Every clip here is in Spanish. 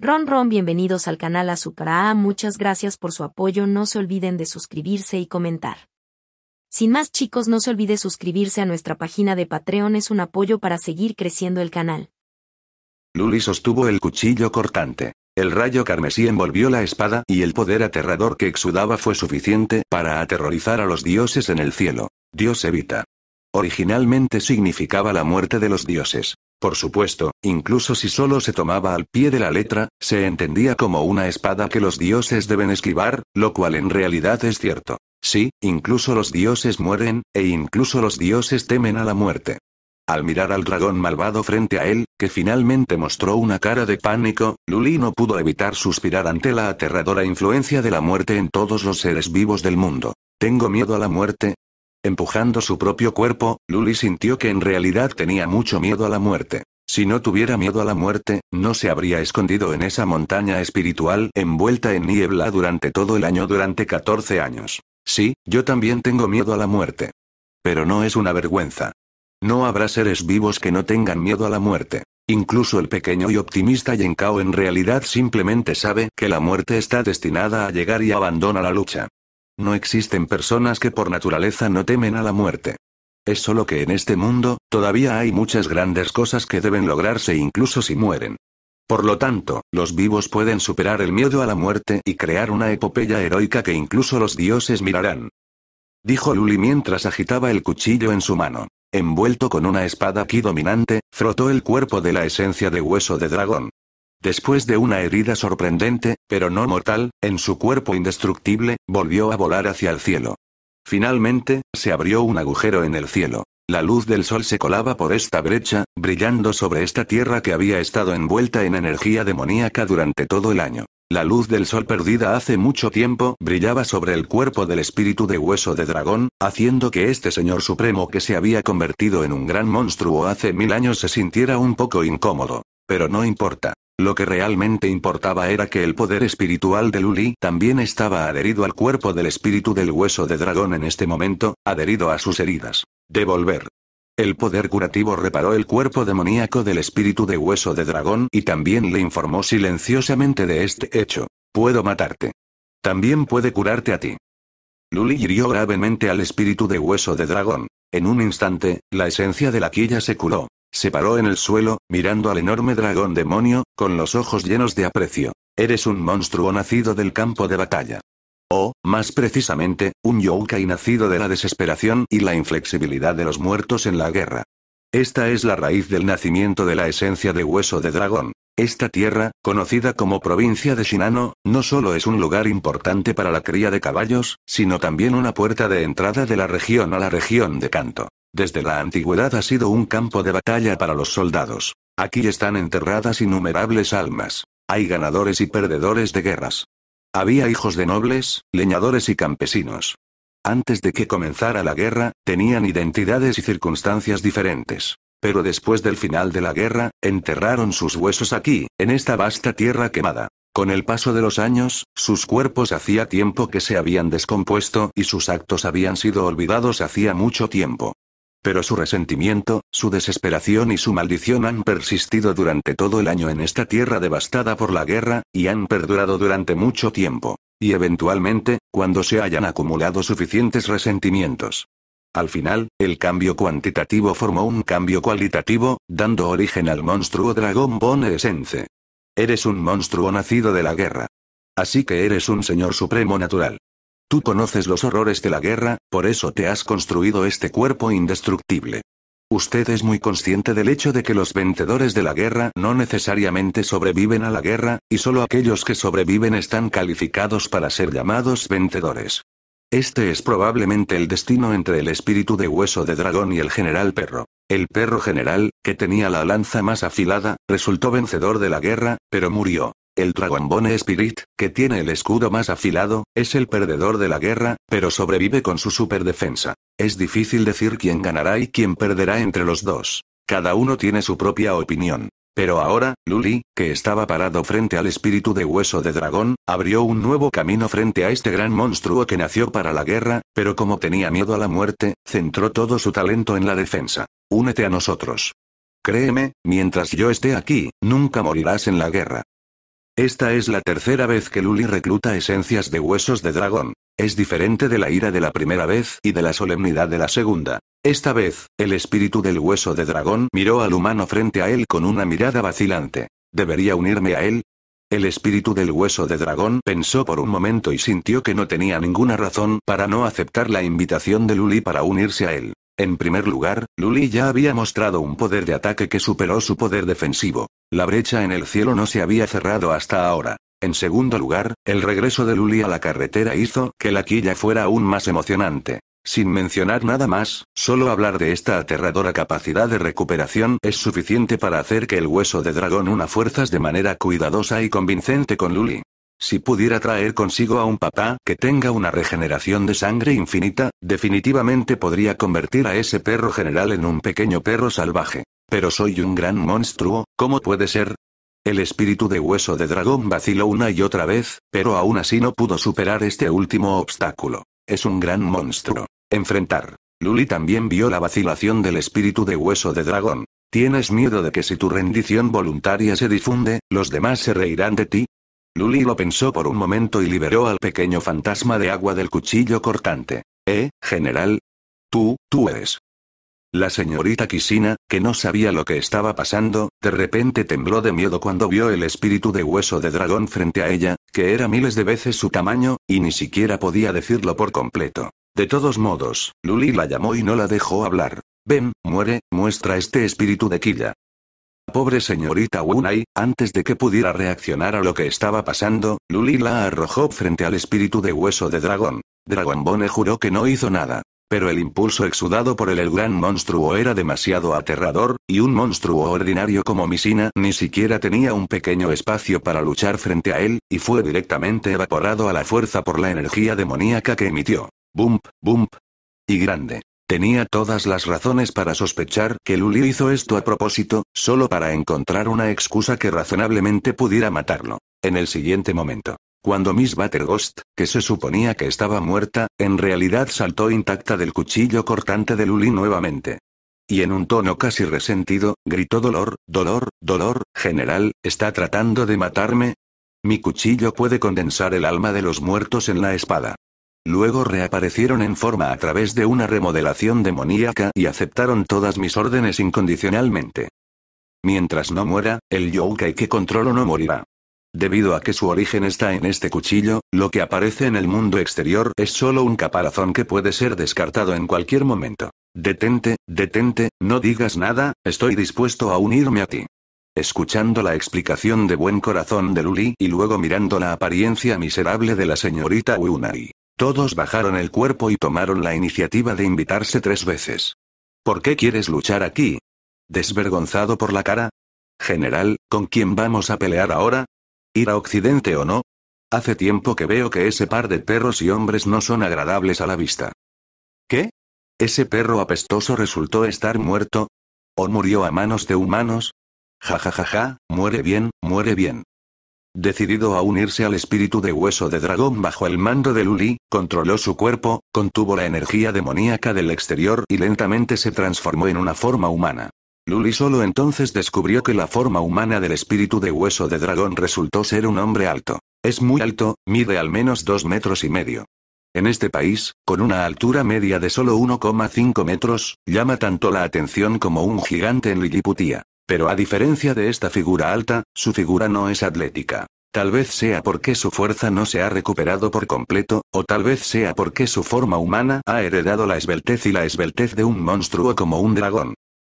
Ron Ron bienvenidos al canal A, muchas gracias por su apoyo no se olviden de suscribirse y comentar. Sin más chicos no se olvide suscribirse a nuestra página de Patreon es un apoyo para seguir creciendo el canal. Luli sostuvo el cuchillo cortante. El rayo carmesí envolvió la espada y el poder aterrador que exudaba fue suficiente para aterrorizar a los dioses en el cielo. Dios evita. Originalmente significaba la muerte de los dioses. Por supuesto, incluso si solo se tomaba al pie de la letra, se entendía como una espada que los dioses deben esquivar, lo cual en realidad es cierto. Sí, incluso los dioses mueren, e incluso los dioses temen a la muerte. Al mirar al dragón malvado frente a él, que finalmente mostró una cara de pánico, Luli no pudo evitar suspirar ante la aterradora influencia de la muerte en todos los seres vivos del mundo. Tengo miedo a la muerte, empujando su propio cuerpo, Luli sintió que en realidad tenía mucho miedo a la muerte. Si no tuviera miedo a la muerte, no se habría escondido en esa montaña espiritual envuelta en niebla durante todo el año durante 14 años. Sí, yo también tengo miedo a la muerte. Pero no es una vergüenza. No habrá seres vivos que no tengan miedo a la muerte. Incluso el pequeño y optimista Yenkao en realidad simplemente sabe que la muerte está destinada a llegar y abandona la lucha. No existen personas que por naturaleza no temen a la muerte. Es solo que en este mundo, todavía hay muchas grandes cosas que deben lograrse incluso si mueren. Por lo tanto, los vivos pueden superar el miedo a la muerte y crear una epopeya heroica que incluso los dioses mirarán. Dijo Luli mientras agitaba el cuchillo en su mano. Envuelto con una espada ki dominante, frotó el cuerpo de la esencia de hueso de dragón. Después de una herida sorprendente, pero no mortal, en su cuerpo indestructible, volvió a volar hacia el cielo. Finalmente, se abrió un agujero en el cielo. La luz del sol se colaba por esta brecha, brillando sobre esta tierra que había estado envuelta en energía demoníaca durante todo el año. La luz del sol perdida hace mucho tiempo brillaba sobre el cuerpo del espíritu de hueso de dragón, haciendo que este señor supremo que se había convertido en un gran monstruo hace mil años se sintiera un poco incómodo. Pero no importa. Lo que realmente importaba era que el poder espiritual de Luli también estaba adherido al cuerpo del espíritu del hueso de dragón en este momento, adherido a sus heridas. Devolver. El poder curativo reparó el cuerpo demoníaco del espíritu de hueso de dragón y también le informó silenciosamente de este hecho. Puedo matarte. También puede curarte a ti. Luli hirió gravemente al espíritu de hueso de dragón. En un instante, la esencia de la quilla se curó. Se paró en el suelo, mirando al enorme dragón demonio, con los ojos llenos de aprecio. Eres un monstruo nacido del campo de batalla. O, más precisamente, un yokai nacido de la desesperación y la inflexibilidad de los muertos en la guerra. Esta es la raíz del nacimiento de la esencia de hueso de dragón. Esta tierra, conocida como provincia de Shinano, no solo es un lugar importante para la cría de caballos, sino también una puerta de entrada de la región a la región de Kanto. Desde la antigüedad ha sido un campo de batalla para los soldados. Aquí están enterradas innumerables almas. Hay ganadores y perdedores de guerras. Había hijos de nobles, leñadores y campesinos. Antes de que comenzara la guerra, tenían identidades y circunstancias diferentes. Pero después del final de la guerra, enterraron sus huesos aquí, en esta vasta tierra quemada. Con el paso de los años, sus cuerpos hacía tiempo que se habían descompuesto y sus actos habían sido olvidados hacía mucho tiempo pero su resentimiento, su desesperación y su maldición han persistido durante todo el año en esta tierra devastada por la guerra, y han perdurado durante mucho tiempo. Y eventualmente, cuando se hayan acumulado suficientes resentimientos, al final, el cambio cuantitativo formó un cambio cualitativo, dando origen al monstruo dragón Bone Essence. Eres un monstruo nacido de la guerra. Así que eres un señor supremo natural. Tú conoces los horrores de la guerra, por eso te has construido este cuerpo indestructible. Usted es muy consciente del hecho de que los vencedores de la guerra no necesariamente sobreviven a la guerra, y solo aquellos que sobreviven están calificados para ser llamados vencedores. Este es probablemente el destino entre el espíritu de hueso de dragón y el general perro. El perro general, que tenía la lanza más afilada, resultó vencedor de la guerra, pero murió. El Dragon Spirit, que tiene el escudo más afilado, es el perdedor de la guerra, pero sobrevive con su superdefensa. Es difícil decir quién ganará y quién perderá entre los dos. Cada uno tiene su propia opinión. Pero ahora, Luli, que estaba parado frente al espíritu de hueso de dragón, abrió un nuevo camino frente a este gran monstruo que nació para la guerra, pero como tenía miedo a la muerte, centró todo su talento en la defensa. Únete a nosotros. Créeme, mientras yo esté aquí, nunca morirás en la guerra. Esta es la tercera vez que Luli recluta esencias de huesos de dragón. Es diferente de la ira de la primera vez y de la solemnidad de la segunda. Esta vez, el espíritu del hueso de dragón miró al humano frente a él con una mirada vacilante. ¿Debería unirme a él? El espíritu del hueso de dragón pensó por un momento y sintió que no tenía ninguna razón para no aceptar la invitación de Luli para unirse a él. En primer lugar, Luli ya había mostrado un poder de ataque que superó su poder defensivo. La brecha en el cielo no se había cerrado hasta ahora. En segundo lugar, el regreso de Luli a la carretera hizo que la quilla fuera aún más emocionante. Sin mencionar nada más, solo hablar de esta aterradora capacidad de recuperación es suficiente para hacer que el hueso de dragón una fuerzas de manera cuidadosa y convincente con Luli. Si pudiera traer consigo a un papá que tenga una regeneración de sangre infinita, definitivamente podría convertir a ese perro general en un pequeño perro salvaje. Pero soy un gran monstruo, ¿cómo puede ser? El espíritu de hueso de dragón vaciló una y otra vez, pero aún así no pudo superar este último obstáculo. Es un gran monstruo. Enfrentar. Luli también vio la vacilación del espíritu de hueso de dragón. ¿Tienes miedo de que si tu rendición voluntaria se difunde, los demás se reirán de ti? Luli lo pensó por un momento y liberó al pequeño fantasma de agua del cuchillo cortante. ¿Eh, general? Tú, tú eres. La señorita Kisina, que no sabía lo que estaba pasando, de repente tembló de miedo cuando vio el espíritu de hueso de dragón frente a ella, que era miles de veces su tamaño, y ni siquiera podía decirlo por completo. De todos modos, Luli la llamó y no la dejó hablar. Ven, muere, muestra este espíritu de quilla pobre señorita Wunai, antes de que pudiera reaccionar a lo que estaba pasando, Luli la arrojó frente al espíritu de hueso de dragón. Dragonbone juró que no hizo nada. Pero el impulso exudado por el, el gran monstruo era demasiado aterrador, y un monstruo ordinario como Misina ni siquiera tenía un pequeño espacio para luchar frente a él, y fue directamente evaporado a la fuerza por la energía demoníaca que emitió. Bump, bump. Y grande. Tenía todas las razones para sospechar que Luli hizo esto a propósito, solo para encontrar una excusa que razonablemente pudiera matarlo. En el siguiente momento. Cuando Miss Butterghost, que se suponía que estaba muerta, en realidad saltó intacta del cuchillo cortante de Luli nuevamente. Y en un tono casi resentido, gritó dolor, dolor, dolor, general, ¿está tratando de matarme? Mi cuchillo puede condensar el alma de los muertos en la espada. Luego reaparecieron en forma a través de una remodelación demoníaca y aceptaron todas mis órdenes incondicionalmente. Mientras no muera, el yokai que controlo no morirá. Debido a que su origen está en este cuchillo, lo que aparece en el mundo exterior es solo un caparazón que puede ser descartado en cualquier momento. Detente, detente, no digas nada, estoy dispuesto a unirme a ti. Escuchando la explicación de buen corazón de Luli y luego mirando la apariencia miserable de la señorita Wunari. Todos bajaron el cuerpo y tomaron la iniciativa de invitarse tres veces. ¿Por qué quieres luchar aquí? Desvergonzado por la cara. General, ¿con quién vamos a pelear ahora? ¿Ir a Occidente o no? Hace tiempo que veo que ese par de perros y hombres no son agradables a la vista. ¿Qué? ¿Ese perro apestoso resultó estar muerto? ¿O murió a manos de humanos? Ja ja ja ja, muere bien, muere bien. Decidido a unirse al espíritu de hueso de dragón bajo el mando de Luli, controló su cuerpo, contuvo la energía demoníaca del exterior y lentamente se transformó en una forma humana. Luli solo entonces descubrió que la forma humana del espíritu de hueso de dragón resultó ser un hombre alto. Es muy alto, mide al menos dos metros y medio. En este país, con una altura media de solo 1,5 metros, llama tanto la atención como un gigante en Liliputía. Pero a diferencia de esta figura alta, su figura no es atlética. Tal vez sea porque su fuerza no se ha recuperado por completo, o tal vez sea porque su forma humana ha heredado la esbeltez y la esbeltez de un monstruo como un dragón.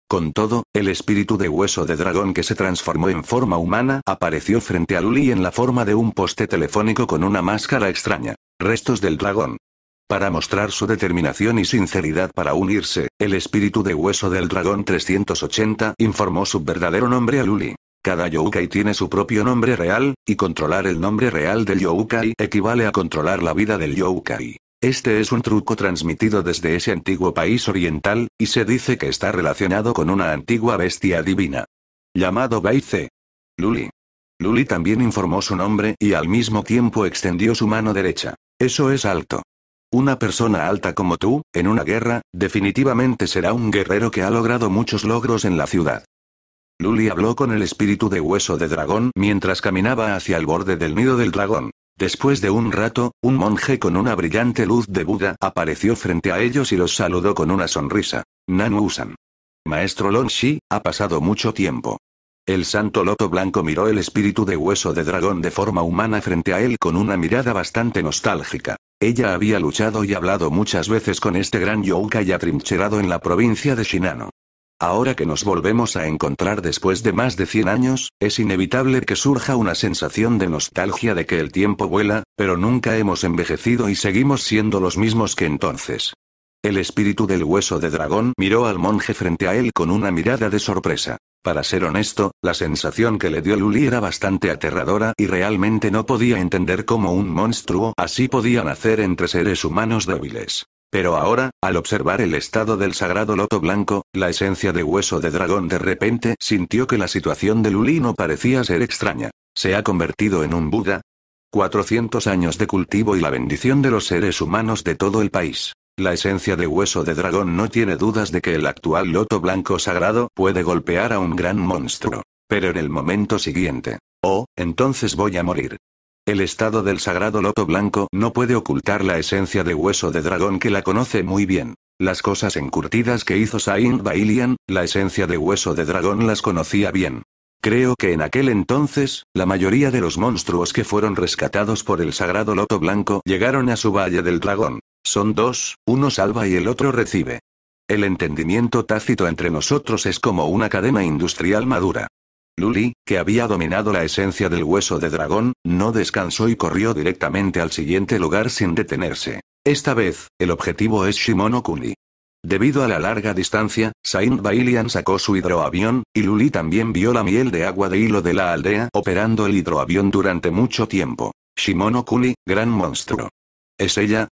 Con todo, el espíritu de hueso de dragón que se transformó en forma humana apareció frente a Luli en la forma de un poste telefónico con una máscara extraña. Restos del dragón. Para mostrar su determinación y sinceridad para unirse, el espíritu de hueso del dragón 380 informó su verdadero nombre a Luli. Cada Youkai tiene su propio nombre real, y controlar el nombre real del Youkai equivale a controlar la vida del Youkai. Este es un truco transmitido desde ese antiguo país oriental, y se dice que está relacionado con una antigua bestia divina. Llamado Baize. Luli. Luli también informó su nombre y al mismo tiempo extendió su mano derecha. Eso es alto. Una persona alta como tú, en una guerra, definitivamente será un guerrero que ha logrado muchos logros en la ciudad. Luli habló con el espíritu de hueso de dragón mientras caminaba hacia el borde del nido del dragón. Después de un rato, un monje con una brillante luz de Buda apareció frente a ellos y los saludó con una sonrisa. Nanu san Maestro Long-shi, ha pasado mucho tiempo. El santo loto blanco miró el espíritu de hueso de dragón de forma humana frente a él con una mirada bastante nostálgica. Ella había luchado y hablado muchas veces con este gran y atrincherado en la provincia de Shinano. Ahora que nos volvemos a encontrar después de más de 100 años, es inevitable que surja una sensación de nostalgia de que el tiempo vuela, pero nunca hemos envejecido y seguimos siendo los mismos que entonces. El espíritu del hueso de dragón miró al monje frente a él con una mirada de sorpresa. Para ser honesto, la sensación que le dio Luli era bastante aterradora y realmente no podía entender cómo un monstruo así podía nacer entre seres humanos débiles. Pero ahora, al observar el estado del sagrado loto blanco, la esencia de hueso de dragón de repente sintió que la situación de Luli no parecía ser extraña. ¿Se ha convertido en un Buda? 400 años de cultivo y la bendición de los seres humanos de todo el país. La esencia de hueso de dragón no tiene dudas de que el actual loto blanco sagrado puede golpear a un gran monstruo. Pero en el momento siguiente. Oh, entonces voy a morir. El estado del sagrado loto blanco no puede ocultar la esencia de hueso de dragón que la conoce muy bien. Las cosas encurtidas que hizo Saint Bailian, la esencia de hueso de dragón las conocía bien. Creo que en aquel entonces, la mayoría de los monstruos que fueron rescatados por el sagrado loto blanco llegaron a su valle del dragón. Son dos, uno salva y el otro recibe. El entendimiento tácito entre nosotros es como una cadena industrial madura. Luli, que había dominado la esencia del hueso de dragón, no descansó y corrió directamente al siguiente lugar sin detenerse. Esta vez, el objetivo es Shimono Kuni. Debido a la larga distancia, Saint Bailian sacó su hidroavión, y Luli también vio la miel de agua de hilo de la aldea operando el hidroavión durante mucho tiempo. Shimono Kuni, gran monstruo. ¿Es ella?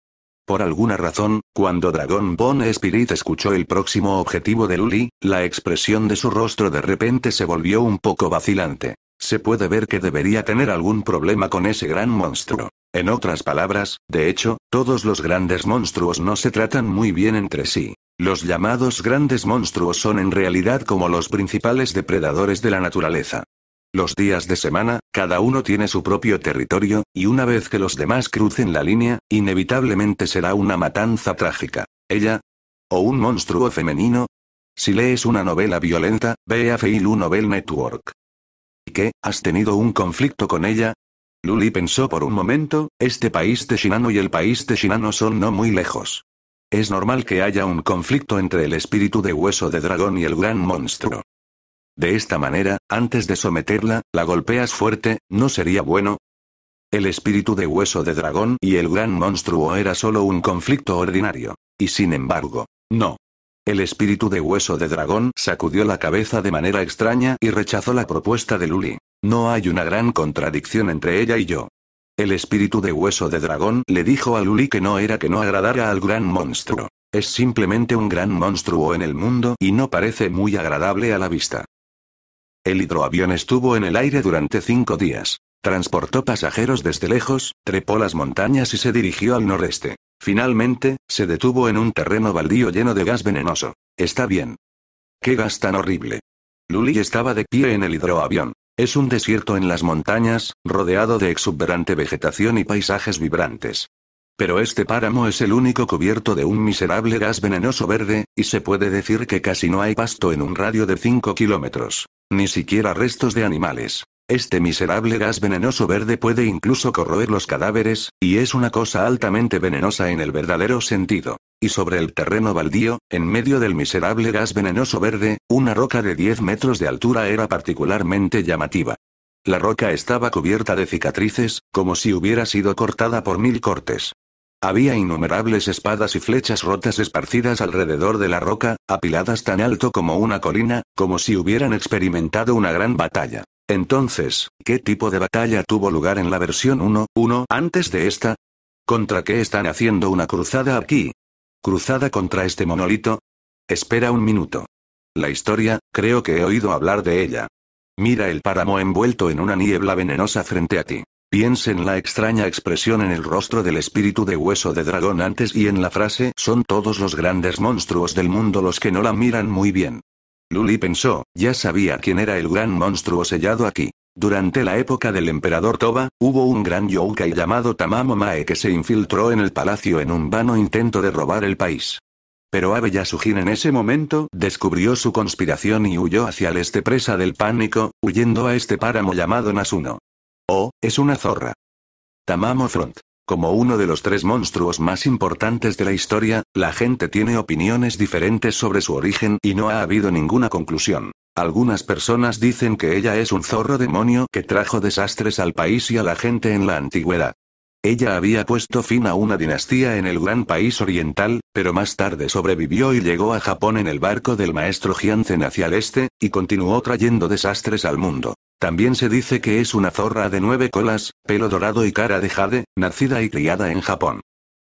Por alguna razón, cuando Dragon Bone Spirit escuchó el próximo objetivo de Luli, la expresión de su rostro de repente se volvió un poco vacilante. Se puede ver que debería tener algún problema con ese gran monstruo. En otras palabras, de hecho, todos los grandes monstruos no se tratan muy bien entre sí. Los llamados grandes monstruos son en realidad como los principales depredadores de la naturaleza. Los días de semana, cada uno tiene su propio territorio, y una vez que los demás crucen la línea, inevitablemente será una matanza trágica. Ella, o un monstruo femenino? Si lees una novela violenta, ve a Feilu Novel Network. ¿Y qué? ¿Has tenido un conflicto con ella? Luli pensó por un momento, este país de Shinano y el país de Shinano son no muy lejos. Es normal que haya un conflicto entre el espíritu de hueso de dragón y el gran monstruo. De esta manera, antes de someterla, la golpeas fuerte, ¿no sería bueno? El espíritu de hueso de dragón y el gran monstruo era solo un conflicto ordinario. Y sin embargo, no. El espíritu de hueso de dragón sacudió la cabeza de manera extraña y rechazó la propuesta de Luli. No hay una gran contradicción entre ella y yo. El espíritu de hueso de dragón le dijo a Luli que no era que no agradara al gran monstruo. Es simplemente un gran monstruo en el mundo y no parece muy agradable a la vista. El hidroavión estuvo en el aire durante cinco días. Transportó pasajeros desde lejos, trepó las montañas y se dirigió al noreste. Finalmente, se detuvo en un terreno baldío lleno de gas venenoso. Está bien. ¡Qué gas tan horrible! Luli estaba de pie en el hidroavión. Es un desierto en las montañas, rodeado de exuberante vegetación y paisajes vibrantes. Pero este páramo es el único cubierto de un miserable gas venenoso verde, y se puede decir que casi no hay pasto en un radio de 5 kilómetros. Ni siquiera restos de animales. Este miserable gas venenoso verde puede incluso corroer los cadáveres, y es una cosa altamente venenosa en el verdadero sentido. Y sobre el terreno baldío, en medio del miserable gas venenoso verde, una roca de 10 metros de altura era particularmente llamativa. La roca estaba cubierta de cicatrices, como si hubiera sido cortada por mil cortes. Había innumerables espadas y flechas rotas esparcidas alrededor de la roca, apiladas tan alto como una colina, como si hubieran experimentado una gran batalla. Entonces, ¿qué tipo de batalla tuvo lugar en la versión 1.1 antes de esta? ¿Contra qué están haciendo una cruzada aquí? ¿Cruzada contra este monolito? Espera un minuto. La historia, creo que he oído hablar de ella. Mira el páramo envuelto en una niebla venenosa frente a ti. Piensen la extraña expresión en el rostro del espíritu de hueso de dragón antes y en la frase, son todos los grandes monstruos del mundo los que no la miran muy bien. Luli pensó, ya sabía quién era el gran monstruo sellado aquí. Durante la época del emperador Toba, hubo un gran yokai llamado Tamamo Mae que se infiltró en el palacio en un vano intento de robar el país. Pero Abe Yasujin en ese momento descubrió su conspiración y huyó hacia el este presa del pánico, huyendo a este páramo llamado Nasuno. Oh, es una zorra. Tamamo Front. Como uno de los tres monstruos más importantes de la historia, la gente tiene opiniones diferentes sobre su origen y no ha habido ninguna conclusión. Algunas personas dicen que ella es un zorro demonio que trajo desastres al país y a la gente en la antigüedad. Ella había puesto fin a una dinastía en el gran país oriental, pero más tarde sobrevivió y llegó a Japón en el barco del maestro Jianzen hacia el este, y continuó trayendo desastres al mundo. También se dice que es una zorra de nueve colas, pelo dorado y cara de jade, nacida y criada en Japón.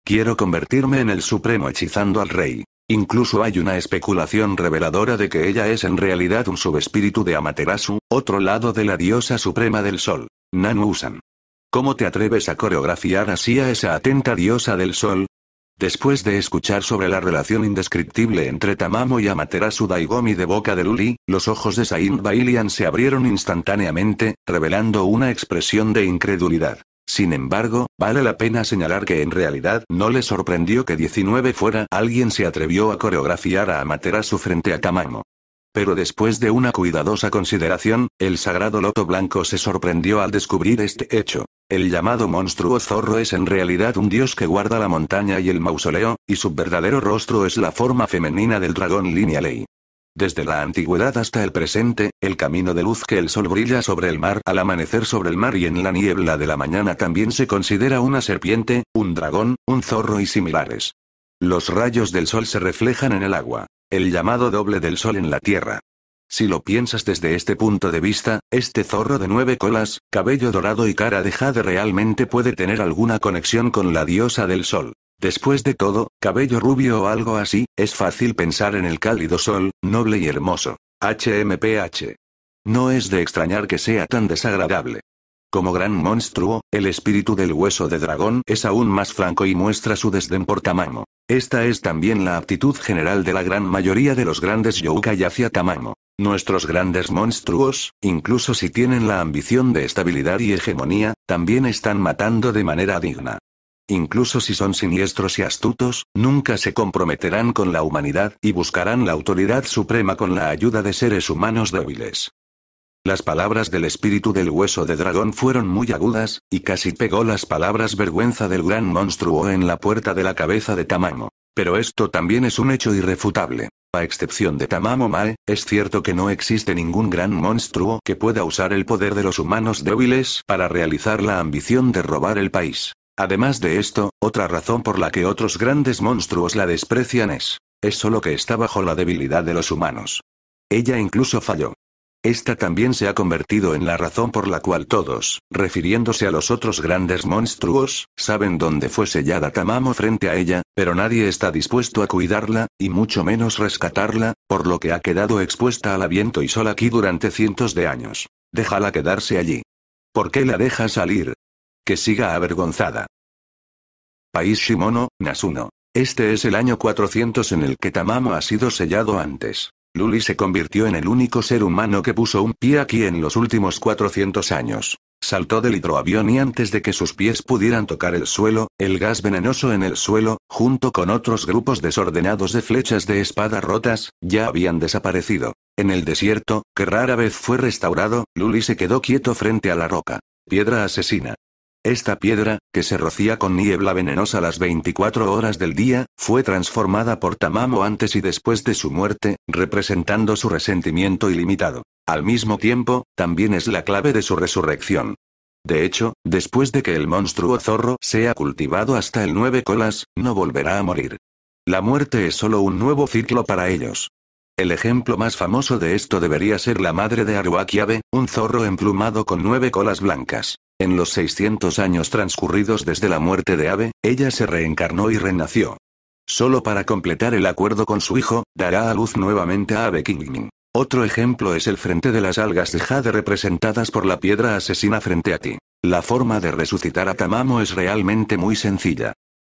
Quiero convertirme en el supremo hechizando al rey. Incluso hay una especulación reveladora de que ella es en realidad un subespíritu de Amaterasu, otro lado de la diosa suprema del sol, Nanu ¿Cómo te atreves a coreografiar así a esa atenta diosa del sol? Después de escuchar sobre la relación indescriptible entre Tamamo y Amaterasu Daigomi de boca de Luli, los ojos de Saint Bailian se abrieron instantáneamente, revelando una expresión de incredulidad. Sin embargo, vale la pena señalar que en realidad no le sorprendió que 19 fuera alguien se atrevió a coreografiar a Amaterasu frente a Tamamo. Pero después de una cuidadosa consideración, el sagrado loto blanco se sorprendió al descubrir este hecho. El llamado monstruo zorro es en realidad un dios que guarda la montaña y el mausoleo, y su verdadero rostro es la forma femenina del dragón ley Desde la antigüedad hasta el presente, el camino de luz que el sol brilla sobre el mar al amanecer sobre el mar y en la niebla de la mañana también se considera una serpiente, un dragón, un zorro y similares. Los rayos del sol se reflejan en el agua. El llamado doble del sol en la tierra. Si lo piensas desde este punto de vista, este zorro de nueve colas, cabello dorado y cara de jade realmente puede tener alguna conexión con la diosa del sol. Después de todo, cabello rubio o algo así, es fácil pensar en el cálido sol, noble y hermoso. HMPH. No es de extrañar que sea tan desagradable. Como gran monstruo, el espíritu del hueso de dragón es aún más franco y muestra su desdén por Tamamo. Esta es también la aptitud general de la gran mayoría de los grandes Youkai hacia Tamamo. Nuestros grandes monstruos, incluso si tienen la ambición de estabilidad y hegemonía, también están matando de manera digna. Incluso si son siniestros y astutos, nunca se comprometerán con la humanidad y buscarán la autoridad suprema con la ayuda de seres humanos débiles. Las palabras del espíritu del hueso de dragón fueron muy agudas, y casi pegó las palabras vergüenza del gran monstruo en la puerta de la cabeza de Tamamo. Pero esto también es un hecho irrefutable. A excepción de Tamamo Mae, es cierto que no existe ningún gran monstruo que pueda usar el poder de los humanos débiles para realizar la ambición de robar el país. Además de esto, otra razón por la que otros grandes monstruos la desprecian es, es solo que está bajo la debilidad de los humanos. Ella incluso falló. Esta también se ha convertido en la razón por la cual todos, refiriéndose a los otros grandes monstruos, saben dónde fue sellada Tamamo frente a ella, pero nadie está dispuesto a cuidarla, y mucho menos rescatarla, por lo que ha quedado expuesta al viento y sol aquí durante cientos de años. Déjala quedarse allí. ¿Por qué la deja salir? Que siga avergonzada. País Shimono, Nasuno. Este es el año 400 en el que Tamamo ha sido sellado antes. Luli se convirtió en el único ser humano que puso un pie aquí en los últimos 400 años. Saltó del hidroavión y antes de que sus pies pudieran tocar el suelo, el gas venenoso en el suelo, junto con otros grupos desordenados de flechas de espada rotas, ya habían desaparecido. En el desierto, que rara vez fue restaurado, Luli se quedó quieto frente a la roca. Piedra asesina. Esta piedra, que se rocía con niebla venenosa las 24 horas del día, fue transformada por Tamamo antes y después de su muerte, representando su resentimiento ilimitado. Al mismo tiempo, también es la clave de su resurrección. De hecho, después de que el monstruo zorro sea cultivado hasta el nueve colas, no volverá a morir. La muerte es solo un nuevo ciclo para ellos. El ejemplo más famoso de esto debería ser la madre de Aruakiabe, un zorro emplumado con nueve colas blancas. En los 600 años transcurridos desde la muerte de Abe, ella se reencarnó y renació. Solo para completar el acuerdo con su hijo, dará a luz nuevamente a Abe Kingmin. Otro ejemplo es el frente de las algas de jade representadas por la piedra asesina frente a ti. La forma de resucitar a Tamamo es realmente muy sencilla.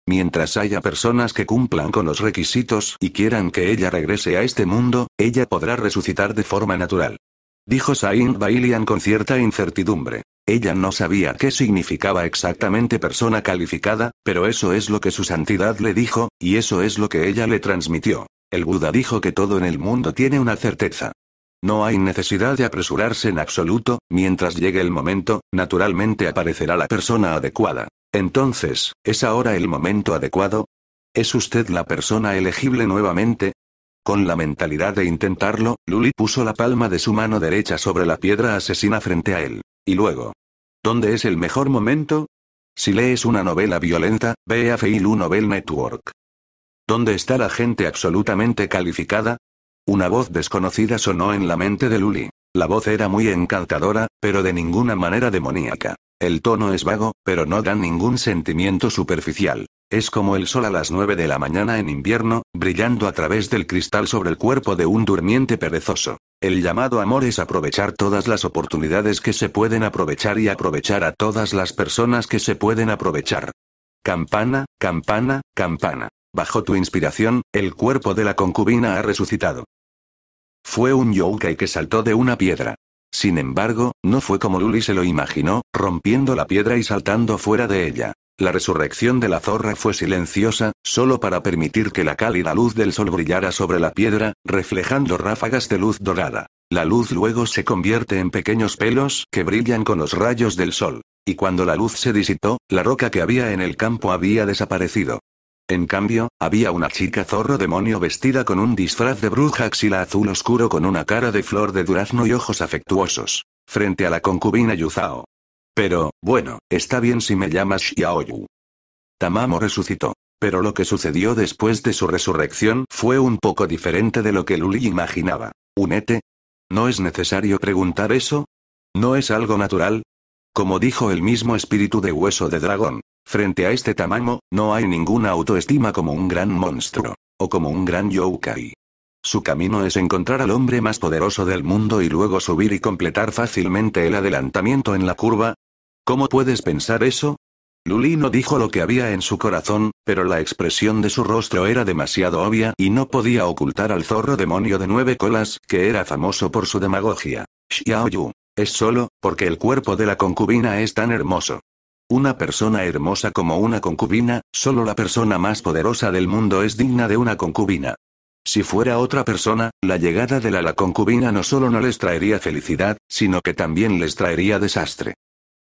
Mientras haya personas que cumplan con los requisitos y quieran que ella regrese a este mundo, ella podrá resucitar de forma natural dijo Saint Bailian con cierta incertidumbre. Ella no sabía qué significaba exactamente persona calificada, pero eso es lo que su santidad le dijo, y eso es lo que ella le transmitió. El Buda dijo que todo en el mundo tiene una certeza. No hay necesidad de apresurarse en absoluto, mientras llegue el momento, naturalmente aparecerá la persona adecuada. Entonces, ¿es ahora el momento adecuado? ¿Es usted la persona elegible nuevamente? Con la mentalidad de intentarlo, Luli puso la palma de su mano derecha sobre la piedra asesina frente a él. Y luego. ¿Dónde es el mejor momento? Si lees una novela violenta, ve a Feilu Novel Network. ¿Dónde está la gente absolutamente calificada? Una voz desconocida sonó en la mente de Luli. La voz era muy encantadora, pero de ninguna manera demoníaca. El tono es vago, pero no da ningún sentimiento superficial. Es como el sol a las 9 de la mañana en invierno, brillando a través del cristal sobre el cuerpo de un durmiente perezoso. El llamado amor es aprovechar todas las oportunidades que se pueden aprovechar y aprovechar a todas las personas que se pueden aprovechar. Campana, campana, campana. Bajo tu inspiración, el cuerpo de la concubina ha resucitado. Fue un yokai que saltó de una piedra. Sin embargo, no fue como Luli se lo imaginó, rompiendo la piedra y saltando fuera de ella. La resurrección de la zorra fue silenciosa, solo para permitir que la cálida luz del sol brillara sobre la piedra, reflejando ráfagas de luz dorada. La luz luego se convierte en pequeños pelos que brillan con los rayos del sol. Y cuando la luz se disipó, la roca que había en el campo había desaparecido. En cambio, había una chica zorro demonio vestida con un disfraz de bruja axila azul oscuro con una cara de flor de durazno y ojos afectuosos. Frente a la concubina Yuzao, pero, bueno, está bien si me llamas Xiaoyu. Tamamo resucitó. Pero lo que sucedió después de su resurrección fue un poco diferente de lo que Luli imaginaba. ¿Unete? ¿No es necesario preguntar eso? ¿No es algo natural? Como dijo el mismo espíritu de hueso de dragón, frente a este Tamamo, no hay ninguna autoestima como un gran monstruo, o como un gran yokai. Su camino es encontrar al hombre más poderoso del mundo y luego subir y completar fácilmente el adelantamiento en la curva, ¿Cómo puedes pensar eso? Luli no dijo lo que había en su corazón, pero la expresión de su rostro era demasiado obvia y no podía ocultar al zorro demonio de nueve colas, que era famoso por su demagogia. Xiaoyu. Es solo, porque el cuerpo de la concubina es tan hermoso. Una persona hermosa como una concubina, solo la persona más poderosa del mundo es digna de una concubina. Si fuera otra persona, la llegada de la, la concubina no solo no les traería felicidad, sino que también les traería desastre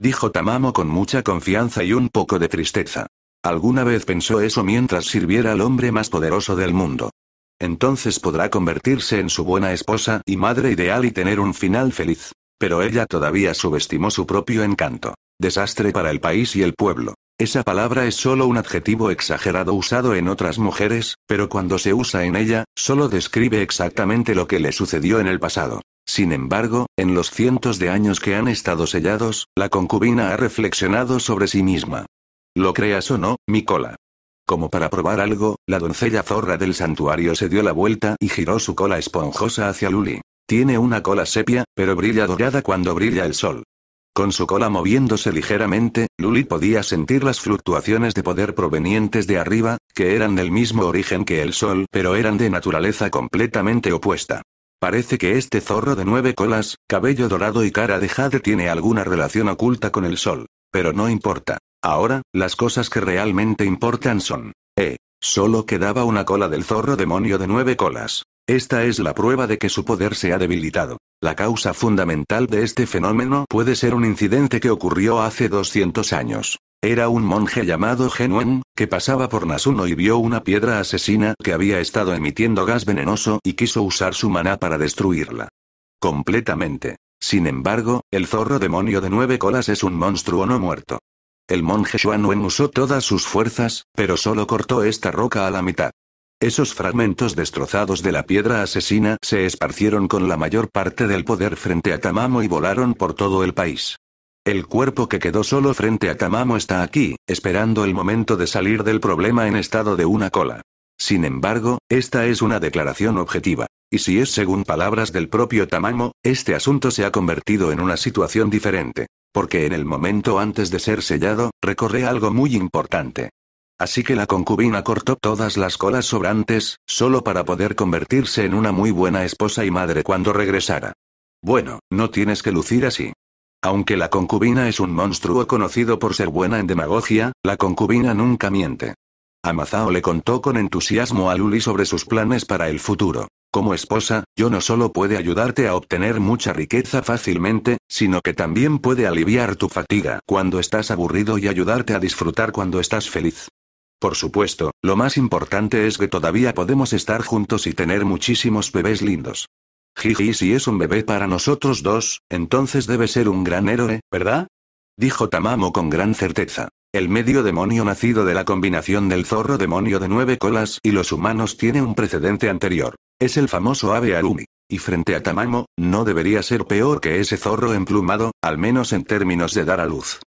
dijo Tamamo con mucha confianza y un poco de tristeza. Alguna vez pensó eso mientras sirviera al hombre más poderoso del mundo. Entonces podrá convertirse en su buena esposa y madre ideal y tener un final feliz. Pero ella todavía subestimó su propio encanto. Desastre para el país y el pueblo. Esa palabra es solo un adjetivo exagerado usado en otras mujeres, pero cuando se usa en ella, solo describe exactamente lo que le sucedió en el pasado. Sin embargo, en los cientos de años que han estado sellados, la concubina ha reflexionado sobre sí misma. Lo creas o no, mi cola. Como para probar algo, la doncella zorra del santuario se dio la vuelta y giró su cola esponjosa hacia Luli. Tiene una cola sepia, pero brilla dorada cuando brilla el sol. Con su cola moviéndose ligeramente, Luli podía sentir las fluctuaciones de poder provenientes de arriba, que eran del mismo origen que el sol, pero eran de naturaleza completamente opuesta. Parece que este zorro de nueve colas, cabello dorado y cara de jade tiene alguna relación oculta con el sol. Pero no importa. Ahora, las cosas que realmente importan son. Eh. Solo quedaba una cola del zorro demonio de nueve colas. Esta es la prueba de que su poder se ha debilitado. La causa fundamental de este fenómeno puede ser un incidente que ocurrió hace 200 años. Era un monje llamado Genuen, que pasaba por Nasuno y vio una piedra asesina que había estado emitiendo gas venenoso y quiso usar su maná para destruirla. Completamente. Sin embargo, el zorro demonio de nueve colas es un monstruo no muerto. El monje Xuanwen usó todas sus fuerzas, pero solo cortó esta roca a la mitad. Esos fragmentos destrozados de la piedra asesina se esparcieron con la mayor parte del poder frente a Tamamo y volaron por todo el país. El cuerpo que quedó solo frente a Tamamo está aquí, esperando el momento de salir del problema en estado de una cola. Sin embargo, esta es una declaración objetiva. Y si es según palabras del propio Tamamo, este asunto se ha convertido en una situación diferente. Porque en el momento antes de ser sellado, recorre algo muy importante. Así que la concubina cortó todas las colas sobrantes, solo para poder convertirse en una muy buena esposa y madre cuando regresara. Bueno, no tienes que lucir así. Aunque la concubina es un monstruo conocido por ser buena en demagogia, la concubina nunca miente. Amazao le contó con entusiasmo a Luli sobre sus planes para el futuro. Como esposa, yo no solo puede ayudarte a obtener mucha riqueza fácilmente, sino que también puede aliviar tu fatiga cuando estás aburrido y ayudarte a disfrutar cuando estás feliz. Por supuesto, lo más importante es que todavía podemos estar juntos y tener muchísimos bebés lindos. Jiji, si es un bebé para nosotros dos, entonces debe ser un gran héroe, ¿verdad? Dijo Tamamo con gran certeza. El medio demonio nacido de la combinación del zorro demonio de nueve colas y los humanos tiene un precedente anterior. Es el famoso ave Arumi. Y frente a Tamamo, no debería ser peor que ese zorro emplumado, al menos en términos de dar a luz.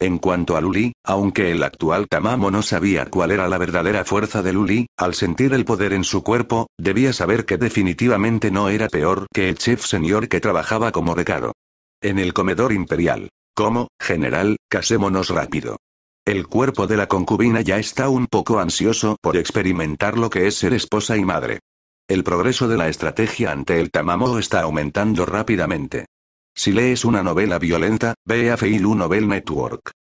En cuanto a Luli, aunque el actual Tamamo no sabía cuál era la verdadera fuerza de Luli, al sentir el poder en su cuerpo, debía saber que definitivamente no era peor que el chef señor que trabajaba como recado. En el comedor imperial. Como, general, casémonos rápido. El cuerpo de la concubina ya está un poco ansioso por experimentar lo que es ser esposa y madre. El progreso de la estrategia ante el Tamamo está aumentando rápidamente. Si lees una novela violenta, ve a Feilu Novel Network.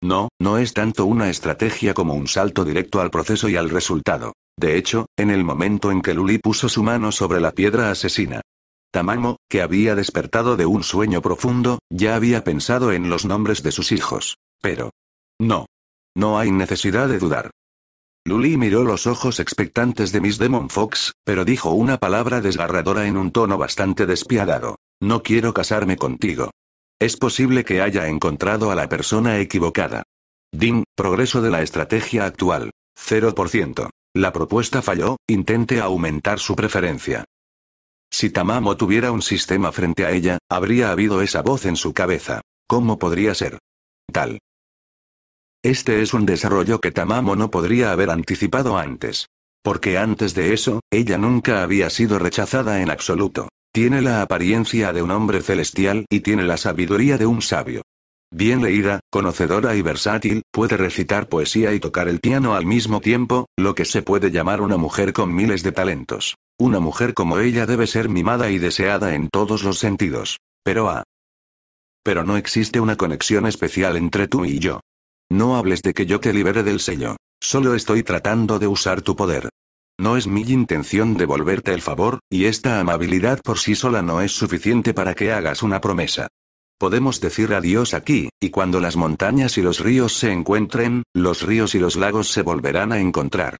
No, no es tanto una estrategia como un salto directo al proceso y al resultado. De hecho, en el momento en que Luli puso su mano sobre la piedra asesina, Tamamo, que había despertado de un sueño profundo, ya había pensado en los nombres de sus hijos. Pero... No. No hay necesidad de dudar. Luli miró los ojos expectantes de Miss Demon Fox, pero dijo una palabra desgarradora en un tono bastante despiadado. No quiero casarme contigo. Es posible que haya encontrado a la persona equivocada. Dim, progreso de la estrategia actual. 0%. La propuesta falló, intente aumentar su preferencia. Si Tamamo tuviera un sistema frente a ella, habría habido esa voz en su cabeza. ¿Cómo podría ser? Tal. Este es un desarrollo que Tamamo no podría haber anticipado antes. Porque antes de eso, ella nunca había sido rechazada en absoluto. Tiene la apariencia de un hombre celestial y tiene la sabiduría de un sabio. Bien leída, conocedora y versátil, puede recitar poesía y tocar el piano al mismo tiempo, lo que se puede llamar una mujer con miles de talentos. Una mujer como ella debe ser mimada y deseada en todos los sentidos. Pero Ah, pero no existe una conexión especial entre tú y yo. No hables de que yo te libere del sello. Solo estoy tratando de usar tu poder. No es mi intención devolverte el favor, y esta amabilidad por sí sola no es suficiente para que hagas una promesa. Podemos decir adiós aquí, y cuando las montañas y los ríos se encuentren, los ríos y los lagos se volverán a encontrar.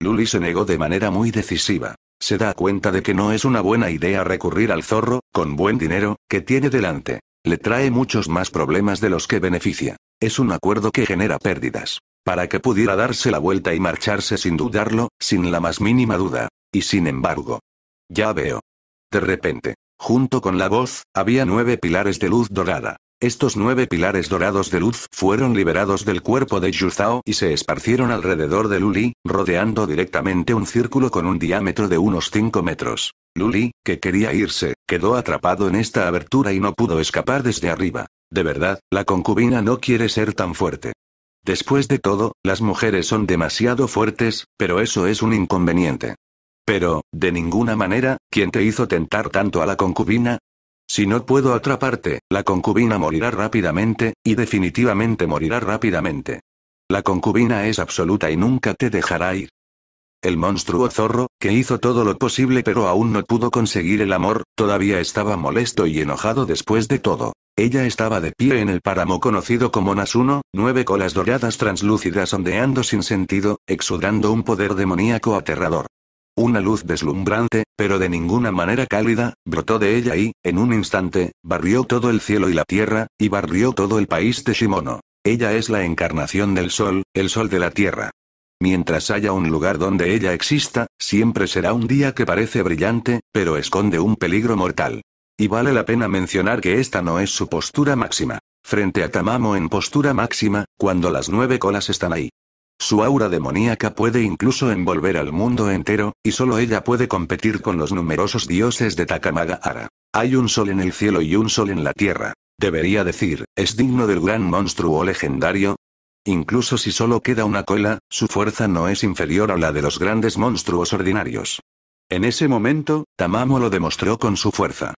Luli se negó de manera muy decisiva. Se da cuenta de que no es una buena idea recurrir al zorro, con buen dinero, que tiene delante le trae muchos más problemas de los que beneficia. Es un acuerdo que genera pérdidas. Para que pudiera darse la vuelta y marcharse sin dudarlo, sin la más mínima duda. Y sin embargo. Ya veo. De repente, junto con la voz, había nueve pilares de luz dorada. Estos nueve pilares dorados de luz fueron liberados del cuerpo de Yuzao y se esparcieron alrededor de Luli, rodeando directamente un círculo con un diámetro de unos 5 metros. Luli, que quería irse, quedó atrapado en esta abertura y no pudo escapar desde arriba. De verdad, la concubina no quiere ser tan fuerte. Después de todo, las mujeres son demasiado fuertes, pero eso es un inconveniente. Pero, de ninguna manera, ¿quién te hizo tentar tanto a la concubina? Si no puedo atraparte, la concubina morirá rápidamente, y definitivamente morirá rápidamente. La concubina es absoluta y nunca te dejará ir. El monstruo zorro, que hizo todo lo posible pero aún no pudo conseguir el amor, todavía estaba molesto y enojado después de todo. Ella estaba de pie en el páramo conocido como Nasuno, nueve colas doradas translúcidas ondeando sin sentido, exudando un poder demoníaco aterrador. Una luz deslumbrante, pero de ninguna manera cálida, brotó de ella y, en un instante, barrió todo el cielo y la tierra, y barrió todo el país de Shimono. Ella es la encarnación del sol, el sol de la tierra. Mientras haya un lugar donde ella exista, siempre será un día que parece brillante, pero esconde un peligro mortal. Y vale la pena mencionar que esta no es su postura máxima. Frente a Tamamo en postura máxima, cuando las nueve colas están ahí. Su aura demoníaca puede incluso envolver al mundo entero, y solo ella puede competir con los numerosos dioses de Takamagahara. Hay un sol en el cielo y un sol en la tierra. Debería decir, ¿es digno del gran monstruo legendario? Incluso si solo queda una cola, su fuerza no es inferior a la de los grandes monstruos ordinarios. En ese momento, Tamamo lo demostró con su fuerza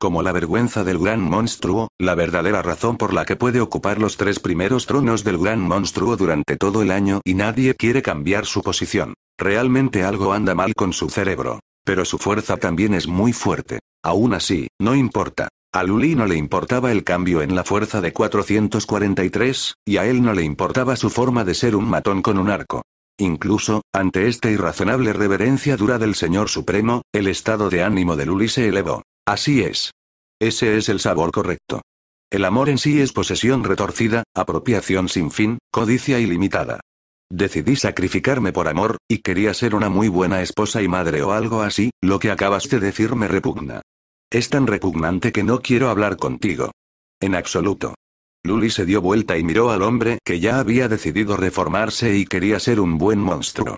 como la vergüenza del gran monstruo, la verdadera razón por la que puede ocupar los tres primeros tronos del gran monstruo durante todo el año y nadie quiere cambiar su posición. Realmente algo anda mal con su cerebro. Pero su fuerza también es muy fuerte. Aún así, no importa. A Luli no le importaba el cambio en la fuerza de 443, y a él no le importaba su forma de ser un matón con un arco. Incluso, ante esta irrazonable reverencia dura del Señor Supremo, el estado de ánimo de Luli se elevó. Así es. Ese es el sabor correcto. El amor en sí es posesión retorcida, apropiación sin fin, codicia ilimitada. Decidí sacrificarme por amor, y quería ser una muy buena esposa y madre o algo así, lo que acabas de decir me repugna. Es tan repugnante que no quiero hablar contigo. En absoluto. Luli se dio vuelta y miró al hombre que ya había decidido reformarse y quería ser un buen monstruo.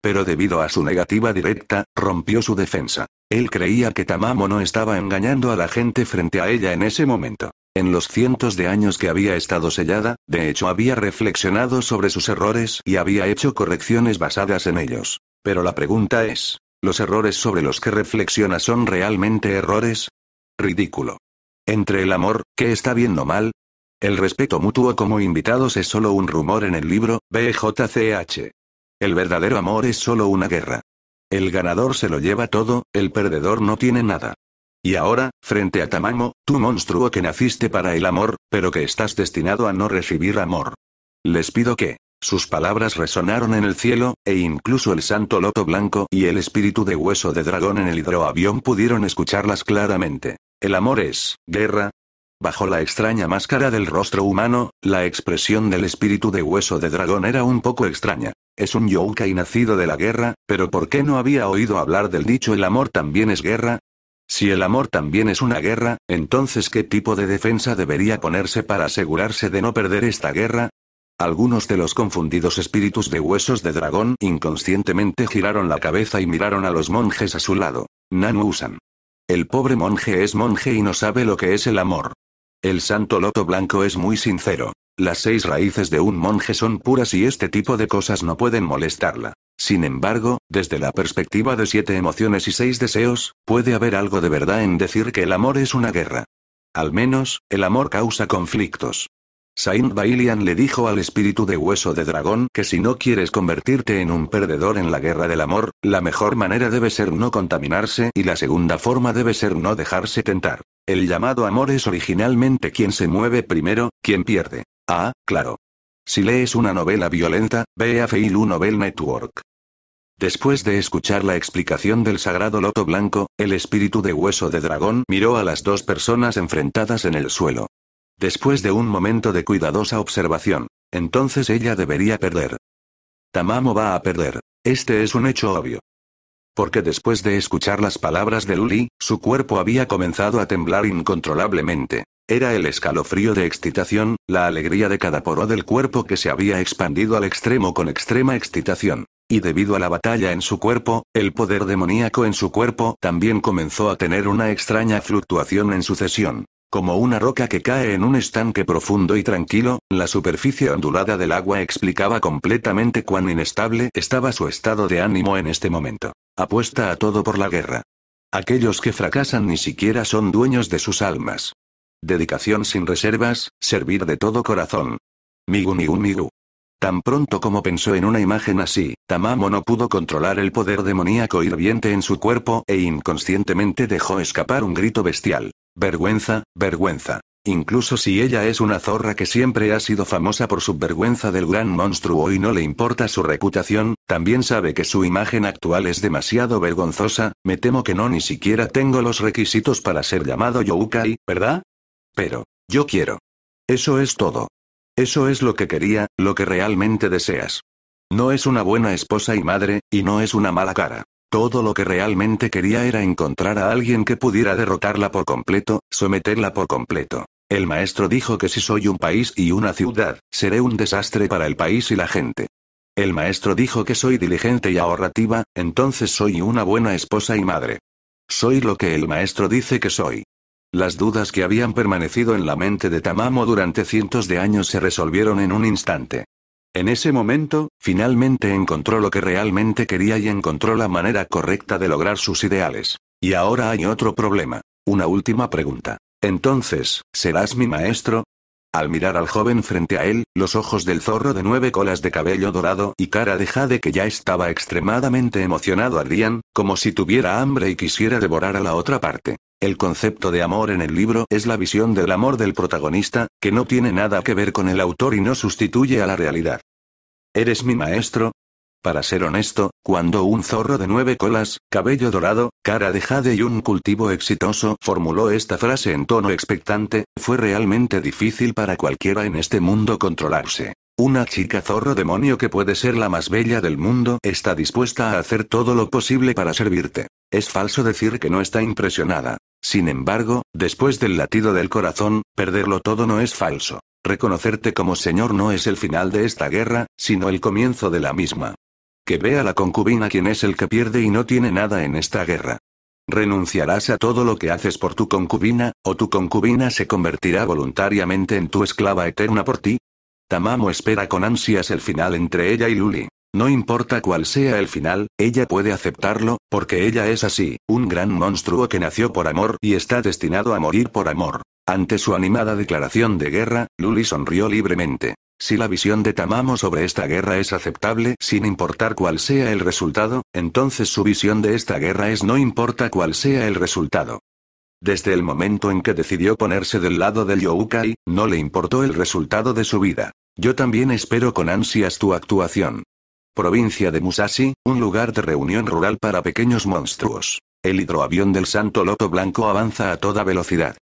Pero debido a su negativa directa, rompió su defensa. Él creía que Tamamo no estaba engañando a la gente frente a ella en ese momento. En los cientos de años que había estado sellada, de hecho había reflexionado sobre sus errores y había hecho correcciones basadas en ellos. Pero la pregunta es, ¿los errores sobre los que reflexiona son realmente errores? Ridículo. Entre el amor, ¿qué está bien mal? El respeto mutuo como invitados es solo un rumor en el libro, BJCH. El verdadero amor es solo una guerra. El ganador se lo lleva todo, el perdedor no tiene nada. Y ahora, frente a Tamamo, tú monstruo que naciste para el amor, pero que estás destinado a no recibir amor. Les pido que. Sus palabras resonaron en el cielo, e incluso el santo loto blanco y el espíritu de hueso de dragón en el hidroavión pudieron escucharlas claramente. El amor es, guerra. Bajo la extraña máscara del rostro humano, la expresión del espíritu de hueso de dragón era un poco extraña. Es un yokai nacido de la guerra, pero ¿por qué no había oído hablar del dicho el amor también es guerra? Si el amor también es una guerra, entonces ¿qué tipo de defensa debería ponerse para asegurarse de no perder esta guerra? Algunos de los confundidos espíritus de huesos de dragón inconscientemente giraron la cabeza y miraron a los monjes a su lado. Nanu Usan. El pobre monje es monje y no sabe lo que es el amor. El santo loto blanco es muy sincero. Las seis raíces de un monje son puras y este tipo de cosas no pueden molestarla. Sin embargo, desde la perspectiva de siete emociones y seis deseos, puede haber algo de verdad en decir que el amor es una guerra. Al menos, el amor causa conflictos. Saint Bailian le dijo al espíritu de hueso de dragón que si no quieres convertirte en un perdedor en la guerra del amor, la mejor manera debe ser no contaminarse y la segunda forma debe ser no dejarse tentar. El llamado amor es originalmente quien se mueve primero, quien pierde. Ah, claro. Si lees una novela violenta, ve a Feilu Novel Network. Después de escuchar la explicación del sagrado loto blanco, el espíritu de hueso de dragón miró a las dos personas enfrentadas en el suelo. Después de un momento de cuidadosa observación, entonces ella debería perder. Tamamo va a perder. Este es un hecho obvio. Porque después de escuchar las palabras de Luli, su cuerpo había comenzado a temblar incontrolablemente. Era el escalofrío de excitación, la alegría de cada poro del cuerpo que se había expandido al extremo con extrema excitación. Y debido a la batalla en su cuerpo, el poder demoníaco en su cuerpo también comenzó a tener una extraña fluctuación en sucesión. Como una roca que cae en un estanque profundo y tranquilo, la superficie ondulada del agua explicaba completamente cuán inestable estaba su estado de ánimo en este momento. Apuesta a todo por la guerra. Aquellos que fracasan ni siquiera son dueños de sus almas. Dedicación sin reservas, servir de todo corazón. Migu migu migu. Tan pronto como pensó en una imagen así, Tamamo no pudo controlar el poder demoníaco hirviente en su cuerpo e inconscientemente dejó escapar un grito bestial. Vergüenza, vergüenza. Incluso si ella es una zorra que siempre ha sido famosa por su vergüenza del gran monstruo y no le importa su reputación, también sabe que su imagen actual es demasiado vergonzosa, me temo que no ni siquiera tengo los requisitos para ser llamado Youkai, ¿verdad? Pero, yo quiero. Eso es todo. Eso es lo que quería, lo que realmente deseas. No es una buena esposa y madre, y no es una mala cara. Todo lo que realmente quería era encontrar a alguien que pudiera derrotarla por completo, someterla por completo. El maestro dijo que si soy un país y una ciudad, seré un desastre para el país y la gente. El maestro dijo que soy diligente y ahorrativa, entonces soy una buena esposa y madre. Soy lo que el maestro dice que soy. Las dudas que habían permanecido en la mente de Tamamo durante cientos de años se resolvieron en un instante. En ese momento, finalmente encontró lo que realmente quería y encontró la manera correcta de lograr sus ideales. Y ahora hay otro problema. Una última pregunta. Entonces, ¿serás mi maestro? Al mirar al joven frente a él, los ojos del zorro de nueve colas de cabello dorado y cara de jade que ya estaba extremadamente emocionado ardían, como si tuviera hambre y quisiera devorar a la otra parte. El concepto de amor en el libro es la visión del amor del protagonista, que no tiene nada que ver con el autor y no sustituye a la realidad. ¿Eres mi maestro? Para ser honesto, cuando un zorro de nueve colas, cabello dorado, cara de jade y un cultivo exitoso formuló esta frase en tono expectante, fue realmente difícil para cualquiera en este mundo controlarse. Una chica zorro demonio que puede ser la más bella del mundo está dispuesta a hacer todo lo posible para servirte. Es falso decir que no está impresionada. Sin embargo, después del latido del corazón, perderlo todo no es falso. Reconocerte como Señor no es el final de esta guerra, sino el comienzo de la misma. Que vea la concubina quien es el que pierde y no tiene nada en esta guerra. Renunciarás a todo lo que haces por tu concubina, o tu concubina se convertirá voluntariamente en tu esclava eterna por ti. Tamamo espera con ansias el final entre ella y Luli. No importa cuál sea el final, ella puede aceptarlo, porque ella es así, un gran monstruo que nació por amor y está destinado a morir por amor. Ante su animada declaración de guerra, Luli sonrió libremente. Si la visión de Tamamo sobre esta guerra es aceptable sin importar cuál sea el resultado, entonces su visión de esta guerra es no importa cuál sea el resultado. Desde el momento en que decidió ponerse del lado del Youkai, no le importó el resultado de su vida. Yo también espero con ansias tu actuación. Provincia de Musashi, un lugar de reunión rural para pequeños monstruos. El hidroavión del Santo Loto Blanco avanza a toda velocidad.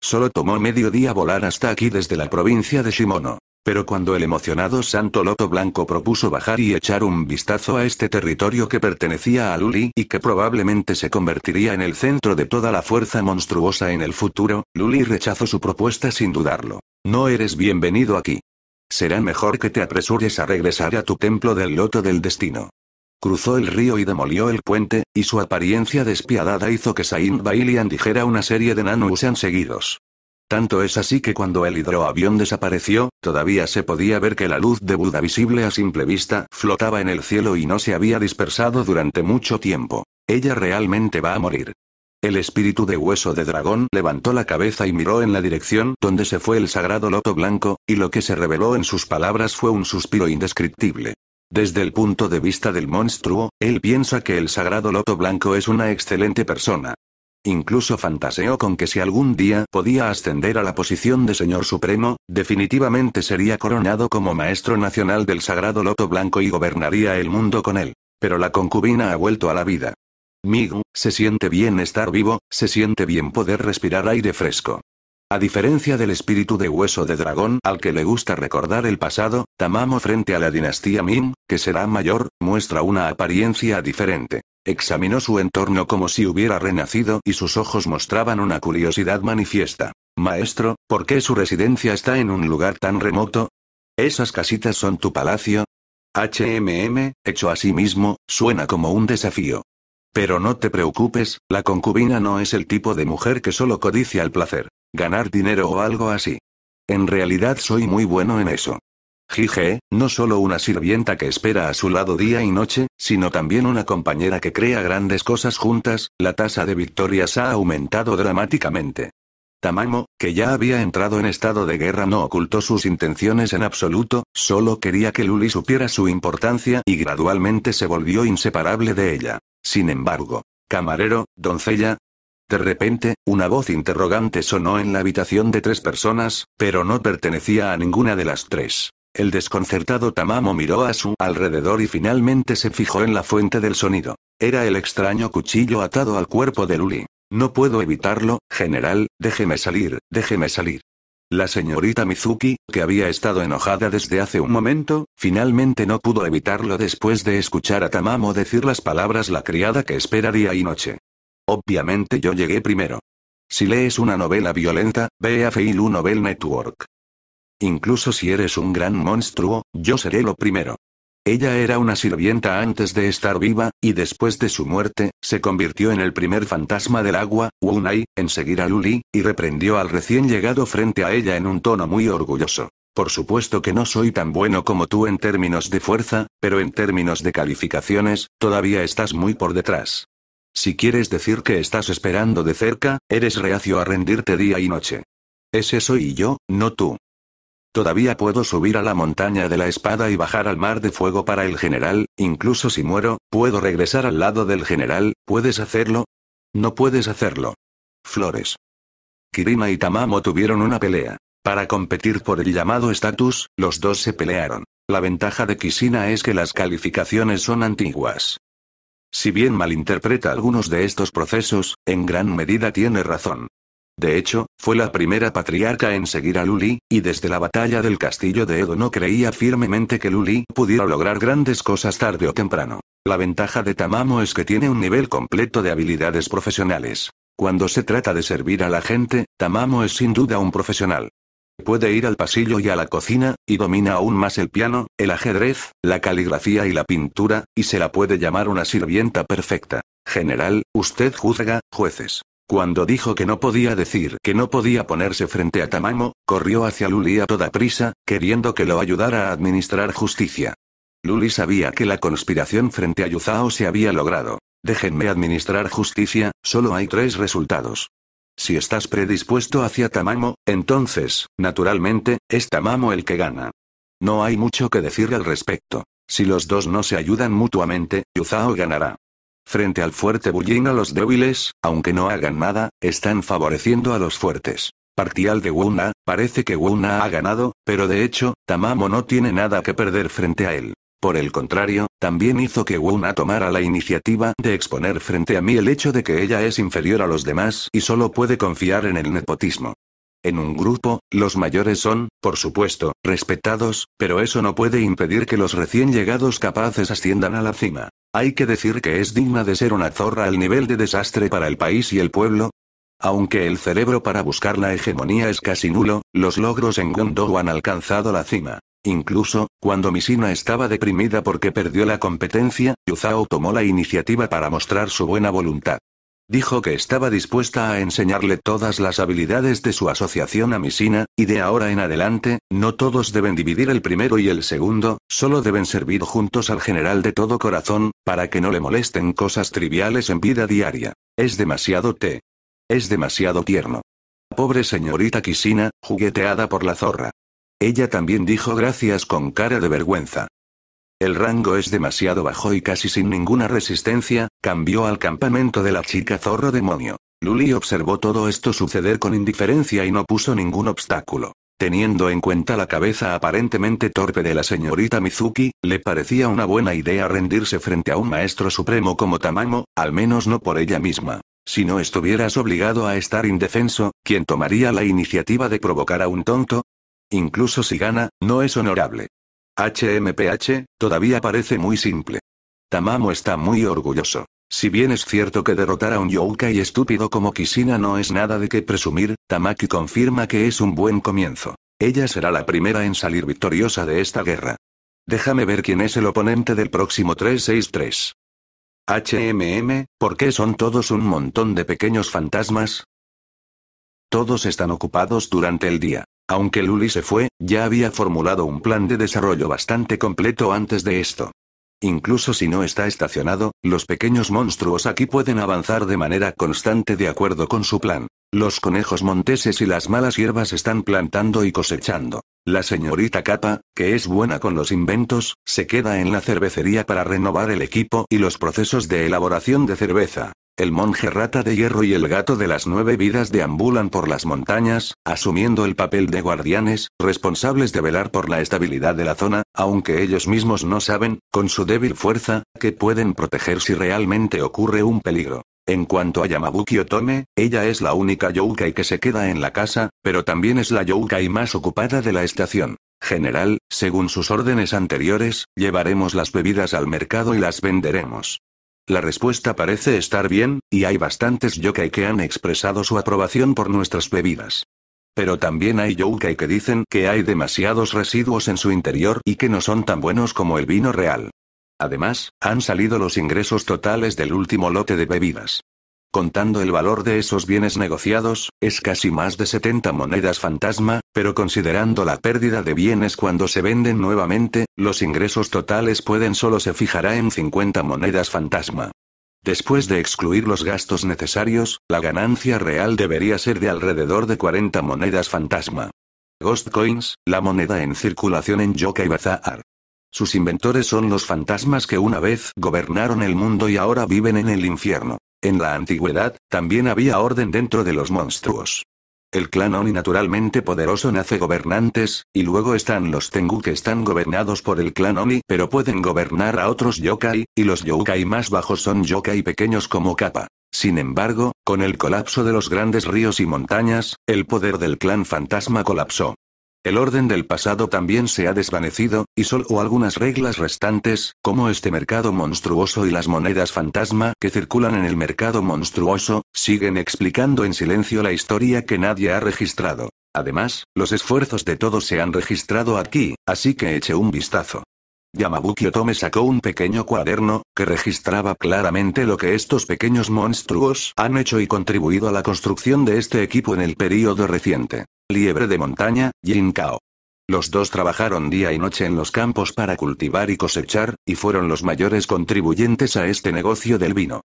Solo tomó medio día volar hasta aquí desde la provincia de Shimono. Pero cuando el emocionado Santo Loto Blanco propuso bajar y echar un vistazo a este territorio que pertenecía a Luli y que probablemente se convertiría en el centro de toda la fuerza monstruosa en el futuro, Luli rechazó su propuesta sin dudarlo. No eres bienvenido aquí. Será mejor que te apresures a regresar a tu templo del loto del destino. Cruzó el río y demolió el puente, y su apariencia despiadada hizo que Saint Bailian dijera una serie de sean seguidos. Tanto es así que cuando el hidroavión desapareció, todavía se podía ver que la luz de Buda visible a simple vista flotaba en el cielo y no se había dispersado durante mucho tiempo. Ella realmente va a morir. El espíritu de hueso de dragón levantó la cabeza y miró en la dirección donde se fue el sagrado loto blanco, y lo que se reveló en sus palabras fue un suspiro indescriptible. Desde el punto de vista del monstruo, él piensa que el sagrado loto blanco es una excelente persona. Incluso fantaseó con que si algún día podía ascender a la posición de Señor Supremo, definitivamente sería coronado como Maestro Nacional del Sagrado Loto Blanco y gobernaría el mundo con él. Pero la concubina ha vuelto a la vida. Migu, se siente bien estar vivo, se siente bien poder respirar aire fresco. A diferencia del espíritu de hueso de dragón al que le gusta recordar el pasado, Tamamo frente a la dinastía Ming que será mayor, muestra una apariencia diferente. Examinó su entorno como si hubiera renacido y sus ojos mostraban una curiosidad manifiesta. Maestro, ¿por qué su residencia está en un lugar tan remoto? ¿Esas casitas son tu palacio? HMM, hecho a sí mismo, suena como un desafío. Pero no te preocupes, la concubina no es el tipo de mujer que solo codicia el placer, ganar dinero o algo así. En realidad soy muy bueno en eso. Jije, no solo una sirvienta que espera a su lado día y noche, sino también una compañera que crea grandes cosas juntas, la tasa de victorias ha aumentado dramáticamente. Tamamo, que ya había entrado en estado de guerra, no ocultó sus intenciones en absoluto, solo quería que Luli supiera su importancia y gradualmente se volvió inseparable de ella. Sin embargo, camarero, doncella. De repente, una voz interrogante sonó en la habitación de tres personas, pero no pertenecía a ninguna de las tres. El desconcertado Tamamo miró a su alrededor y finalmente se fijó en la fuente del sonido. Era el extraño cuchillo atado al cuerpo de Luli. No puedo evitarlo, general, déjeme salir, déjeme salir. La señorita Mizuki, que había estado enojada desde hace un momento, finalmente no pudo evitarlo después de escuchar a Tamamo decir las palabras la criada que espera día y noche. Obviamente yo llegué primero. Si lees una novela violenta, ve a Feilu Novel Network. Incluso si eres un gran monstruo, yo seré lo primero. Ella era una sirvienta antes de estar viva, y después de su muerte, se convirtió en el primer fantasma del agua, Wunai, en seguir a Luli, y reprendió al recién llegado frente a ella en un tono muy orgulloso. Por supuesto que no soy tan bueno como tú en términos de fuerza, pero en términos de calificaciones, todavía estás muy por detrás. Si quieres decir que estás esperando de cerca, eres reacio a rendirte día y noche. Ese soy yo, no tú. Todavía puedo subir a la montaña de la espada y bajar al mar de fuego para el general, incluso si muero, puedo regresar al lado del general, ¿puedes hacerlo? No puedes hacerlo. Flores. Kirima y Tamamo tuvieron una pelea. Para competir por el llamado estatus, los dos se pelearon. La ventaja de Kisina es que las calificaciones son antiguas. Si bien malinterpreta algunos de estos procesos, en gran medida tiene razón. De hecho, fue la primera patriarca en seguir a Luli, y desde la batalla del castillo de Edo no creía firmemente que Luli pudiera lograr grandes cosas tarde o temprano. La ventaja de Tamamo es que tiene un nivel completo de habilidades profesionales. Cuando se trata de servir a la gente, Tamamo es sin duda un profesional. Puede ir al pasillo y a la cocina, y domina aún más el piano, el ajedrez, la caligrafía y la pintura, y se la puede llamar una sirvienta perfecta. General, usted juzga, jueces. Cuando dijo que no podía decir que no podía ponerse frente a Tamamo, corrió hacia Luli a toda prisa, queriendo que lo ayudara a administrar justicia. Luli sabía que la conspiración frente a Yuzao se había logrado. Déjenme administrar justicia, solo hay tres resultados. Si estás predispuesto hacia Tamamo, entonces, naturalmente, es Tamamo el que gana. No hay mucho que decir al respecto. Si los dos no se ayudan mutuamente, Yuzao ganará. Frente al fuerte bullying a los débiles, aunque no hagan nada, están favoreciendo a los fuertes. Partial de Wuna, parece que Wuna ha ganado, pero de hecho, Tamamo no tiene nada que perder frente a él. Por el contrario, también hizo que Wuna tomara la iniciativa de exponer frente a mí el hecho de que ella es inferior a los demás y solo puede confiar en el nepotismo. En un grupo, los mayores son, por supuesto, respetados, pero eso no puede impedir que los recién llegados capaces asciendan a la cima. Hay que decir que es digna de ser una zorra al nivel de desastre para el país y el pueblo. Aunque el cerebro para buscar la hegemonía es casi nulo, los logros en gondo han alcanzado la cima. Incluso, cuando Misina estaba deprimida porque perdió la competencia, Yuzao tomó la iniciativa para mostrar su buena voluntad. Dijo que estaba dispuesta a enseñarle todas las habilidades de su asociación a Misina, y de ahora en adelante, no todos deben dividir el primero y el segundo, solo deben servir juntos al general de todo corazón, para que no le molesten cosas triviales en vida diaria. Es demasiado té. Es demasiado tierno. Pobre señorita Kisina, jugueteada por la zorra. Ella también dijo gracias con cara de vergüenza. El rango es demasiado bajo y casi sin ninguna resistencia, cambió al campamento de la chica zorro demonio. Luli observó todo esto suceder con indiferencia y no puso ningún obstáculo. Teniendo en cuenta la cabeza aparentemente torpe de la señorita Mizuki, le parecía una buena idea rendirse frente a un maestro supremo como Tamamo, al menos no por ella misma. Si no estuvieras obligado a estar indefenso, ¿quién tomaría la iniciativa de provocar a un tonto? Incluso si gana, no es honorable. HMPH, todavía parece muy simple. Tamamo está muy orgulloso. Si bien es cierto que derrotar a un y estúpido como Kishina no es nada de que presumir, Tamaki confirma que es un buen comienzo. Ella será la primera en salir victoriosa de esta guerra. Déjame ver quién es el oponente del próximo 363. HMM, ¿por qué son todos un montón de pequeños fantasmas? Todos están ocupados durante el día. Aunque Luli se fue, ya había formulado un plan de desarrollo bastante completo antes de esto. Incluso si no está estacionado, los pequeños monstruos aquí pueden avanzar de manera constante de acuerdo con su plan. Los conejos monteses y las malas hierbas están plantando y cosechando. La señorita Capa, que es buena con los inventos, se queda en la cervecería para renovar el equipo y los procesos de elaboración de cerveza. El monje rata de hierro y el gato de las nueve vidas deambulan por las montañas, asumiendo el papel de guardianes, responsables de velar por la estabilidad de la zona, aunque ellos mismos no saben, con su débil fuerza, que pueden proteger si realmente ocurre un peligro. En cuanto a Yamabuki Otome, ella es la única Youkai que se queda en la casa, pero también es la Youkai más ocupada de la estación. General, según sus órdenes anteriores, llevaremos las bebidas al mercado y las venderemos. La respuesta parece estar bien, y hay bastantes yokai que han expresado su aprobación por nuestras bebidas. Pero también hay yokai que dicen que hay demasiados residuos en su interior y que no son tan buenos como el vino real. Además, han salido los ingresos totales del último lote de bebidas. Contando el valor de esos bienes negociados, es casi más de 70 monedas fantasma, pero considerando la pérdida de bienes cuando se venden nuevamente, los ingresos totales pueden solo se fijará en 50 monedas fantasma. Después de excluir los gastos necesarios, la ganancia real debería ser de alrededor de 40 monedas fantasma. Ghost Coins, la moneda en circulación en y Bazaar. Sus inventores son los fantasmas que una vez gobernaron el mundo y ahora viven en el infierno. En la antigüedad, también había orden dentro de los monstruos. El clan Oni naturalmente poderoso nace gobernantes, y luego están los Tengu que están gobernados por el clan Oni pero pueden gobernar a otros yokai, y los yokai más bajos son yokai pequeños como Kappa. Sin embargo, con el colapso de los grandes ríos y montañas, el poder del clan fantasma colapsó. El orden del pasado también se ha desvanecido, y solo algunas reglas restantes, como este mercado monstruoso y las monedas fantasma que circulan en el mercado monstruoso, siguen explicando en silencio la historia que nadie ha registrado. Además, los esfuerzos de todos se han registrado aquí, así que eche un vistazo. Yamabuki Otome sacó un pequeño cuaderno, que registraba claramente lo que estos pequeños monstruos han hecho y contribuido a la construcción de este equipo en el período reciente. Liebre de montaña, Jinkao. Los dos trabajaron día y noche en los campos para cultivar y cosechar, y fueron los mayores contribuyentes a este negocio del vino.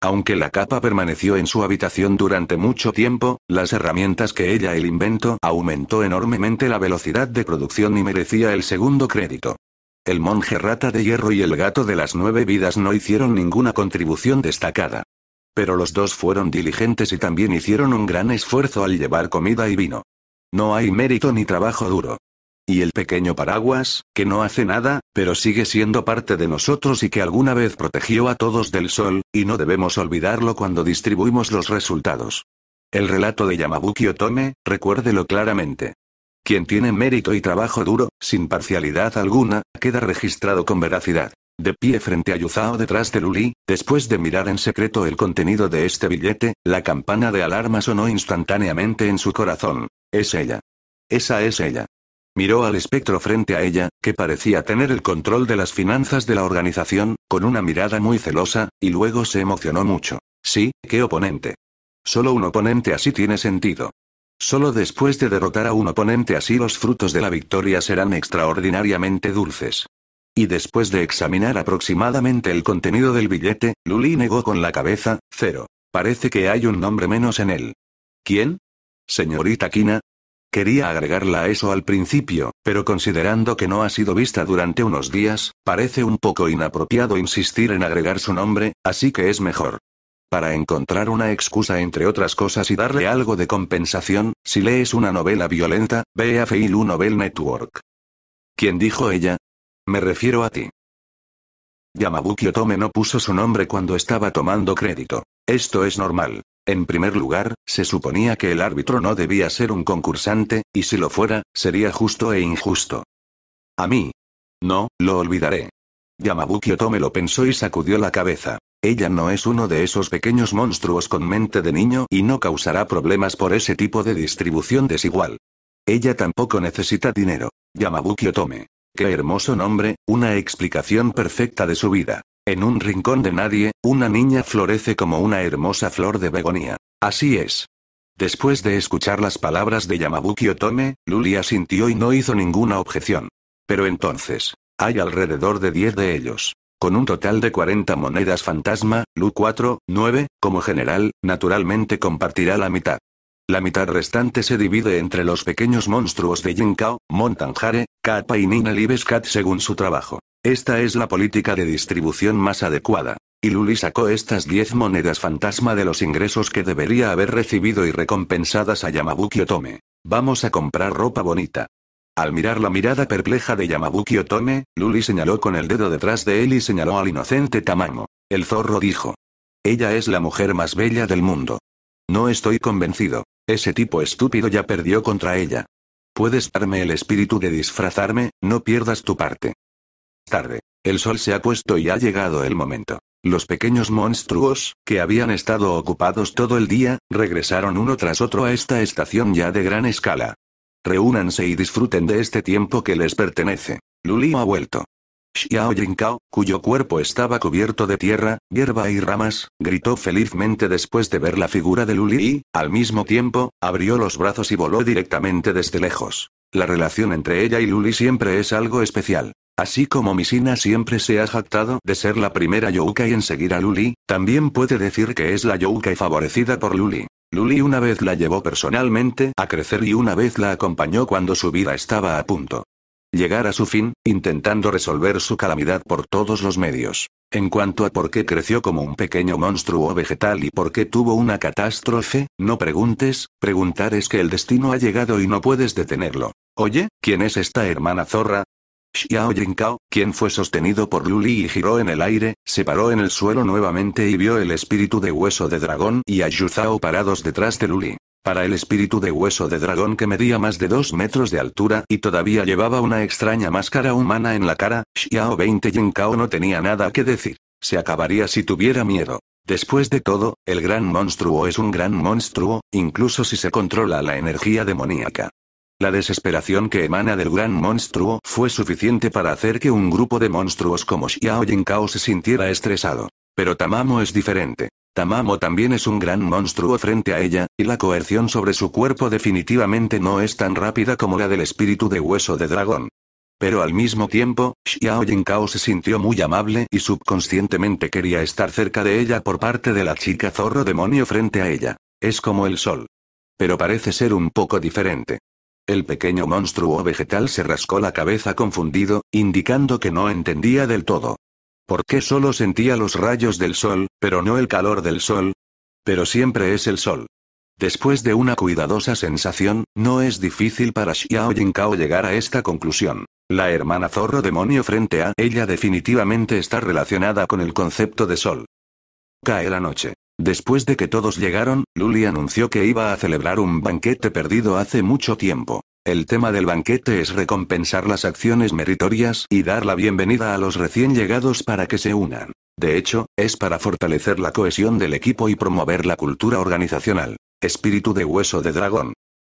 Aunque la capa permaneció en su habitación durante mucho tiempo, las herramientas que ella el inventó aumentó enormemente la velocidad de producción y merecía el segundo crédito. El monje rata de hierro y el gato de las nueve vidas no hicieron ninguna contribución destacada. Pero los dos fueron diligentes y también hicieron un gran esfuerzo al llevar comida y vino. No hay mérito ni trabajo duro. Y el pequeño paraguas, que no hace nada, pero sigue siendo parte de nosotros y que alguna vez protegió a todos del sol, y no debemos olvidarlo cuando distribuimos los resultados. El relato de Yamabuki Otome, recuérdelo claramente. Quien tiene mérito y trabajo duro, sin parcialidad alguna, queda registrado con veracidad. De pie frente a Yuzao detrás de Luli, después de mirar en secreto el contenido de este billete, la campana de alarma sonó instantáneamente en su corazón. Es ella. Esa es ella. Miró al espectro frente a ella, que parecía tener el control de las finanzas de la organización, con una mirada muy celosa, y luego se emocionó mucho. Sí, qué oponente. Solo un oponente así tiene sentido. Solo después de derrotar a un oponente así los frutos de la victoria serán extraordinariamente dulces. Y después de examinar aproximadamente el contenido del billete, Luli negó con la cabeza, cero. Parece que hay un nombre menos en él. ¿Quién? Señorita Kina? Quería agregarla a eso al principio, pero considerando que no ha sido vista durante unos días, parece un poco inapropiado insistir en agregar su nombre, así que es mejor. Para encontrar una excusa entre otras cosas y darle algo de compensación, si lees una novela violenta, ve a Feilu Novel Network. ¿Quién dijo ella? Me refiero a ti. Yamabuki Otome no puso su nombre cuando estaba tomando crédito. Esto es normal. En primer lugar, se suponía que el árbitro no debía ser un concursante, y si lo fuera, sería justo e injusto. A mí. No, lo olvidaré. Yamabuki Otome lo pensó y sacudió la cabeza. Ella no es uno de esos pequeños monstruos con mente de niño y no causará problemas por ese tipo de distribución desigual. Ella tampoco necesita dinero. Yamabuki Otome. Qué hermoso nombre, una explicación perfecta de su vida. En un rincón de nadie, una niña florece como una hermosa flor de begonía. Así es. Después de escuchar las palabras de Yamabuki Otome, Lulia sintió y no hizo ninguna objeción. Pero entonces, hay alrededor de 10 de ellos con un total de 40 monedas fantasma, Lu 4, 9, como general, naturalmente compartirá la mitad. La mitad restante se divide entre los pequeños monstruos de Jinkao, Montanjare, Kappa y Nina Libescat según su trabajo. Esta es la política de distribución más adecuada. Y Luli sacó estas 10 monedas fantasma de los ingresos que debería haber recibido y recompensadas a Yamabuki Otome. Vamos a comprar ropa bonita. Al mirar la mirada perpleja de Yamabuki Otome, Luli señaló con el dedo detrás de él y señaló al inocente Tamamo. El zorro dijo. Ella es la mujer más bella del mundo. No estoy convencido. Ese tipo estúpido ya perdió contra ella. Puedes darme el espíritu de disfrazarme, no pierdas tu parte. Tarde. El sol se ha puesto y ha llegado el momento. Los pequeños monstruos, que habían estado ocupados todo el día, regresaron uno tras otro a esta estación ya de gran escala. Reúnanse y disfruten de este tiempo que les pertenece. Luli ha vuelto. Xiao Jinkao, cuyo cuerpo estaba cubierto de tierra, hierba y ramas, gritó felizmente después de ver la figura de Luli y, al mismo tiempo, abrió los brazos y voló directamente desde lejos. La relación entre ella y Luli siempre es algo especial. Así como Misina siempre se ha jactado de ser la primera y en seguir a Luli, también puede decir que es la Youkai favorecida por Luli. Luli una vez la llevó personalmente a crecer y una vez la acompañó cuando su vida estaba a punto. Llegar a su fin, intentando resolver su calamidad por todos los medios. En cuanto a por qué creció como un pequeño monstruo vegetal y por qué tuvo una catástrofe, no preguntes, preguntar es que el destino ha llegado y no puedes detenerlo. Oye, ¿quién es esta hermana zorra? Xiao Jinkao, quien fue sostenido por Luli y giró en el aire, se paró en el suelo nuevamente y vio el espíritu de hueso de dragón y a parados detrás de Luli. Para el espíritu de hueso de dragón que medía más de dos metros de altura y todavía llevaba una extraña máscara humana en la cara, Xiao 20 Jinkao no tenía nada que decir. Se acabaría si tuviera miedo. Después de todo, el gran monstruo es un gran monstruo, incluso si se controla la energía demoníaca. La desesperación que emana del gran monstruo fue suficiente para hacer que un grupo de monstruos como Xiao Jinkao se sintiera estresado. Pero Tamamo es diferente. Tamamo también es un gran monstruo frente a ella, y la coerción sobre su cuerpo definitivamente no es tan rápida como la del espíritu de hueso de dragón. Pero al mismo tiempo, Xiao Jinkao se sintió muy amable y subconscientemente quería estar cerca de ella por parte de la chica zorro demonio frente a ella. Es como el sol. Pero parece ser un poco diferente. El pequeño monstruo vegetal se rascó la cabeza confundido, indicando que no entendía del todo. ¿Por qué solo sentía los rayos del sol, pero no el calor del sol? Pero siempre es el sol. Después de una cuidadosa sensación, no es difícil para Xiao Jinkao llegar a esta conclusión. La hermana zorro demonio frente a ella definitivamente está relacionada con el concepto de sol. Cae la noche. Después de que todos llegaron, Luli anunció que iba a celebrar un banquete perdido hace mucho tiempo. El tema del banquete es recompensar las acciones meritorias y dar la bienvenida a los recién llegados para que se unan. De hecho, es para fortalecer la cohesión del equipo y promover la cultura organizacional. Espíritu de hueso de dragón.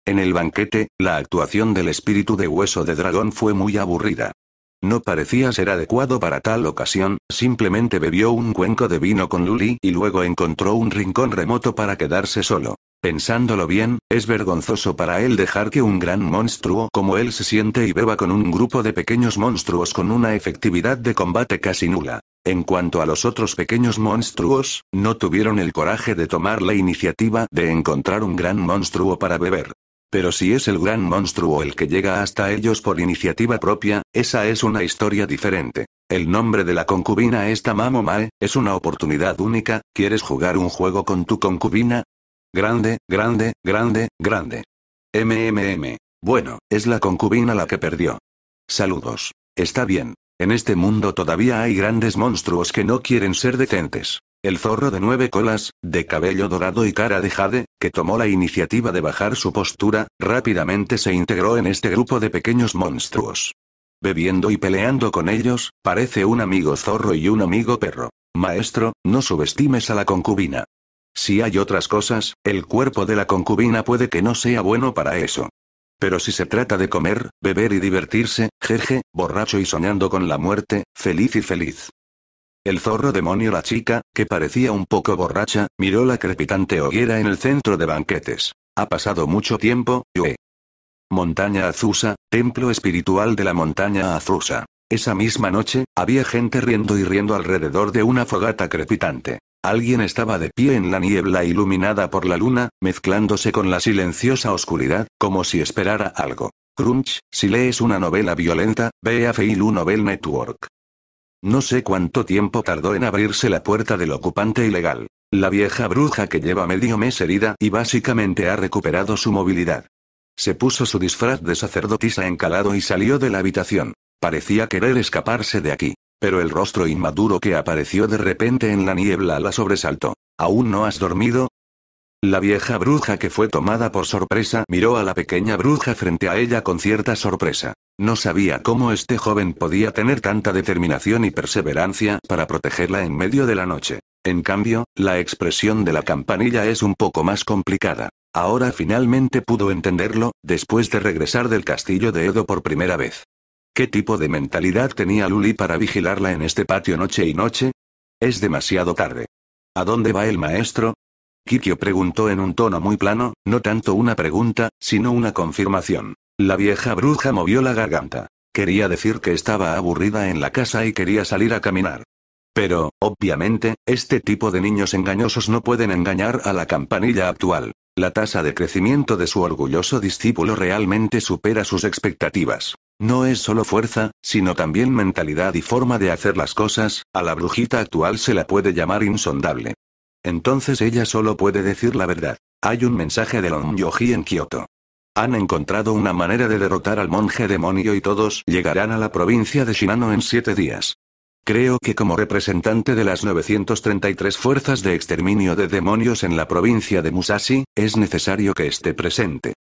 En el banquete, la actuación del espíritu de hueso de dragón fue muy aburrida. No parecía ser adecuado para tal ocasión, simplemente bebió un cuenco de vino con Luli y luego encontró un rincón remoto para quedarse solo. Pensándolo bien, es vergonzoso para él dejar que un gran monstruo como él se siente y beba con un grupo de pequeños monstruos con una efectividad de combate casi nula. En cuanto a los otros pequeños monstruos, no tuvieron el coraje de tomar la iniciativa de encontrar un gran monstruo para beber. Pero si es el gran monstruo el que llega hasta ellos por iniciativa propia, esa es una historia diferente. El nombre de la concubina es mamo Mae, es una oportunidad única, ¿quieres jugar un juego con tu concubina? Grande, grande, grande, grande. MMM. Bueno, es la concubina la que perdió. Saludos. Está bien. En este mundo todavía hay grandes monstruos que no quieren ser decentes el zorro de nueve colas, de cabello dorado y cara de jade, que tomó la iniciativa de bajar su postura, rápidamente se integró en este grupo de pequeños monstruos. Bebiendo y peleando con ellos, parece un amigo zorro y un amigo perro. Maestro, no subestimes a la concubina. Si hay otras cosas, el cuerpo de la concubina puede que no sea bueno para eso. Pero si se trata de comer, beber y divertirse, jeje, borracho y soñando con la muerte, feliz y feliz. El zorro demonio la chica, que parecía un poco borracha, miró la crepitante hoguera en el centro de banquetes. Ha pasado mucho tiempo, Yue. Montaña Azusa, templo espiritual de la montaña Azusa. Esa misma noche, había gente riendo y riendo alrededor de una fogata crepitante. Alguien estaba de pie en la niebla iluminada por la luna, mezclándose con la silenciosa oscuridad, como si esperara algo. Crunch, si lees una novela violenta, ve a Feilu Novel Network. No sé cuánto tiempo tardó en abrirse la puerta del ocupante ilegal. La vieja bruja que lleva medio mes herida y básicamente ha recuperado su movilidad. Se puso su disfraz de sacerdotisa encalado y salió de la habitación. Parecía querer escaparse de aquí. Pero el rostro inmaduro que apareció de repente en la niebla la sobresaltó. ¿Aún no has dormido? La vieja bruja que fue tomada por sorpresa miró a la pequeña bruja frente a ella con cierta sorpresa. No sabía cómo este joven podía tener tanta determinación y perseverancia para protegerla en medio de la noche. En cambio, la expresión de la campanilla es un poco más complicada. Ahora finalmente pudo entenderlo, después de regresar del castillo de Edo por primera vez. ¿Qué tipo de mentalidad tenía Luli para vigilarla en este patio noche y noche? Es demasiado tarde. ¿A dónde va el maestro? Kikio preguntó en un tono muy plano, no tanto una pregunta, sino una confirmación. La vieja bruja movió la garganta. Quería decir que estaba aburrida en la casa y quería salir a caminar. Pero, obviamente, este tipo de niños engañosos no pueden engañar a la campanilla actual. La tasa de crecimiento de su orgulloso discípulo realmente supera sus expectativas. No es solo fuerza, sino también mentalidad y forma de hacer las cosas, a la brujita actual se la puede llamar insondable. Entonces ella solo puede decir la verdad. Hay un mensaje de Long Yoji en Kioto. Han encontrado una manera de derrotar al monje demonio y todos llegarán a la provincia de Shinano en siete días. Creo que como representante de las 933 fuerzas de exterminio de demonios en la provincia de Musashi, es necesario que esté presente.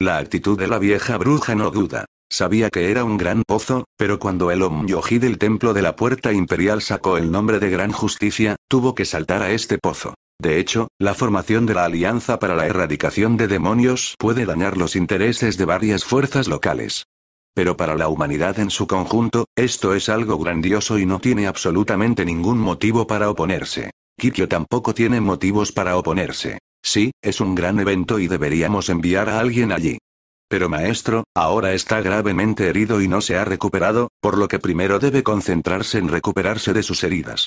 La actitud de la vieja bruja no duda. Sabía que era un gran pozo, pero cuando el Om-yoji del templo de la puerta imperial sacó el nombre de gran justicia, tuvo que saltar a este pozo. De hecho, la formación de la Alianza para la Erradicación de Demonios puede dañar los intereses de varias fuerzas locales. Pero para la humanidad en su conjunto, esto es algo grandioso y no tiene absolutamente ningún motivo para oponerse. Kikyo tampoco tiene motivos para oponerse. Sí, es un gran evento y deberíamos enviar a alguien allí. Pero maestro, ahora está gravemente herido y no se ha recuperado, por lo que primero debe concentrarse en recuperarse de sus heridas.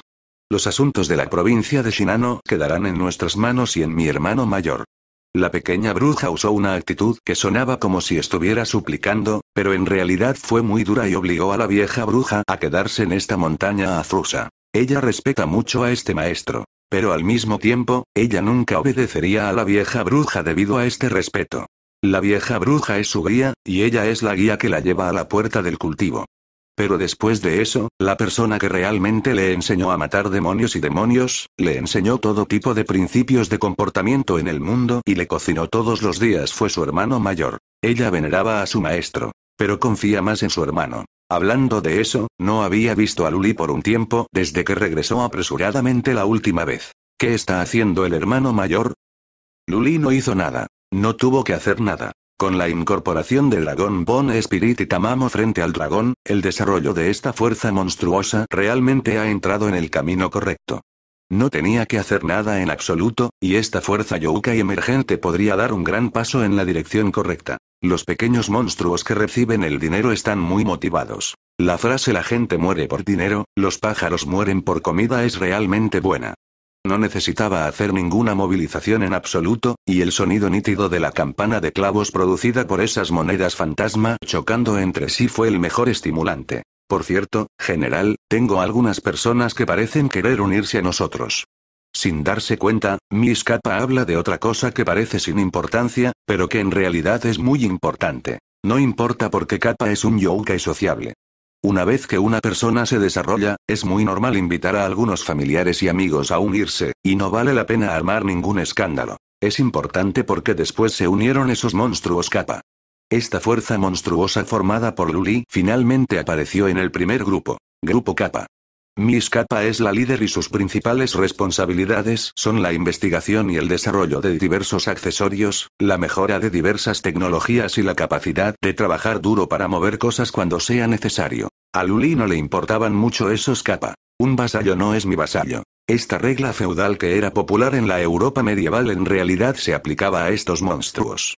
Los asuntos de la provincia de Shinano quedarán en nuestras manos y en mi hermano mayor. La pequeña bruja usó una actitud que sonaba como si estuviera suplicando, pero en realidad fue muy dura y obligó a la vieja bruja a quedarse en esta montaña azusa. Ella respeta mucho a este maestro. Pero al mismo tiempo, ella nunca obedecería a la vieja bruja debido a este respeto. La vieja bruja es su guía, y ella es la guía que la lleva a la puerta del cultivo. Pero después de eso, la persona que realmente le enseñó a matar demonios y demonios, le enseñó todo tipo de principios de comportamiento en el mundo y le cocinó todos los días fue su hermano mayor. Ella veneraba a su maestro, pero confía más en su hermano. Hablando de eso, no había visto a Luli por un tiempo desde que regresó apresuradamente la última vez. ¿Qué está haciendo el hermano mayor? Luli no hizo nada. No tuvo que hacer nada. Con la incorporación de Dragon Bon, Spirit y Tamamo frente al dragón, el desarrollo de esta fuerza monstruosa realmente ha entrado en el camino correcto. No tenía que hacer nada en absoluto, y esta fuerza y emergente podría dar un gran paso en la dirección correcta. Los pequeños monstruos que reciben el dinero están muy motivados. La frase la gente muere por dinero, los pájaros mueren por comida es realmente buena. No necesitaba hacer ninguna movilización en absoluto, y el sonido nítido de la campana de clavos producida por esas monedas fantasma chocando entre sí fue el mejor estimulante. Por cierto, general, tengo algunas personas que parecen querer unirse a nosotros. Sin darse cuenta, Miss Kappa habla de otra cosa que parece sin importancia, pero que en realidad es muy importante. No importa porque Kappa es un y sociable. Una vez que una persona se desarrolla, es muy normal invitar a algunos familiares y amigos a unirse, y no vale la pena armar ningún escándalo. Es importante porque después se unieron esos monstruos Kappa. Esta fuerza monstruosa formada por Luli finalmente apareció en el primer grupo, Grupo Kappa. Miss escapa es la líder y sus principales responsabilidades son la investigación y el desarrollo de diversos accesorios, la mejora de diversas tecnologías y la capacidad de trabajar duro para mover cosas cuando sea necesario. A Luli no le importaban mucho esos capa. Un vasallo no es mi vasallo. Esta regla feudal que era popular en la Europa medieval en realidad se aplicaba a estos monstruos.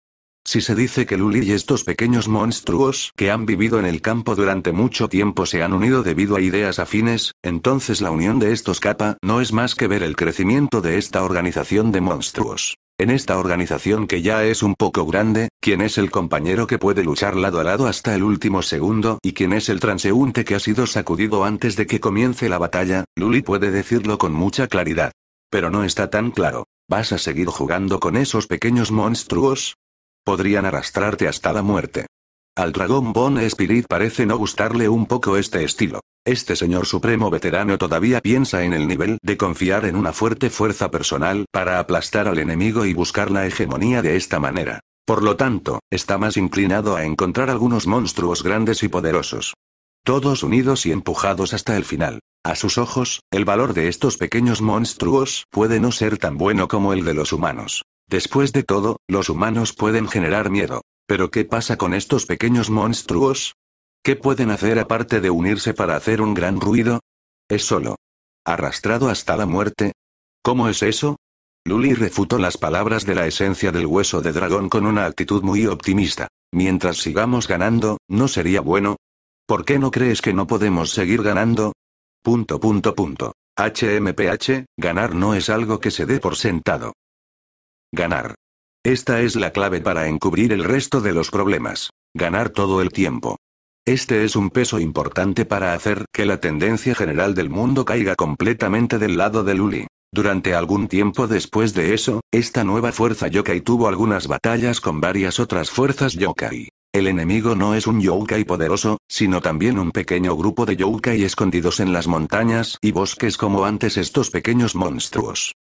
Si se dice que Luli y estos pequeños monstruos que han vivido en el campo durante mucho tiempo se han unido debido a ideas afines, entonces la unión de estos capa no es más que ver el crecimiento de esta organización de monstruos. En esta organización que ya es un poco grande, ¿quién es el compañero que puede luchar lado a lado hasta el último segundo y quién es el transeúnte que ha sido sacudido antes de que comience la batalla, Luli puede decirlo con mucha claridad. Pero no está tan claro. ¿Vas a seguir jugando con esos pequeños monstruos? Podrían arrastrarte hasta la muerte. Al dragón Bone Spirit parece no gustarle un poco este estilo. Este señor supremo veterano todavía piensa en el nivel de confiar en una fuerte fuerza personal para aplastar al enemigo y buscar la hegemonía de esta manera. Por lo tanto, está más inclinado a encontrar algunos monstruos grandes y poderosos. Todos unidos y empujados hasta el final. A sus ojos, el valor de estos pequeños monstruos puede no ser tan bueno como el de los humanos. Después de todo, los humanos pueden generar miedo. Pero ¿qué pasa con estos pequeños monstruos? ¿Qué pueden hacer aparte de unirse para hacer un gran ruido? Es solo. Arrastrado hasta la muerte. ¿Cómo es eso? Luli refutó las palabras de la esencia del hueso de dragón con una actitud muy optimista. Mientras sigamos ganando, ¿no sería bueno? ¿Por qué no crees que no podemos seguir ganando? Punto punto punto. HMPH, ganar no es algo que se dé por sentado. Ganar. Esta es la clave para encubrir el resto de los problemas. Ganar todo el tiempo. Este es un peso importante para hacer que la tendencia general del mundo caiga completamente del lado de Luli. Durante algún tiempo después de eso, esta nueva fuerza yokai tuvo algunas batallas con varias otras fuerzas yokai. El enemigo no es un yokai poderoso, sino también un pequeño grupo de yokai escondidos en las montañas y bosques como antes estos pequeños monstruos.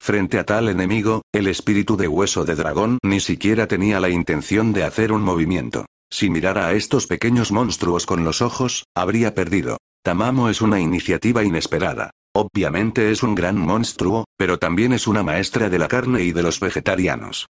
Frente a tal enemigo, el espíritu de hueso de dragón ni siquiera tenía la intención de hacer un movimiento. Si mirara a estos pequeños monstruos con los ojos, habría perdido. Tamamo es una iniciativa inesperada. Obviamente es un gran monstruo, pero también es una maestra de la carne y de los vegetarianos.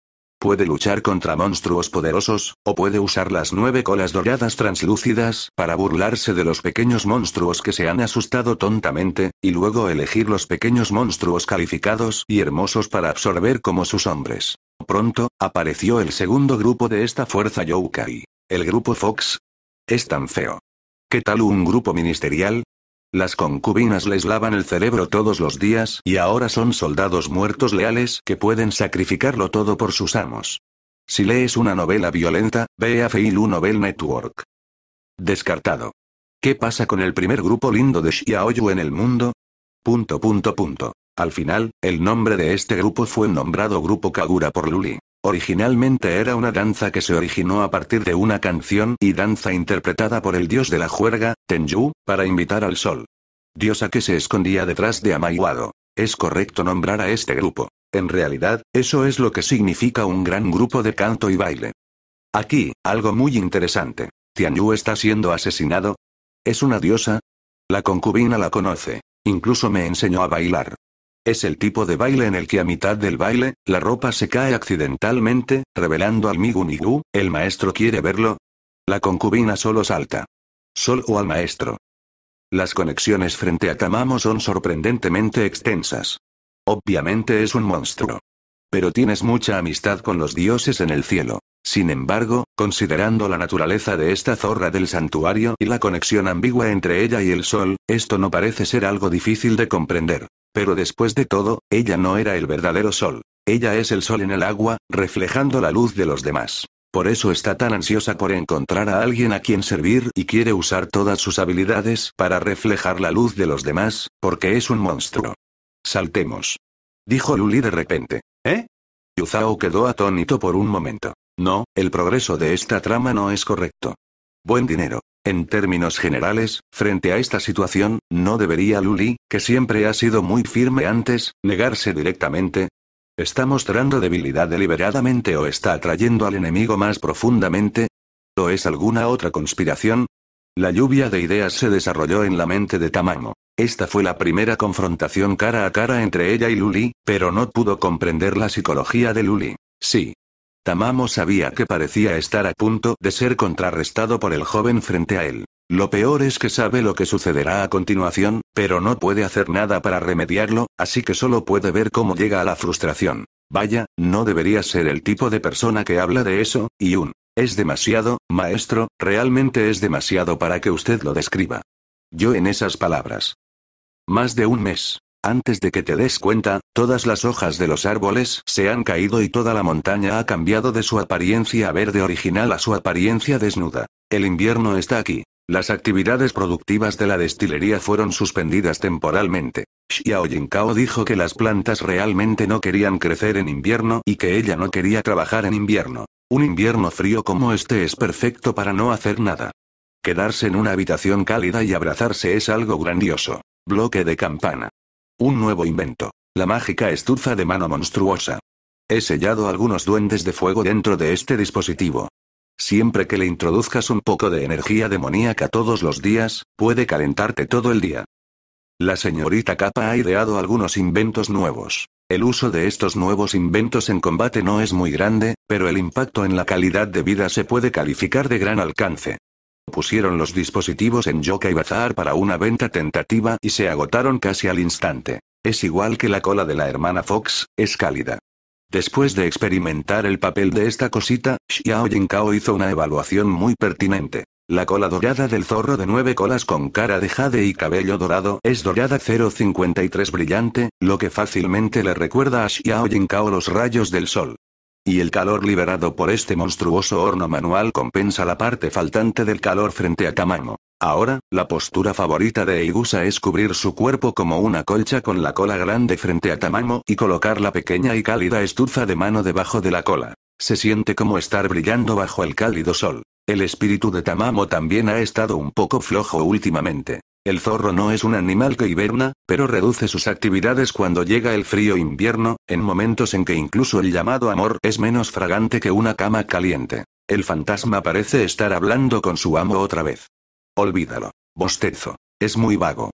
Puede luchar contra monstruos poderosos, o puede usar las nueve colas doradas translúcidas para burlarse de los pequeños monstruos que se han asustado tontamente, y luego elegir los pequeños monstruos calificados y hermosos para absorber como sus hombres. Pronto, apareció el segundo grupo de esta fuerza Yokai. El grupo Fox. Es tan feo. ¿Qué tal un grupo ministerial? Las concubinas les lavan el cerebro todos los días y ahora son soldados muertos leales que pueden sacrificarlo todo por sus amos. Si lees una novela violenta, ve a Feilu Novel Network. Descartado. ¿Qué pasa con el primer grupo lindo de Xiaoyu en el mundo? Punto punto punto. Al final, el nombre de este grupo fue nombrado Grupo Kagura por Luli. Originalmente era una danza que se originó a partir de una canción y danza interpretada por el dios de la juerga, Tenju, para invitar al sol. Diosa que se escondía detrás de Amaiwado. Es correcto nombrar a este grupo. En realidad, eso es lo que significa un gran grupo de canto y baile. Aquí, algo muy interesante. Tianyu está siendo asesinado. ¿Es una diosa? La concubina la conoce. Incluso me enseñó a bailar. Es el tipo de baile en el que a mitad del baile, la ropa se cae accidentalmente, revelando al Migunigu, ¿el maestro quiere verlo? La concubina solo salta. Sol o al maestro. Las conexiones frente a Tamamo son sorprendentemente extensas. Obviamente es un monstruo. Pero tienes mucha amistad con los dioses en el cielo. Sin embargo, considerando la naturaleza de esta zorra del santuario y la conexión ambigua entre ella y el sol, esto no parece ser algo difícil de comprender. Pero después de todo, ella no era el verdadero sol. Ella es el sol en el agua, reflejando la luz de los demás. Por eso está tan ansiosa por encontrar a alguien a quien servir y quiere usar todas sus habilidades para reflejar la luz de los demás, porque es un monstruo. Saltemos. Dijo Luli de repente. ¿Eh? Yuzao quedó atónito por un momento. No, el progreso de esta trama no es correcto. Buen dinero. En términos generales, frente a esta situación, ¿no debería Luli, que siempre ha sido muy firme antes, negarse directamente? ¿Está mostrando debilidad deliberadamente o está atrayendo al enemigo más profundamente? ¿O es alguna otra conspiración? La lluvia de ideas se desarrolló en la mente de Tamamo. Esta fue la primera confrontación cara a cara entre ella y Luli, pero no pudo comprender la psicología de Luli. Sí. Tamamo sabía que parecía estar a punto de ser contrarrestado por el joven frente a él. Lo peor es que sabe lo que sucederá a continuación, pero no puede hacer nada para remediarlo, así que solo puede ver cómo llega a la frustración. Vaya, no debería ser el tipo de persona que habla de eso, y un es demasiado, maestro, realmente es demasiado para que usted lo describa. Yo en esas palabras. Más de un mes. Antes de que te des cuenta, todas las hojas de los árboles se han caído y toda la montaña ha cambiado de su apariencia verde original a su apariencia desnuda. El invierno está aquí. Las actividades productivas de la destilería fueron suspendidas temporalmente. Xiao Jinkao dijo que las plantas realmente no querían crecer en invierno y que ella no quería trabajar en invierno. Un invierno frío como este es perfecto para no hacer nada. Quedarse en una habitación cálida y abrazarse es algo grandioso. Bloque de campana. Un nuevo invento. La mágica estufa de mano monstruosa. He sellado algunos duendes de fuego dentro de este dispositivo. Siempre que le introduzcas un poco de energía demoníaca todos los días, puede calentarte todo el día. La señorita Capa ha ideado algunos inventos nuevos. El uso de estos nuevos inventos en combate no es muy grande, pero el impacto en la calidad de vida se puede calificar de gran alcance. Pusieron los dispositivos en Yoka y Bazar para una venta tentativa y se agotaron casi al instante. Es igual que la cola de la hermana Fox, es cálida. Después de experimentar el papel de esta cosita, Xiao Jinkao hizo una evaluación muy pertinente. La cola dorada del zorro de nueve colas con cara de jade y cabello dorado es dorada 053 brillante, lo que fácilmente le recuerda a Xiao Jinkao los rayos del sol. Y el calor liberado por este monstruoso horno manual compensa la parte faltante del calor frente a Tamamo. Ahora, la postura favorita de Eigusa es cubrir su cuerpo como una colcha con la cola grande frente a Tamamo y colocar la pequeña y cálida estufa de mano debajo de la cola. Se siente como estar brillando bajo el cálido sol. El espíritu de Tamamo también ha estado un poco flojo últimamente. El zorro no es un animal que hiberna, pero reduce sus actividades cuando llega el frío invierno, en momentos en que incluso el llamado amor es menos fragante que una cama caliente. El fantasma parece estar hablando con su amo otra vez. Olvídalo. Bostezo. Es muy vago.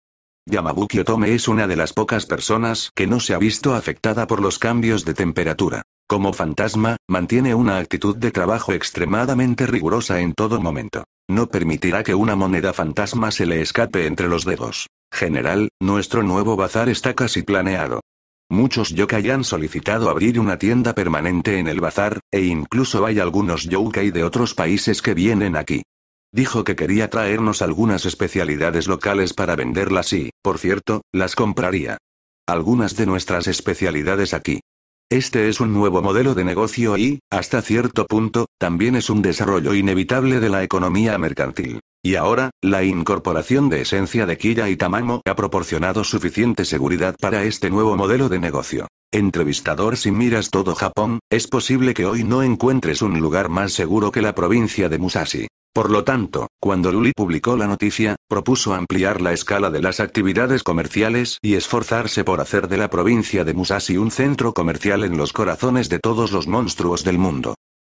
Yamabuki Otome es una de las pocas personas que no se ha visto afectada por los cambios de temperatura. Como fantasma, mantiene una actitud de trabajo extremadamente rigurosa en todo momento. No permitirá que una moneda fantasma se le escape entre los dedos. General, nuestro nuevo bazar está casi planeado. Muchos yokai han solicitado abrir una tienda permanente en el bazar, e incluso hay algunos yokai de otros países que vienen aquí. Dijo que quería traernos algunas especialidades locales para venderlas y, por cierto, las compraría. Algunas de nuestras especialidades aquí. Este es un nuevo modelo de negocio y, hasta cierto punto, también es un desarrollo inevitable de la economía mercantil. Y ahora, la incorporación de esencia de Kira y Tamamo ha proporcionado suficiente seguridad para este nuevo modelo de negocio. Entrevistador si miras todo Japón, es posible que hoy no encuentres un lugar más seguro que la provincia de Musashi. Por lo tanto, cuando Luli publicó la noticia, propuso ampliar la escala de las actividades comerciales y esforzarse por hacer de la provincia de Musashi un centro comercial en los corazones de todos los monstruos del mundo.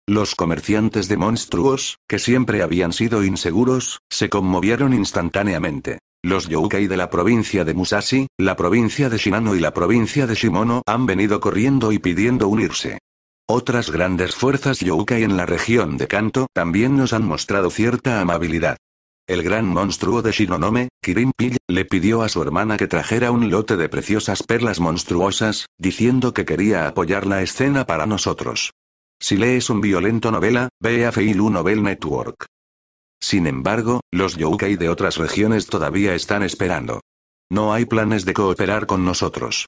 Los comerciantes de monstruos, que siempre habían sido inseguros, se conmovieron instantáneamente. Los Youkai de la provincia de Musashi, la provincia de Shinano y la provincia de Shimono han venido corriendo y pidiendo unirse. Otras grandes fuerzas Youkai en la región de Kanto también nos han mostrado cierta amabilidad. El gran monstruo de Shinonome, Kirin Pill, le pidió a su hermana que trajera un lote de preciosas perlas monstruosas, diciendo que quería apoyar la escena para nosotros. Si lees un violento novela, ve a Feilu Novel Network. Sin embargo, los Youkai de otras regiones todavía están esperando. No hay planes de cooperar con nosotros.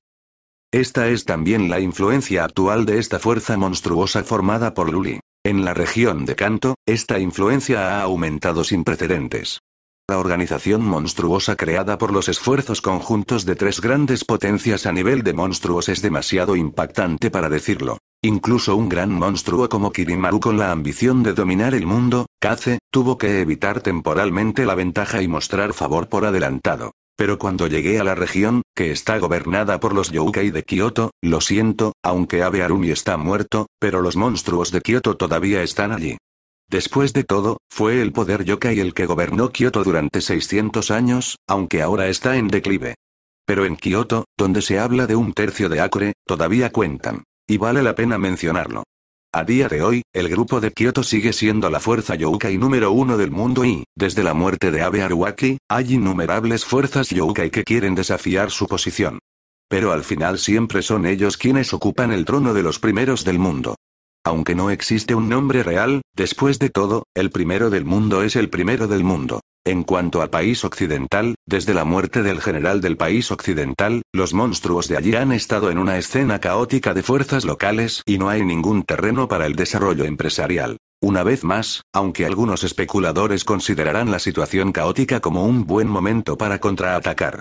Esta es también la influencia actual de esta fuerza monstruosa formada por Luli. En la región de Kanto, esta influencia ha aumentado sin precedentes. La organización monstruosa creada por los esfuerzos conjuntos de tres grandes potencias a nivel de monstruos es demasiado impactante para decirlo. Incluso un gran monstruo como Kirimaru con la ambición de dominar el mundo, Kaze, tuvo que evitar temporalmente la ventaja y mostrar favor por adelantado. Pero cuando llegué a la región, que está gobernada por los Yokai de Kioto, lo siento, aunque Abe Arumi está muerto, pero los monstruos de Kioto todavía están allí. Después de todo, fue el poder Yokai el que gobernó Kioto durante 600 años, aunque ahora está en declive. Pero en Kioto, donde se habla de un tercio de acre, todavía cuentan. Y vale la pena mencionarlo. A día de hoy, el grupo de Kyoto sigue siendo la fuerza Youkai número uno del mundo y, desde la muerte de Abe Aruaki, hay innumerables fuerzas Youkai que quieren desafiar su posición. Pero al final siempre son ellos quienes ocupan el trono de los primeros del mundo. Aunque no existe un nombre real, después de todo, el primero del mundo es el primero del mundo. En cuanto al país occidental, desde la muerte del general del país occidental, los monstruos de allí han estado en una escena caótica de fuerzas locales y no hay ningún terreno para el desarrollo empresarial. Una vez más, aunque algunos especuladores considerarán la situación caótica como un buen momento para contraatacar.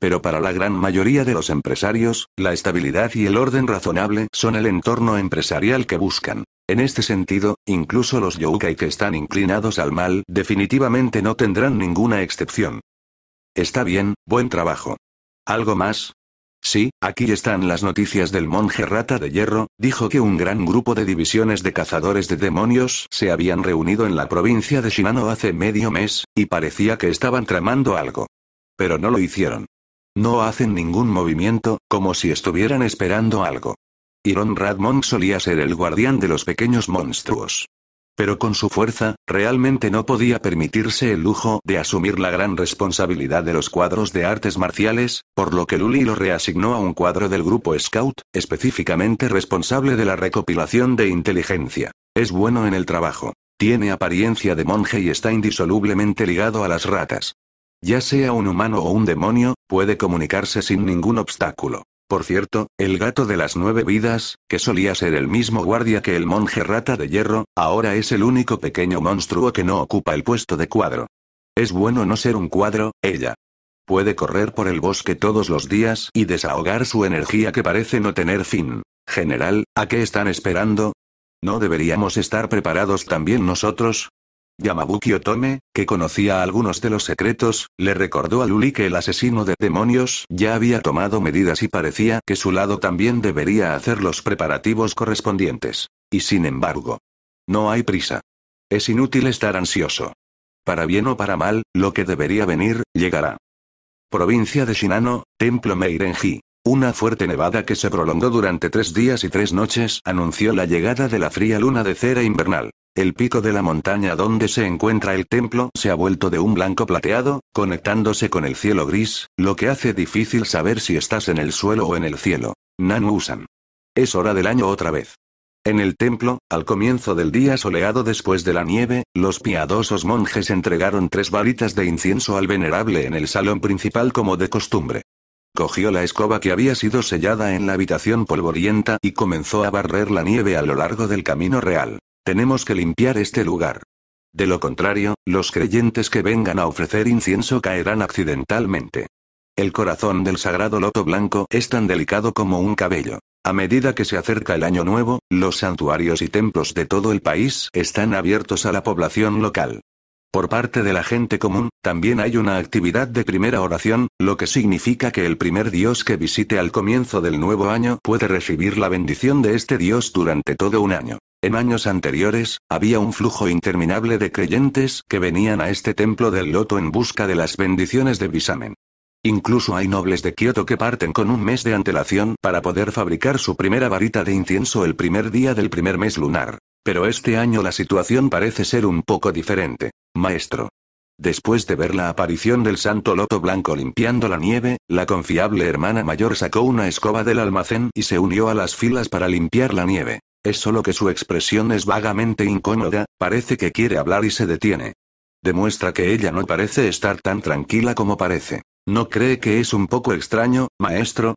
Pero para la gran mayoría de los empresarios, la estabilidad y el orden razonable son el entorno empresarial que buscan. En este sentido, incluso los yokai que están inclinados al mal definitivamente no tendrán ninguna excepción. Está bien, buen trabajo. ¿Algo más? Sí, aquí están las noticias del monje rata de hierro, dijo que un gran grupo de divisiones de cazadores de demonios se habían reunido en la provincia de Shinano hace medio mes, y parecía que estaban tramando algo. Pero no lo hicieron. No hacen ningún movimiento, como si estuvieran esperando algo. Iron Radmon solía ser el guardián de los pequeños monstruos. Pero con su fuerza, realmente no podía permitirse el lujo de asumir la gran responsabilidad de los cuadros de artes marciales, por lo que Luli lo reasignó a un cuadro del grupo Scout, específicamente responsable de la recopilación de inteligencia. Es bueno en el trabajo. Tiene apariencia de monje y está indisolublemente ligado a las ratas. Ya sea un humano o un demonio, puede comunicarse sin ningún obstáculo. Por cierto, el gato de las nueve vidas, que solía ser el mismo guardia que el monje rata de hierro, ahora es el único pequeño monstruo que no ocupa el puesto de cuadro. Es bueno no ser un cuadro, ella. Puede correr por el bosque todos los días y desahogar su energía que parece no tener fin. General, ¿a qué están esperando? ¿No deberíamos estar preparados también nosotros? Yamabuki Otome, que conocía algunos de los secretos, le recordó a Luli que el asesino de demonios ya había tomado medidas y parecía que su lado también debería hacer los preparativos correspondientes. Y sin embargo, no hay prisa. Es inútil estar ansioso. Para bien o para mal, lo que debería venir, llegará. Provincia de Shinano, Templo Meirenji. Una fuerte nevada que se prolongó durante tres días y tres noches anunció la llegada de la fría luna de cera invernal. El pico de la montaña donde se encuentra el templo se ha vuelto de un blanco plateado, conectándose con el cielo gris, lo que hace difícil saber si estás en el suelo o en el cielo. Nanu Usan. Es hora del año otra vez. En el templo, al comienzo del día soleado después de la nieve, los piadosos monjes entregaron tres varitas de incienso al venerable en el salón principal como de costumbre. Cogió la escoba que había sido sellada en la habitación polvorienta y comenzó a barrer la nieve a lo largo del camino real. Tenemos que limpiar este lugar. De lo contrario, los creyentes que vengan a ofrecer incienso caerán accidentalmente. El corazón del sagrado loto blanco es tan delicado como un cabello. A medida que se acerca el año nuevo, los santuarios y templos de todo el país están abiertos a la población local. Por parte de la gente común, también hay una actividad de primera oración, lo que significa que el primer Dios que visite al comienzo del nuevo año puede recibir la bendición de este Dios durante todo un año. En años anteriores, había un flujo interminable de creyentes que venían a este templo del loto en busca de las bendiciones de Bisamen. Incluso hay nobles de Kioto que parten con un mes de antelación para poder fabricar su primera varita de incienso el primer día del primer mes lunar. Pero este año la situación parece ser un poco diferente, maestro. Después de ver la aparición del santo loto blanco limpiando la nieve, la confiable hermana mayor sacó una escoba del almacén y se unió a las filas para limpiar la nieve. Es solo que su expresión es vagamente incómoda, parece que quiere hablar y se detiene. Demuestra que ella no parece estar tan tranquila como parece. ¿No cree que es un poco extraño, maestro?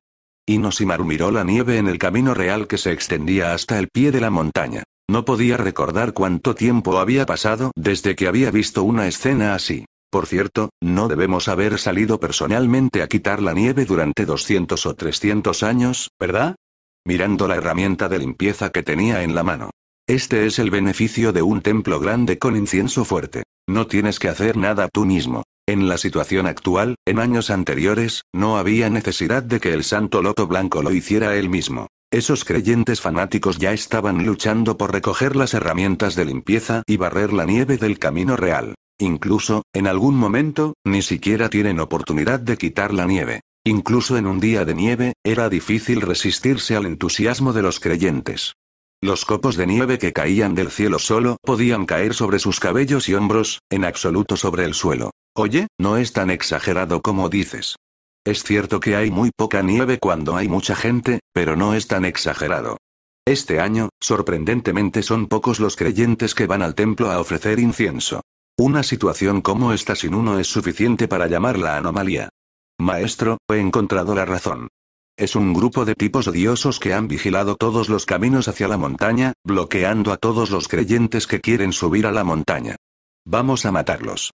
Inosimaru miró la nieve en el camino real que se extendía hasta el pie de la montaña. No podía recordar cuánto tiempo había pasado desde que había visto una escena así. Por cierto, no debemos haber salido personalmente a quitar la nieve durante 200 o 300 años, ¿verdad? Mirando la herramienta de limpieza que tenía en la mano. Este es el beneficio de un templo grande con incienso fuerte. No tienes que hacer nada tú mismo. En la situación actual, en años anteriores, no había necesidad de que el santo loto blanco lo hiciera él mismo. Esos creyentes fanáticos ya estaban luchando por recoger las herramientas de limpieza y barrer la nieve del camino real. Incluso, en algún momento, ni siquiera tienen oportunidad de quitar la nieve. Incluso en un día de nieve, era difícil resistirse al entusiasmo de los creyentes. Los copos de nieve que caían del cielo solo podían caer sobre sus cabellos y hombros, en absoluto sobre el suelo. Oye, no es tan exagerado como dices. Es cierto que hay muy poca nieve cuando hay mucha gente, pero no es tan exagerado. Este año, sorprendentemente son pocos los creyentes que van al templo a ofrecer incienso. Una situación como esta sin uno es suficiente para llamar la anomalía. Maestro, he encontrado la razón. Es un grupo de tipos odiosos que han vigilado todos los caminos hacia la montaña, bloqueando a todos los creyentes que quieren subir a la montaña. Vamos a matarlos.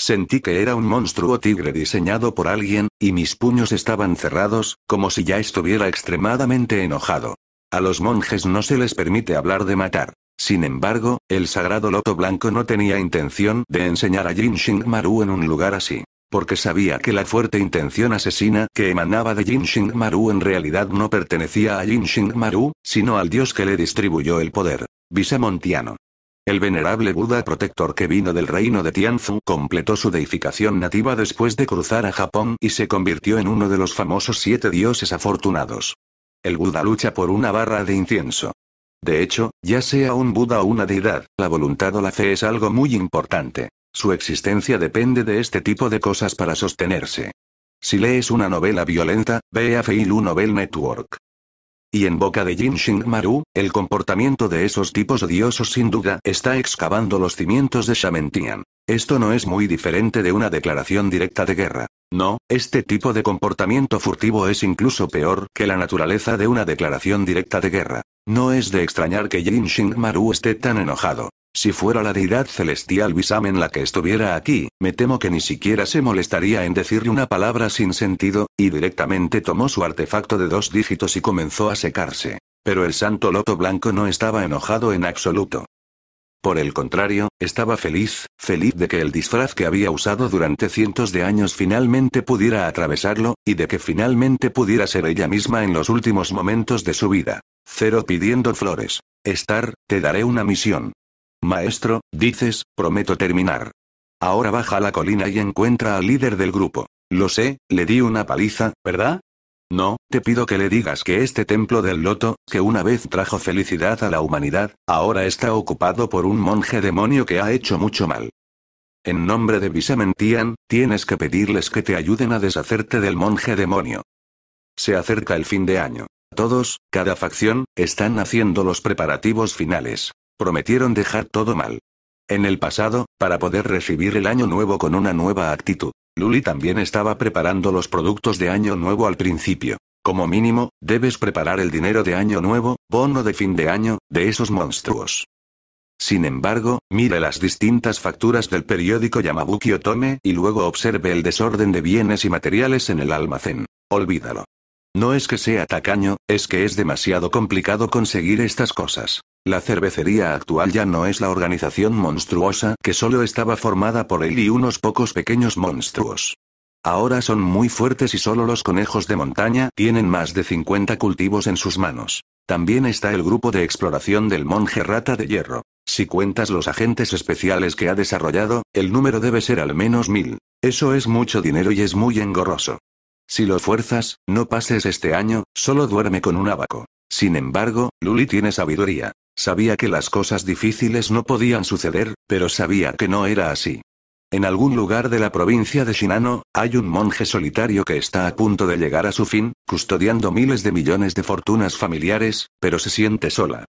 Sentí que era un monstruo tigre diseñado por alguien, y mis puños estaban cerrados, como si ya estuviera extremadamente enojado. A los monjes no se les permite hablar de matar. Sin embargo, el sagrado loto blanco no tenía intención de enseñar a Jin Maru en un lugar así. Porque sabía que la fuerte intención asesina que emanaba de Jin Maru en realidad no pertenecía a Jin Maru, sino al dios que le distribuyó el poder. Visemontiano. El venerable Buda protector que vino del reino de Tianzhu completó su deificación nativa después de cruzar a Japón y se convirtió en uno de los famosos siete dioses afortunados. El Buda lucha por una barra de incienso. De hecho, ya sea un Buda o una deidad, la voluntad o la fe es algo muy importante. Su existencia depende de este tipo de cosas para sostenerse. Si lees una novela violenta, ve a Feilu Novel Network. Y en boca de Jinxing Maru, el comportamiento de esos tipos odiosos sin duda está excavando los cimientos de Shamentian. Esto no es muy diferente de una declaración directa de guerra. No, este tipo de comportamiento furtivo es incluso peor que la naturaleza de una declaración directa de guerra. No es de extrañar que Jinxing Maru esté tan enojado. Si fuera la deidad celestial en la que estuviera aquí, me temo que ni siquiera se molestaría en decirle una palabra sin sentido, y directamente tomó su artefacto de dos dígitos y comenzó a secarse. Pero el santo loto blanco no estaba enojado en absoluto. Por el contrario, estaba feliz, feliz de que el disfraz que había usado durante cientos de años finalmente pudiera atravesarlo, y de que finalmente pudiera ser ella misma en los últimos momentos de su vida. Cero pidiendo flores. Estar, te daré una misión. Maestro, dices, prometo terminar. Ahora baja a la colina y encuentra al líder del grupo. Lo sé, le di una paliza, ¿verdad? No, te pido que le digas que este templo del loto, que una vez trajo felicidad a la humanidad, ahora está ocupado por un monje demonio que ha hecho mucho mal. En nombre de Visementian, tienes que pedirles que te ayuden a deshacerte del monje demonio. Se acerca el fin de año. Todos, cada facción, están haciendo los preparativos finales. Prometieron dejar todo mal. En el pasado, para poder recibir el año nuevo con una nueva actitud. Luli también estaba preparando los productos de año nuevo al principio. Como mínimo, debes preparar el dinero de año nuevo, bono de fin de año, de esos monstruos. Sin embargo, mire las distintas facturas del periódico Yamabuki Otome y luego observe el desorden de bienes y materiales en el almacén. Olvídalo. No es que sea tacaño, es que es demasiado complicado conseguir estas cosas. La cervecería actual ya no es la organización monstruosa que solo estaba formada por él y unos pocos pequeños monstruos. Ahora son muy fuertes y solo los conejos de montaña tienen más de 50 cultivos en sus manos. También está el grupo de exploración del monje rata de hierro. Si cuentas los agentes especiales que ha desarrollado, el número debe ser al menos mil. Eso es mucho dinero y es muy engorroso. Si lo fuerzas, no pases este año, solo duerme con un abaco. Sin embargo, Luli tiene sabiduría. Sabía que las cosas difíciles no podían suceder, pero sabía que no era así. En algún lugar de la provincia de Shinano, hay un monje solitario que está a punto de llegar a su fin, custodiando miles de millones de fortunas familiares, pero se siente sola.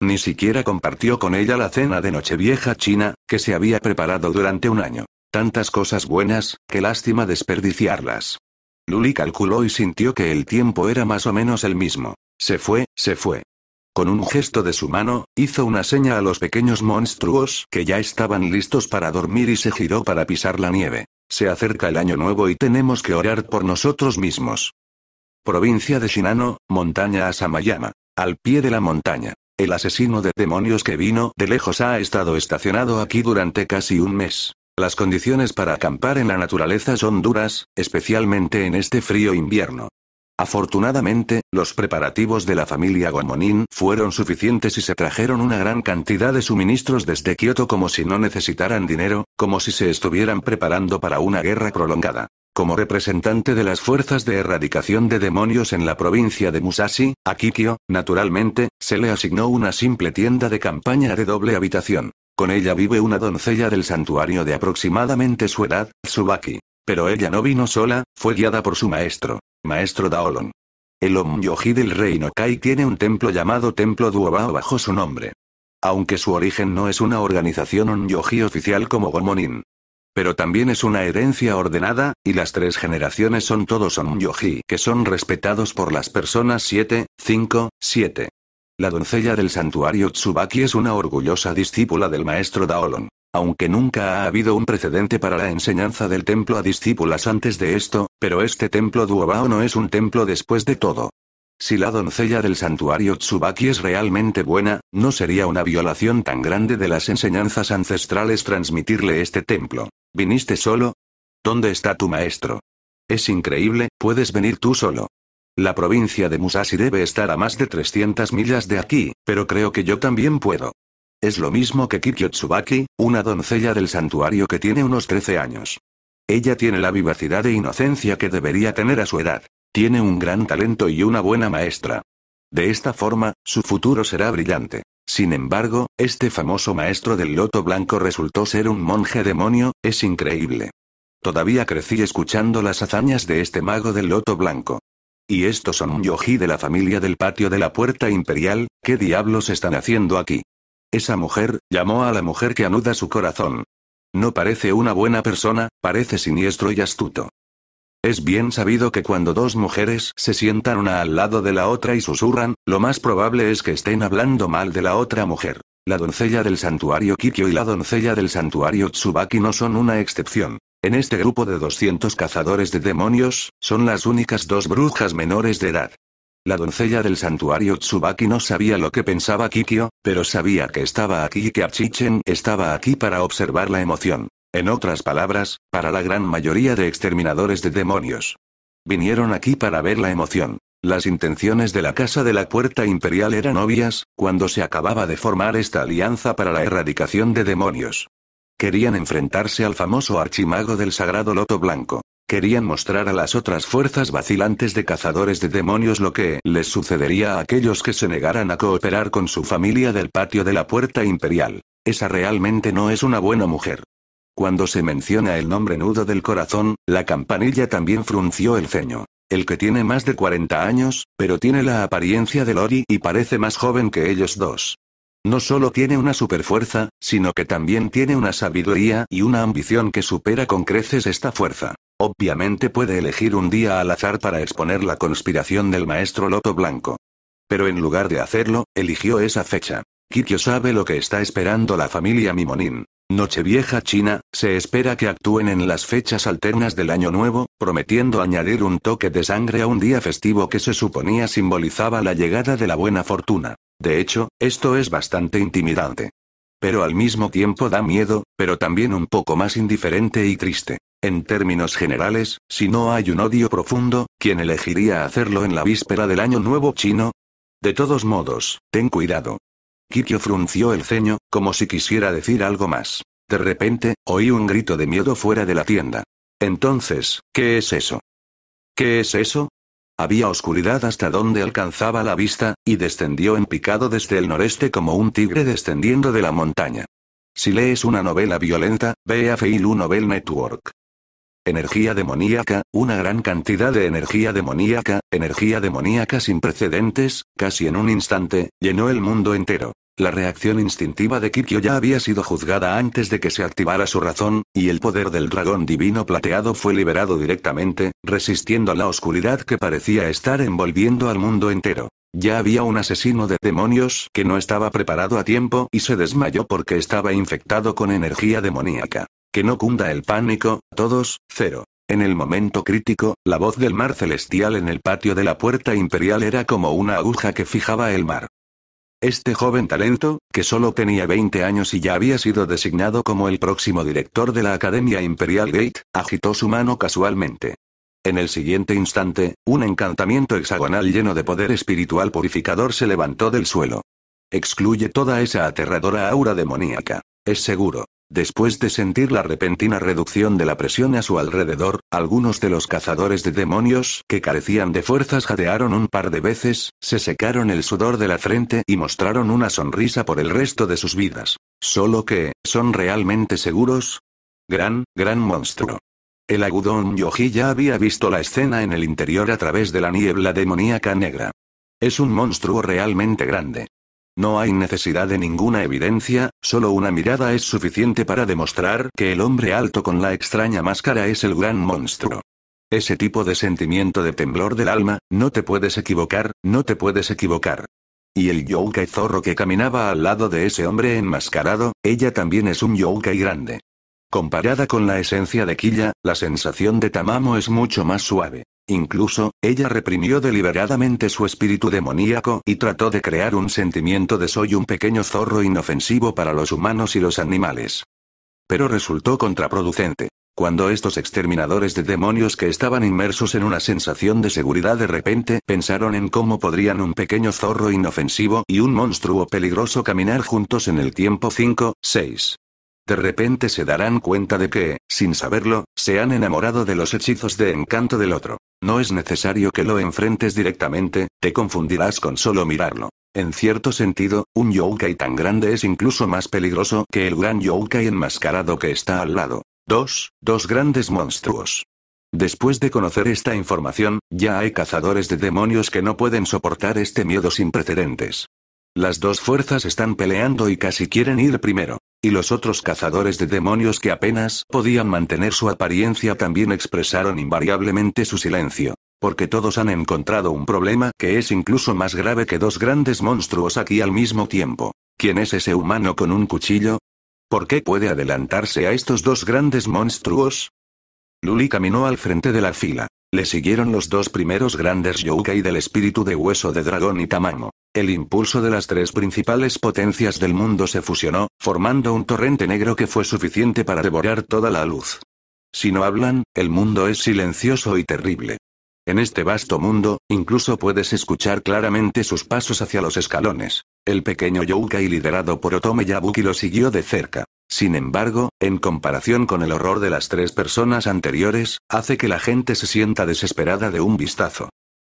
Ni siquiera compartió con ella la cena de Nochevieja china, que se había preparado durante un año. Tantas cosas buenas, qué lástima desperdiciarlas. Luli calculó y sintió que el tiempo era más o menos el mismo. Se fue, se fue. Con un gesto de su mano, hizo una seña a los pequeños monstruos que ya estaban listos para dormir y se giró para pisar la nieve. Se acerca el año nuevo y tenemos que orar por nosotros mismos. Provincia de Shinano, montaña Asamayama. Al pie de la montaña. El asesino de demonios que vino de lejos ha estado estacionado aquí durante casi un mes. Las condiciones para acampar en la naturaleza son duras, especialmente en este frío invierno. Afortunadamente, los preparativos de la familia Gomonin fueron suficientes y se trajeron una gran cantidad de suministros desde Kioto como si no necesitaran dinero, como si se estuvieran preparando para una guerra prolongada. Como representante de las fuerzas de erradicación de demonios en la provincia de Musashi, a naturalmente, se le asignó una simple tienda de campaña de doble habitación. Con ella vive una doncella del santuario de aproximadamente su edad, Tsubaki. Pero ella no vino sola, fue guiada por su maestro, maestro Daolon. El yoji del reino Kai tiene un templo llamado Templo Duobao bajo su nombre. Aunque su origen no es una organización Yoji oficial como Gomonin. Pero también es una herencia ordenada, y las tres generaciones son todos Yoji que son respetados por las personas 7, 5, 7. La doncella del santuario Tsubaki es una orgullosa discípula del maestro Daolon. Aunque nunca ha habido un precedente para la enseñanza del templo a discípulas antes de esto, pero este templo Duobao no es un templo después de todo. Si la doncella del santuario Tsubaki es realmente buena, no sería una violación tan grande de las enseñanzas ancestrales transmitirle este templo. ¿Viniste solo? ¿Dónde está tu maestro? Es increíble, puedes venir tú solo. La provincia de Musashi debe estar a más de 300 millas de aquí, pero creo que yo también puedo. Es lo mismo que Kikyo Tsubaki, una doncella del santuario que tiene unos 13 años. Ella tiene la vivacidad e inocencia que debería tener a su edad. Tiene un gran talento y una buena maestra. De esta forma, su futuro será brillante. Sin embargo, este famoso maestro del loto blanco resultó ser un monje demonio, es increíble. Todavía crecí escuchando las hazañas de este mago del loto blanco. Y estos son un yoji de la familia del patio de la puerta imperial, ¿qué diablos están haciendo aquí? Esa mujer, llamó a la mujer que anuda su corazón. No parece una buena persona, parece siniestro y astuto. Es bien sabido que cuando dos mujeres se sientan una al lado de la otra y susurran, lo más probable es que estén hablando mal de la otra mujer. La doncella del santuario Kikyo y la doncella del santuario Tsubaki no son una excepción. En este grupo de 200 cazadores de demonios, son las únicas dos brujas menores de edad. La doncella del santuario Tsubaki no sabía lo que pensaba Kikyo, pero sabía que estaba aquí y que Achichen estaba aquí para observar la emoción. En otras palabras, para la gran mayoría de exterminadores de demonios. Vinieron aquí para ver la emoción. Las intenciones de la Casa de la Puerta Imperial eran obvias, cuando se acababa de formar esta alianza para la erradicación de demonios. Querían enfrentarse al famoso archimago del Sagrado Loto Blanco. Querían mostrar a las otras fuerzas vacilantes de cazadores de demonios lo que les sucedería a aquellos que se negaran a cooperar con su familia del patio de la puerta imperial. Esa realmente no es una buena mujer. Cuando se menciona el nombre nudo del corazón, la campanilla también frunció el ceño. El que tiene más de 40 años, pero tiene la apariencia de Lori y parece más joven que ellos dos. No solo tiene una superfuerza, sino que también tiene una sabiduría y una ambición que supera con creces esta fuerza. Obviamente puede elegir un día al azar para exponer la conspiración del maestro Loto Blanco. Pero en lugar de hacerlo, eligió esa fecha. Kikyo sabe lo que está esperando la familia Mimonin. Nochevieja China, se espera que actúen en las fechas alternas del Año Nuevo, prometiendo añadir un toque de sangre a un día festivo que se suponía simbolizaba la llegada de la buena fortuna. De hecho, esto es bastante intimidante. Pero al mismo tiempo da miedo, pero también un poco más indiferente y triste. En términos generales, si no hay un odio profundo, ¿quién elegiría hacerlo en la víspera del Año Nuevo chino? De todos modos, ten cuidado. Kikyo frunció el ceño, como si quisiera decir algo más. De repente, oí un grito de miedo fuera de la tienda. Entonces, ¿qué es eso? ¿Qué es eso? Había oscuridad hasta donde alcanzaba la vista, y descendió en picado desde el noreste como un tigre descendiendo de la montaña. Si lees una novela violenta, ve a Feilu Novel Network. Energía demoníaca, una gran cantidad de energía demoníaca, energía demoníaca sin precedentes, casi en un instante, llenó el mundo entero. La reacción instintiva de Kikyo ya había sido juzgada antes de que se activara su razón, y el poder del dragón divino plateado fue liberado directamente, resistiendo a la oscuridad que parecía estar envolviendo al mundo entero. Ya había un asesino de demonios que no estaba preparado a tiempo y se desmayó porque estaba infectado con energía demoníaca. Que no cunda el pánico, todos, cero. En el momento crítico, la voz del mar celestial en el patio de la puerta imperial era como una aguja que fijaba el mar. Este joven talento, que solo tenía 20 años y ya había sido designado como el próximo director de la Academia Imperial Gate, agitó su mano casualmente. En el siguiente instante, un encantamiento hexagonal lleno de poder espiritual purificador se levantó del suelo. Excluye toda esa aterradora aura demoníaca. Es seguro. Después de sentir la repentina reducción de la presión a su alrededor, algunos de los cazadores de demonios que carecían de fuerzas jadearon un par de veces, se secaron el sudor de la frente y mostraron una sonrisa por el resto de sus vidas. Solo que, ¿son realmente seguros? Gran, gran monstruo. El agudón Yoji ya había visto la escena en el interior a través de la niebla demoníaca negra. Es un monstruo realmente grande. No hay necesidad de ninguna evidencia, solo una mirada es suficiente para demostrar que el hombre alto con la extraña máscara es el gran monstruo. Ese tipo de sentimiento de temblor del alma, no te puedes equivocar, no te puedes equivocar. Y el yokai zorro que caminaba al lado de ese hombre enmascarado, ella también es un yokai grande. Comparada con la esencia de Killa, la sensación de Tamamo es mucho más suave. Incluso, ella reprimió deliberadamente su espíritu demoníaco y trató de crear un sentimiento de soy un pequeño zorro inofensivo para los humanos y los animales. Pero resultó contraproducente. Cuando estos exterminadores de demonios que estaban inmersos en una sensación de seguridad de repente pensaron en cómo podrían un pequeño zorro inofensivo y un monstruo peligroso caminar juntos en el tiempo 5, 6, de repente se darán cuenta de que, sin saberlo, se han enamorado de los hechizos de encanto del otro. No es necesario que lo enfrentes directamente, te confundirás con solo mirarlo. En cierto sentido, un yokai tan grande es incluso más peligroso que el gran yokai enmascarado que está al lado. Dos, dos grandes monstruos. Después de conocer esta información, ya hay cazadores de demonios que no pueden soportar este miedo sin precedentes. Las dos fuerzas están peleando y casi quieren ir primero. Y los otros cazadores de demonios que apenas podían mantener su apariencia también expresaron invariablemente su silencio. Porque todos han encontrado un problema que es incluso más grave que dos grandes monstruos aquí al mismo tiempo. ¿Quién es ese humano con un cuchillo? ¿Por qué puede adelantarse a estos dos grandes monstruos? Luli caminó al frente de la fila. Le siguieron los dos primeros grandes yokai del espíritu de hueso de dragón y tamamo el impulso de las tres principales potencias del mundo se fusionó, formando un torrente negro que fue suficiente para devorar toda la luz. Si no hablan, el mundo es silencioso y terrible. En este vasto mundo, incluso puedes escuchar claramente sus pasos hacia los escalones. El pequeño Youkai liderado por Otome Yabuki lo siguió de cerca. Sin embargo, en comparación con el horror de las tres personas anteriores, hace que la gente se sienta desesperada de un vistazo.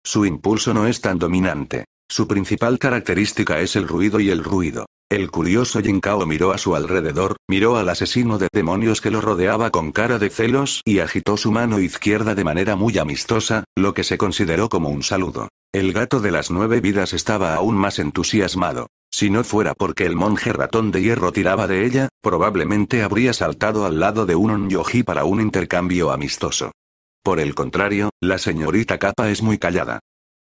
Su impulso no es tan dominante. Su principal característica es el ruido y el ruido. El curioso Jinkao miró a su alrededor, miró al asesino de demonios que lo rodeaba con cara de celos y agitó su mano izquierda de manera muy amistosa, lo que se consideró como un saludo. El gato de las nueve vidas estaba aún más entusiasmado. Si no fuera porque el monje ratón de hierro tiraba de ella, probablemente habría saltado al lado de un yoji para un intercambio amistoso. Por el contrario, la señorita capa es muy callada.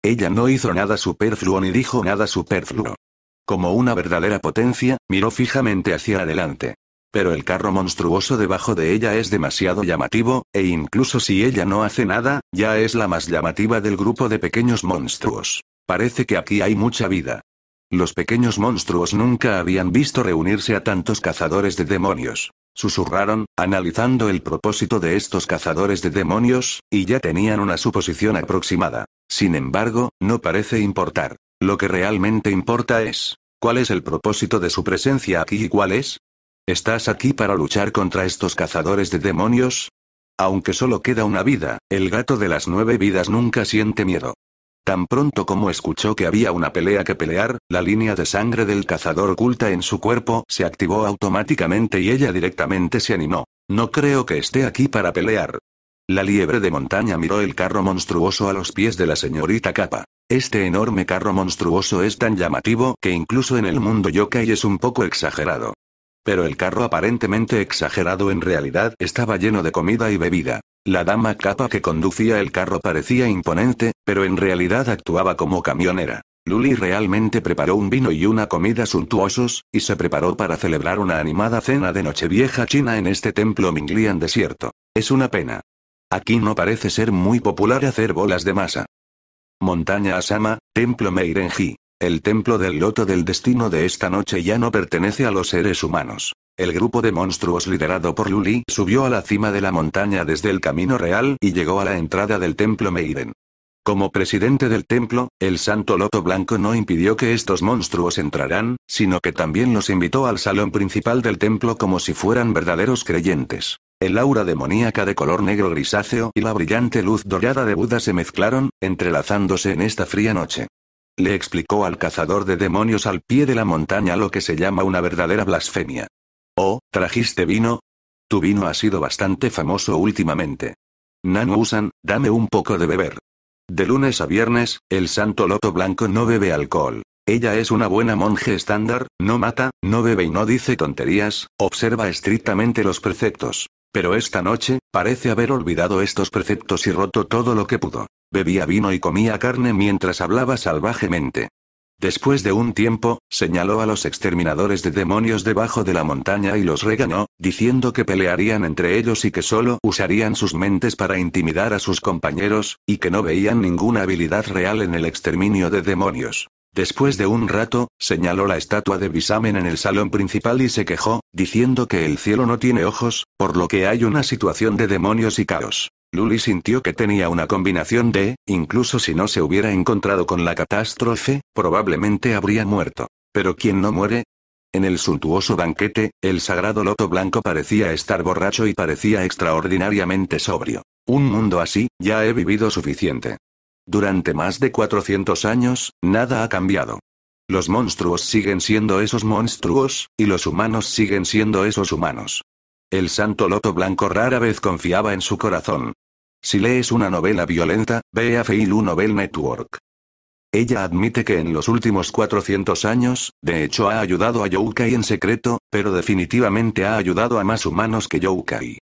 Ella no hizo nada superfluo ni dijo nada superfluo. Como una verdadera potencia, miró fijamente hacia adelante. Pero el carro monstruoso debajo de ella es demasiado llamativo, e incluso si ella no hace nada, ya es la más llamativa del grupo de pequeños monstruos. Parece que aquí hay mucha vida. Los pequeños monstruos nunca habían visto reunirse a tantos cazadores de demonios. Susurraron, analizando el propósito de estos cazadores de demonios, y ya tenían una suposición aproximada. Sin embargo, no parece importar. Lo que realmente importa es, ¿cuál es el propósito de su presencia aquí y cuál es? ¿Estás aquí para luchar contra estos cazadores de demonios? Aunque solo queda una vida, el gato de las nueve vidas nunca siente miedo. Tan pronto como escuchó que había una pelea que pelear, la línea de sangre del cazador oculta en su cuerpo se activó automáticamente y ella directamente se animó. No creo que esté aquí para pelear. La liebre de montaña miró el carro monstruoso a los pies de la señorita Capa. Este enorme carro monstruoso es tan llamativo que incluso en el mundo yokai es un poco exagerado. Pero el carro aparentemente exagerado en realidad estaba lleno de comida y bebida. La dama capa que conducía el carro parecía imponente, pero en realidad actuaba como camionera. Luli realmente preparó un vino y una comida suntuosos, y se preparó para celebrar una animada cena de Nochevieja china en este templo Minglian desierto. Es una pena. Aquí no parece ser muy popular hacer bolas de masa. Montaña Asama, Templo Meirenji. El templo del loto del destino de esta noche ya no pertenece a los seres humanos. El grupo de monstruos liderado por Luli subió a la cima de la montaña desde el camino real y llegó a la entrada del templo Meiden. Como presidente del templo, el santo loto blanco no impidió que estos monstruos entraran, sino que también los invitó al salón principal del templo como si fueran verdaderos creyentes. El aura demoníaca de color negro grisáceo y la brillante luz dorada de Buda se mezclaron, entrelazándose en esta fría noche. Le explicó al cazador de demonios al pie de la montaña lo que se llama una verdadera blasfemia. Oh, ¿trajiste vino? Tu vino ha sido bastante famoso últimamente. Nanu usan, dame un poco de beber. De lunes a viernes, el santo loto blanco no bebe alcohol. Ella es una buena monje estándar, no mata, no bebe y no dice tonterías, observa estrictamente los preceptos. Pero esta noche, parece haber olvidado estos preceptos y roto todo lo que pudo. Bebía vino y comía carne mientras hablaba salvajemente. Después de un tiempo, señaló a los exterminadores de demonios debajo de la montaña y los regañó, diciendo que pelearían entre ellos y que solo usarían sus mentes para intimidar a sus compañeros, y que no veían ninguna habilidad real en el exterminio de demonios. Después de un rato, señaló la estatua de Bisamen en el salón principal y se quejó, diciendo que el cielo no tiene ojos, por lo que hay una situación de demonios y caos. Luli sintió que tenía una combinación de, incluso si no se hubiera encontrado con la catástrofe, probablemente habría muerto. Pero ¿quién no muere? En el suntuoso banquete, el sagrado loto blanco parecía estar borracho y parecía extraordinariamente sobrio. Un mundo así, ya he vivido suficiente. Durante más de 400 años, nada ha cambiado. Los monstruos siguen siendo esos monstruos, y los humanos siguen siendo esos humanos. El santo loto blanco rara vez confiaba en su corazón, si lees una novela violenta, ve a Feilu Novel Network. Ella admite que en los últimos 400 años, de hecho ha ayudado a Youkai en secreto, pero definitivamente ha ayudado a más humanos que Youkai.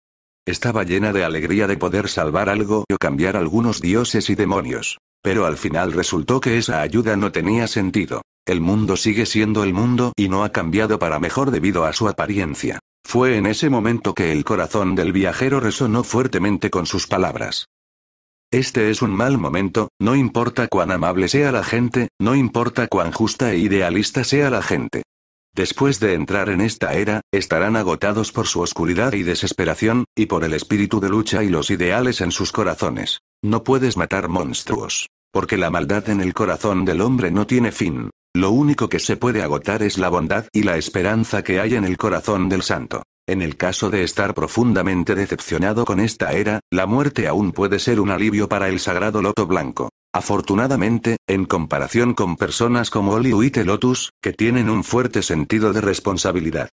Estaba llena de alegría de poder salvar algo o cambiar algunos dioses y demonios. Pero al final resultó que esa ayuda no tenía sentido. El mundo sigue siendo el mundo y no ha cambiado para mejor debido a su apariencia. Fue en ese momento que el corazón del viajero resonó fuertemente con sus palabras. Este es un mal momento, no importa cuán amable sea la gente, no importa cuán justa e idealista sea la gente. Después de entrar en esta era, estarán agotados por su oscuridad y desesperación, y por el espíritu de lucha y los ideales en sus corazones. No puedes matar monstruos. Porque la maldad en el corazón del hombre no tiene fin. Lo único que se puede agotar es la bondad y la esperanza que hay en el corazón del santo. En el caso de estar profundamente decepcionado con esta era, la muerte aún puede ser un alivio para el sagrado loto blanco. Afortunadamente, en comparación con personas como Oliwite Lotus, que tienen un fuerte sentido de responsabilidad.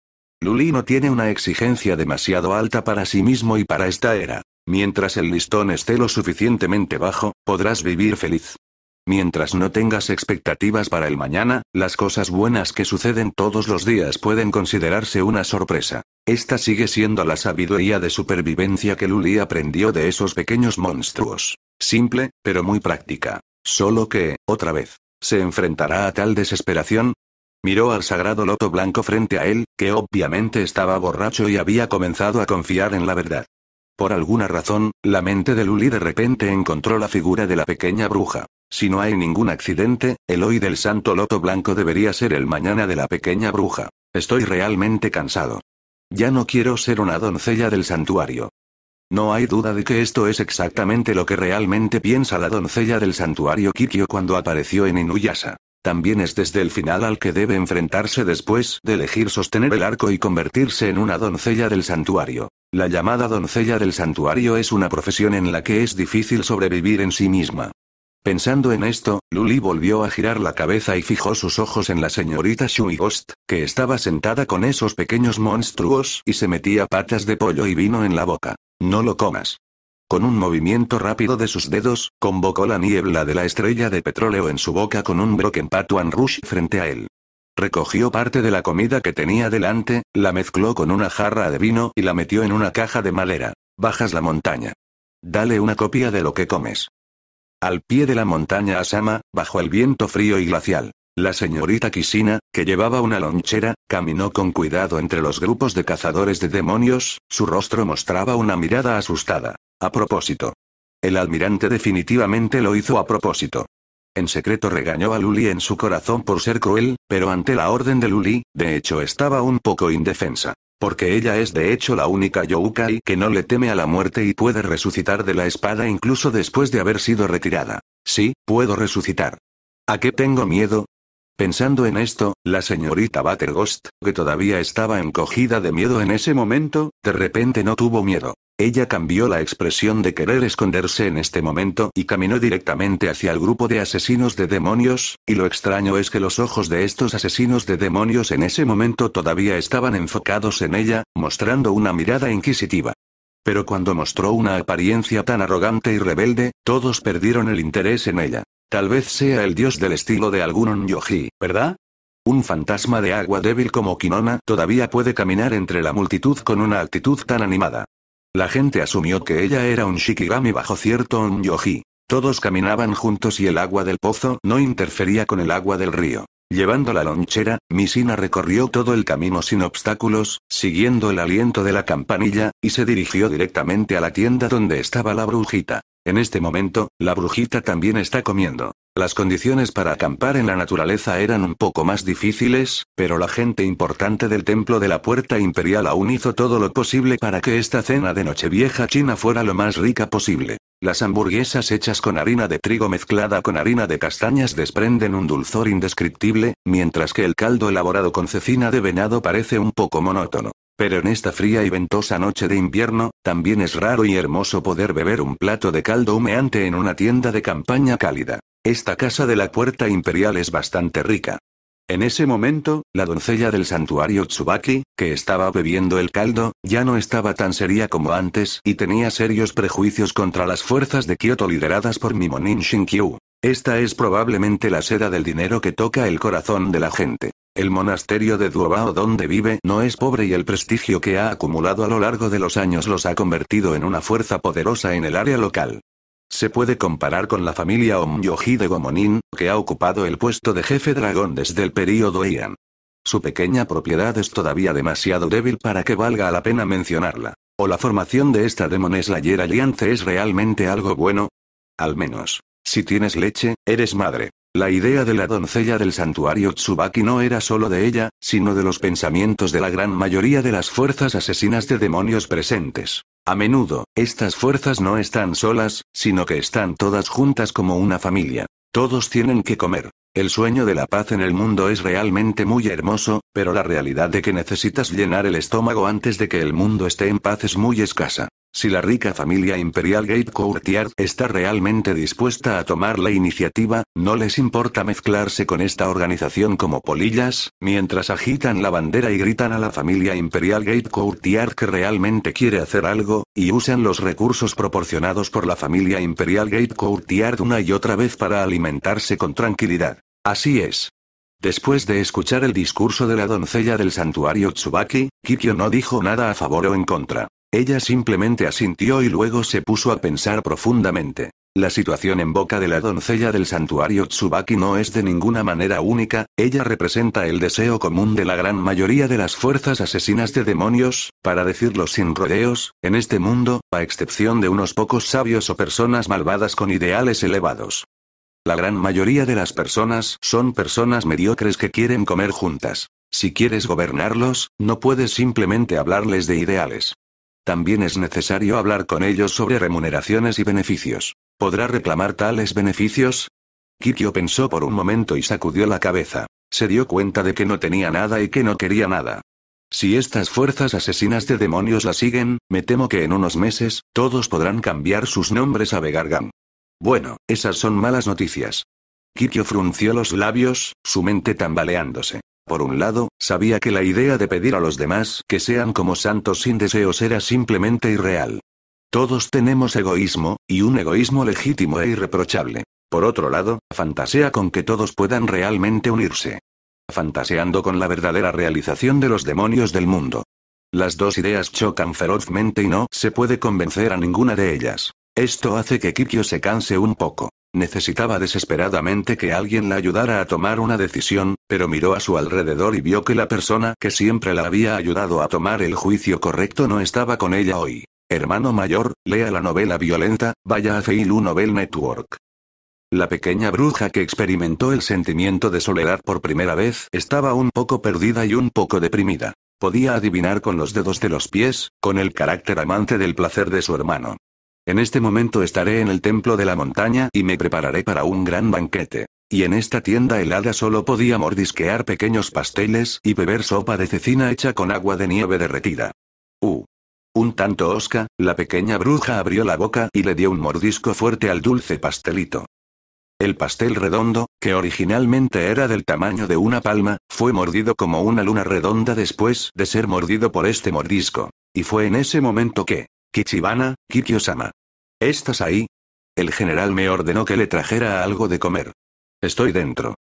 Luli no tiene una exigencia demasiado alta para sí mismo y para esta era. Mientras el listón esté lo suficientemente bajo, podrás vivir feliz. Mientras no tengas expectativas para el mañana, las cosas buenas que suceden todos los días pueden considerarse una sorpresa. Esta sigue siendo la sabiduría de supervivencia que Luli aprendió de esos pequeños monstruos. Simple, pero muy práctica. Solo que, otra vez, ¿se enfrentará a tal desesperación? Miró al sagrado loto blanco frente a él, que obviamente estaba borracho y había comenzado a confiar en la verdad. Por alguna razón, la mente de Luli de repente encontró la figura de la pequeña bruja. Si no hay ningún accidente, el hoy del santo loto blanco debería ser el mañana de la pequeña bruja. Estoy realmente cansado. Ya no quiero ser una doncella del santuario. No hay duda de que esto es exactamente lo que realmente piensa la doncella del santuario Kikyo cuando apareció en Inuyasa. También es desde el final al que debe enfrentarse después de elegir sostener el arco y convertirse en una doncella del santuario. La llamada doncella del santuario es una profesión en la que es difícil sobrevivir en sí misma. Pensando en esto, Luli volvió a girar la cabeza y fijó sus ojos en la señorita Shui Ghost, que estaba sentada con esos pequeños monstruos y se metía patas de pollo y vino en la boca. No lo comas. Con un movimiento rápido de sus dedos, convocó la niebla de la estrella de petróleo en su boca con un Broken Patuan Rush frente a él. Recogió parte de la comida que tenía delante, la mezcló con una jarra de vino y la metió en una caja de madera. Bajas la montaña. Dale una copia de lo que comes. Al pie de la montaña Asama, bajo el viento frío y glacial. La señorita Kisina, que llevaba una lonchera, caminó con cuidado entre los grupos de cazadores de demonios, su rostro mostraba una mirada asustada. A propósito. El almirante definitivamente lo hizo a propósito. En secreto regañó a Luli en su corazón por ser cruel, pero ante la orden de Luli, de hecho estaba un poco indefensa porque ella es de hecho la única Youkai que no le teme a la muerte y puede resucitar de la espada incluso después de haber sido retirada. Sí, puedo resucitar. ¿A qué tengo miedo? Pensando en esto, la señorita Butterghost, que todavía estaba encogida de miedo en ese momento, de repente no tuvo miedo. Ella cambió la expresión de querer esconderse en este momento y caminó directamente hacia el grupo de asesinos de demonios, y lo extraño es que los ojos de estos asesinos de demonios en ese momento todavía estaban enfocados en ella, mostrando una mirada inquisitiva. Pero cuando mostró una apariencia tan arrogante y rebelde, todos perdieron el interés en ella. Tal vez sea el dios del estilo de algún yoji, ¿verdad? Un fantasma de agua débil como Kinona todavía puede caminar entre la multitud con una actitud tan animada. La gente asumió que ella era un Shikigami bajo cierto onyoji. Todos caminaban juntos y el agua del pozo no interfería con el agua del río. Llevando la lonchera, Misina recorrió todo el camino sin obstáculos, siguiendo el aliento de la campanilla, y se dirigió directamente a la tienda donde estaba la brujita. En este momento, la brujita también está comiendo. Las condiciones para acampar en la naturaleza eran un poco más difíciles, pero la gente importante del templo de la Puerta Imperial aún hizo todo lo posible para que esta cena de Nochevieja china fuera lo más rica posible. Las hamburguesas hechas con harina de trigo mezclada con harina de castañas desprenden un dulzor indescriptible, mientras que el caldo elaborado con cecina de venado parece un poco monótono. Pero en esta fría y ventosa noche de invierno, también es raro y hermoso poder beber un plato de caldo humeante en una tienda de campaña cálida. Esta casa de la puerta imperial es bastante rica. En ese momento, la doncella del santuario Tsubaki, que estaba bebiendo el caldo, ya no estaba tan seria como antes y tenía serios prejuicios contra las fuerzas de Kyoto lideradas por Mimonin Shinkyu. Esta es probablemente la seda del dinero que toca el corazón de la gente. El monasterio de Duobao donde vive no es pobre y el prestigio que ha acumulado a lo largo de los años los ha convertido en una fuerza poderosa en el área local. Se puede comparar con la familia Yoji de Gomonin, que ha ocupado el puesto de jefe dragón desde el período Ian. Su pequeña propiedad es todavía demasiado débil para que valga la pena mencionarla. ¿O la formación de esta Demon Slayer Alliance es realmente algo bueno? Al menos, si tienes leche, eres madre. La idea de la doncella del santuario Tsubaki no era solo de ella, sino de los pensamientos de la gran mayoría de las fuerzas asesinas de demonios presentes. A menudo, estas fuerzas no están solas, sino que están todas juntas como una familia. Todos tienen que comer. El sueño de la paz en el mundo es realmente muy hermoso, pero la realidad de que necesitas llenar el estómago antes de que el mundo esté en paz es muy escasa. Si la rica familia imperial Gate Courtyard está realmente dispuesta a tomar la iniciativa, no les importa mezclarse con esta organización como polillas, mientras agitan la bandera y gritan a la familia imperial Gate Courtyard que realmente quiere hacer algo, y usan los recursos proporcionados por la familia imperial Gate Courtyard una y otra vez para alimentarse con tranquilidad. Así es. Después de escuchar el discurso de la doncella del santuario Tsubaki, Kikyo no dijo nada a favor o en contra. Ella simplemente asintió y luego se puso a pensar profundamente. La situación en boca de la doncella del santuario Tsubaki no es de ninguna manera única, ella representa el deseo común de la gran mayoría de las fuerzas asesinas de demonios, para decirlo sin rodeos, en este mundo, a excepción de unos pocos sabios o personas malvadas con ideales elevados. La gran mayoría de las personas son personas mediocres que quieren comer juntas. Si quieres gobernarlos, no puedes simplemente hablarles de ideales. También es necesario hablar con ellos sobre remuneraciones y beneficios. ¿Podrá reclamar tales beneficios? Kikyo pensó por un momento y sacudió la cabeza. Se dio cuenta de que no tenía nada y que no quería nada. Si estas fuerzas asesinas de demonios la siguen, me temo que en unos meses, todos podrán cambiar sus nombres a Begargan. Bueno, esas son malas noticias. Kikyo frunció los labios, su mente tambaleándose. Por un lado, sabía que la idea de pedir a los demás que sean como santos sin deseos era simplemente irreal. Todos tenemos egoísmo, y un egoísmo legítimo e irreprochable. Por otro lado, fantasea con que todos puedan realmente unirse. Fantaseando con la verdadera realización de los demonios del mundo. Las dos ideas chocan ferozmente y no se puede convencer a ninguna de ellas. Esto hace que Kikyo se canse un poco. Necesitaba desesperadamente que alguien la ayudara a tomar una decisión, pero miró a su alrededor y vio que la persona que siempre la había ayudado a tomar el juicio correcto no estaba con ella hoy. Hermano mayor, lea la novela violenta, vaya a un Novel Network. La pequeña bruja que experimentó el sentimiento de soledad por primera vez estaba un poco perdida y un poco deprimida. Podía adivinar con los dedos de los pies, con el carácter amante del placer de su hermano. En este momento estaré en el templo de la montaña y me prepararé para un gran banquete. Y en esta tienda helada solo podía mordisquear pequeños pasteles y beber sopa de cecina hecha con agua de nieve derretida. Uh. Un tanto osca, la pequeña bruja abrió la boca y le dio un mordisco fuerte al dulce pastelito. El pastel redondo, que originalmente era del tamaño de una palma, fue mordido como una luna redonda después de ser mordido por este mordisco. Y fue en ese momento que, Kichibana, kikyo ¿Estás ahí? El general me ordenó que le trajera algo de comer. Estoy dentro.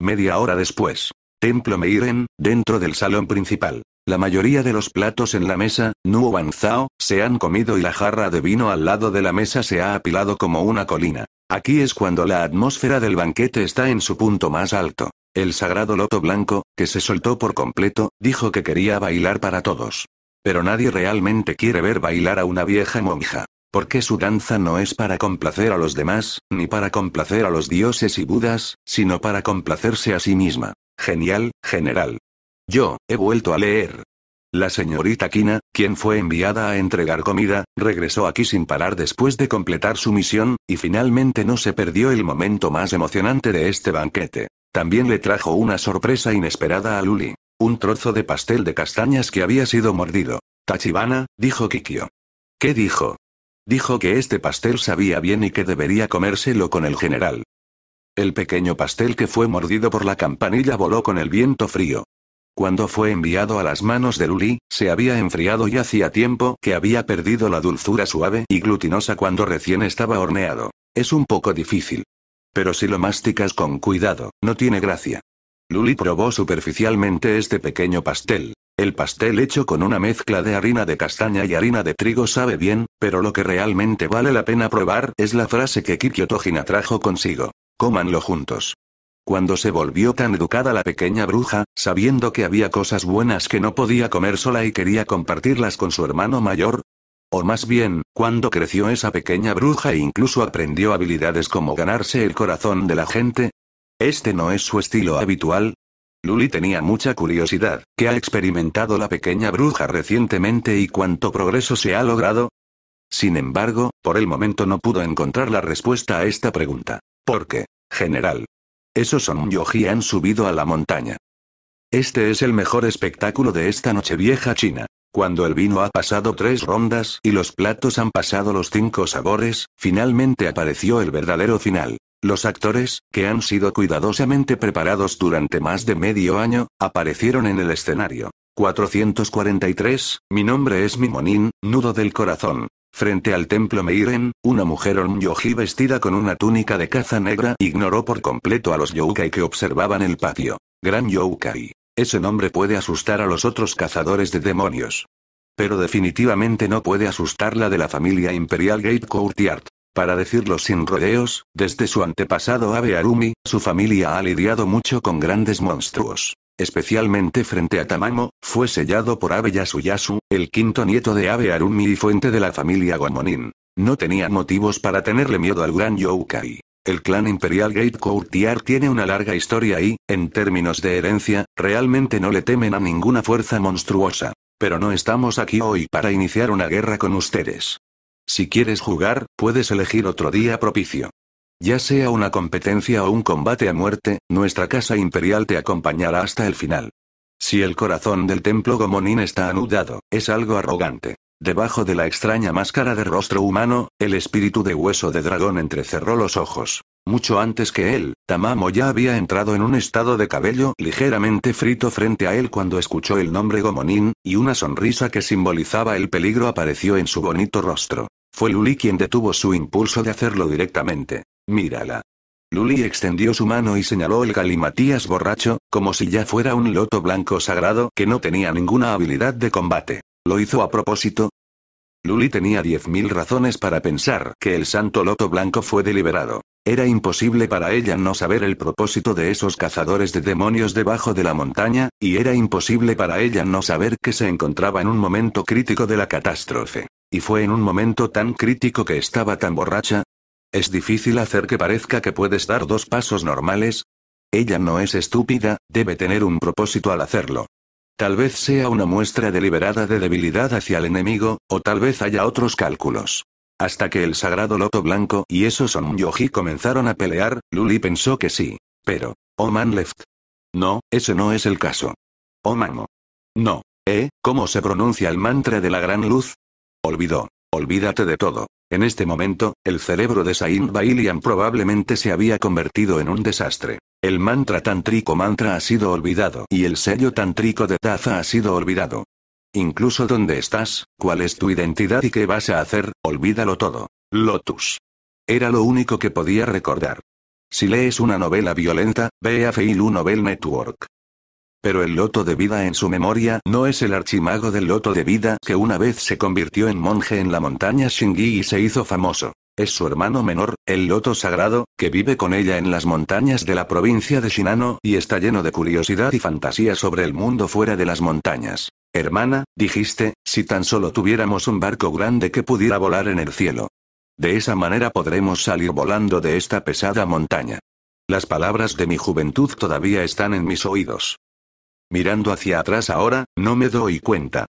Media hora después. Templo Meiren, dentro del salón principal. La mayoría de los platos en la mesa, Nuo Wanzao, se han comido y la jarra de vino al lado de la mesa se ha apilado como una colina. Aquí es cuando la atmósfera del banquete está en su punto más alto. El sagrado loto blanco, que se soltó por completo, dijo que quería bailar para todos. Pero nadie realmente quiere ver bailar a una vieja monja. Porque su danza no es para complacer a los demás, ni para complacer a los dioses y budas, sino para complacerse a sí misma. Genial, general. Yo, he vuelto a leer. La señorita Kina, quien fue enviada a entregar comida, regresó aquí sin parar después de completar su misión, y finalmente no se perdió el momento más emocionante de este banquete. También le trajo una sorpresa inesperada a Luli. Un trozo de pastel de castañas que había sido mordido. Tachibana, dijo Kikio. ¿Qué dijo? Dijo que este pastel sabía bien y que debería comérselo con el general. El pequeño pastel que fue mordido por la campanilla voló con el viento frío. Cuando fue enviado a las manos de Luli, se había enfriado y hacía tiempo que había perdido la dulzura suave y glutinosa cuando recién estaba horneado. Es un poco difícil. Pero si lo masticas con cuidado, no tiene gracia. Luli probó superficialmente este pequeño pastel. El pastel hecho con una mezcla de harina de castaña y harina de trigo sabe bien, pero lo que realmente vale la pena probar es la frase que Kikyo Tojina trajo consigo. Cómanlo juntos. Cuando se volvió tan educada la pequeña bruja, sabiendo que había cosas buenas que no podía comer sola y quería compartirlas con su hermano mayor, o más bien, cuando creció esa pequeña bruja e incluso aprendió habilidades como ganarse el corazón de la gente, este no es su estilo habitual. Luli tenía mucha curiosidad, ¿qué ha experimentado la pequeña bruja recientemente y cuánto progreso se ha logrado? Sin embargo, por el momento no pudo encontrar la respuesta a esta pregunta. ¿Por qué, general? Esos son yoji han subido a la montaña. Este es el mejor espectáculo de esta noche vieja china. Cuando el vino ha pasado tres rondas y los platos han pasado los cinco sabores, finalmente apareció el verdadero final. Los actores, que han sido cuidadosamente preparados durante más de medio año, aparecieron en el escenario. 443, mi nombre es Mimonin, nudo del corazón. Frente al templo Meiren, una mujer Olmyoji vestida con una túnica de caza negra ignoró por completo a los Youkai que observaban el patio. Gran Youkai. Ese nombre puede asustar a los otros cazadores de demonios. Pero definitivamente no puede asustar la de la familia imperial Gate Courtyard. Para decirlo sin rodeos, desde su antepasado Abe Arumi, su familia ha lidiado mucho con grandes monstruos. Especialmente frente a Tamamo, fue sellado por Abe Yasuyasu, el quinto nieto de Abe Arumi y fuente de la familia Gomonin. No tenía motivos para tenerle miedo al gran Yokai. El clan imperial Gate Courtier tiene una larga historia y, en términos de herencia, realmente no le temen a ninguna fuerza monstruosa. Pero no estamos aquí hoy para iniciar una guerra con ustedes. Si quieres jugar, puedes elegir otro día propicio. Ya sea una competencia o un combate a muerte, nuestra casa imperial te acompañará hasta el final. Si el corazón del templo Gomonín está anudado, es algo arrogante. Debajo de la extraña máscara de rostro humano, el espíritu de hueso de dragón entrecerró los ojos. Mucho antes que él, Tamamo ya había entrado en un estado de cabello ligeramente frito frente a él cuando escuchó el nombre Gomonín, y una sonrisa que simbolizaba el peligro apareció en su bonito rostro. Fue Luli quien detuvo su impulso de hacerlo directamente. Mírala. Luli extendió su mano y señaló el galimatías borracho, como si ya fuera un loto blanco sagrado que no tenía ninguna habilidad de combate. ¿Lo hizo a propósito? Luli tenía diez mil razones para pensar que el santo loto blanco fue deliberado. Era imposible para ella no saber el propósito de esos cazadores de demonios debajo de la montaña, y era imposible para ella no saber que se encontraba en un momento crítico de la catástrofe. Y fue en un momento tan crítico que estaba tan borracha. Es difícil hacer que parezca que puedes dar dos pasos normales. Ella no es estúpida, debe tener un propósito al hacerlo. Tal vez sea una muestra deliberada de debilidad hacia el enemigo, o tal vez haya otros cálculos. Hasta que el sagrado loto blanco y esos Yoji comenzaron a pelear, Luli pensó que sí. Pero, Oman oh left. No, ese no es el caso. Omango. Oh no. ¿Eh? ¿Cómo se pronuncia el mantra de la gran luz? Olvidó. Olvídate de todo. En este momento, el cerebro de Saint Bailian probablemente se había convertido en un desastre. El mantra tantrico mantra ha sido olvidado y el sello tantrico de Taza ha sido olvidado. Incluso dónde estás, cuál es tu identidad y qué vas a hacer, olvídalo todo. Lotus. Era lo único que podía recordar. Si lees una novela violenta, ve a Feilu Novel Network. Pero el loto de vida en su memoria no es el archimago del loto de vida que una vez se convirtió en monje en la montaña Shingi y se hizo famoso. Es su hermano menor, el Loto Sagrado, que vive con ella en las montañas de la provincia de Shinano y está lleno de curiosidad y fantasía sobre el mundo fuera de las montañas. Hermana, dijiste, si tan solo tuviéramos un barco grande que pudiera volar en el cielo. De esa manera podremos salir volando de esta pesada montaña. Las palabras de mi juventud todavía están en mis oídos. Mirando hacia atrás ahora, no me doy cuenta,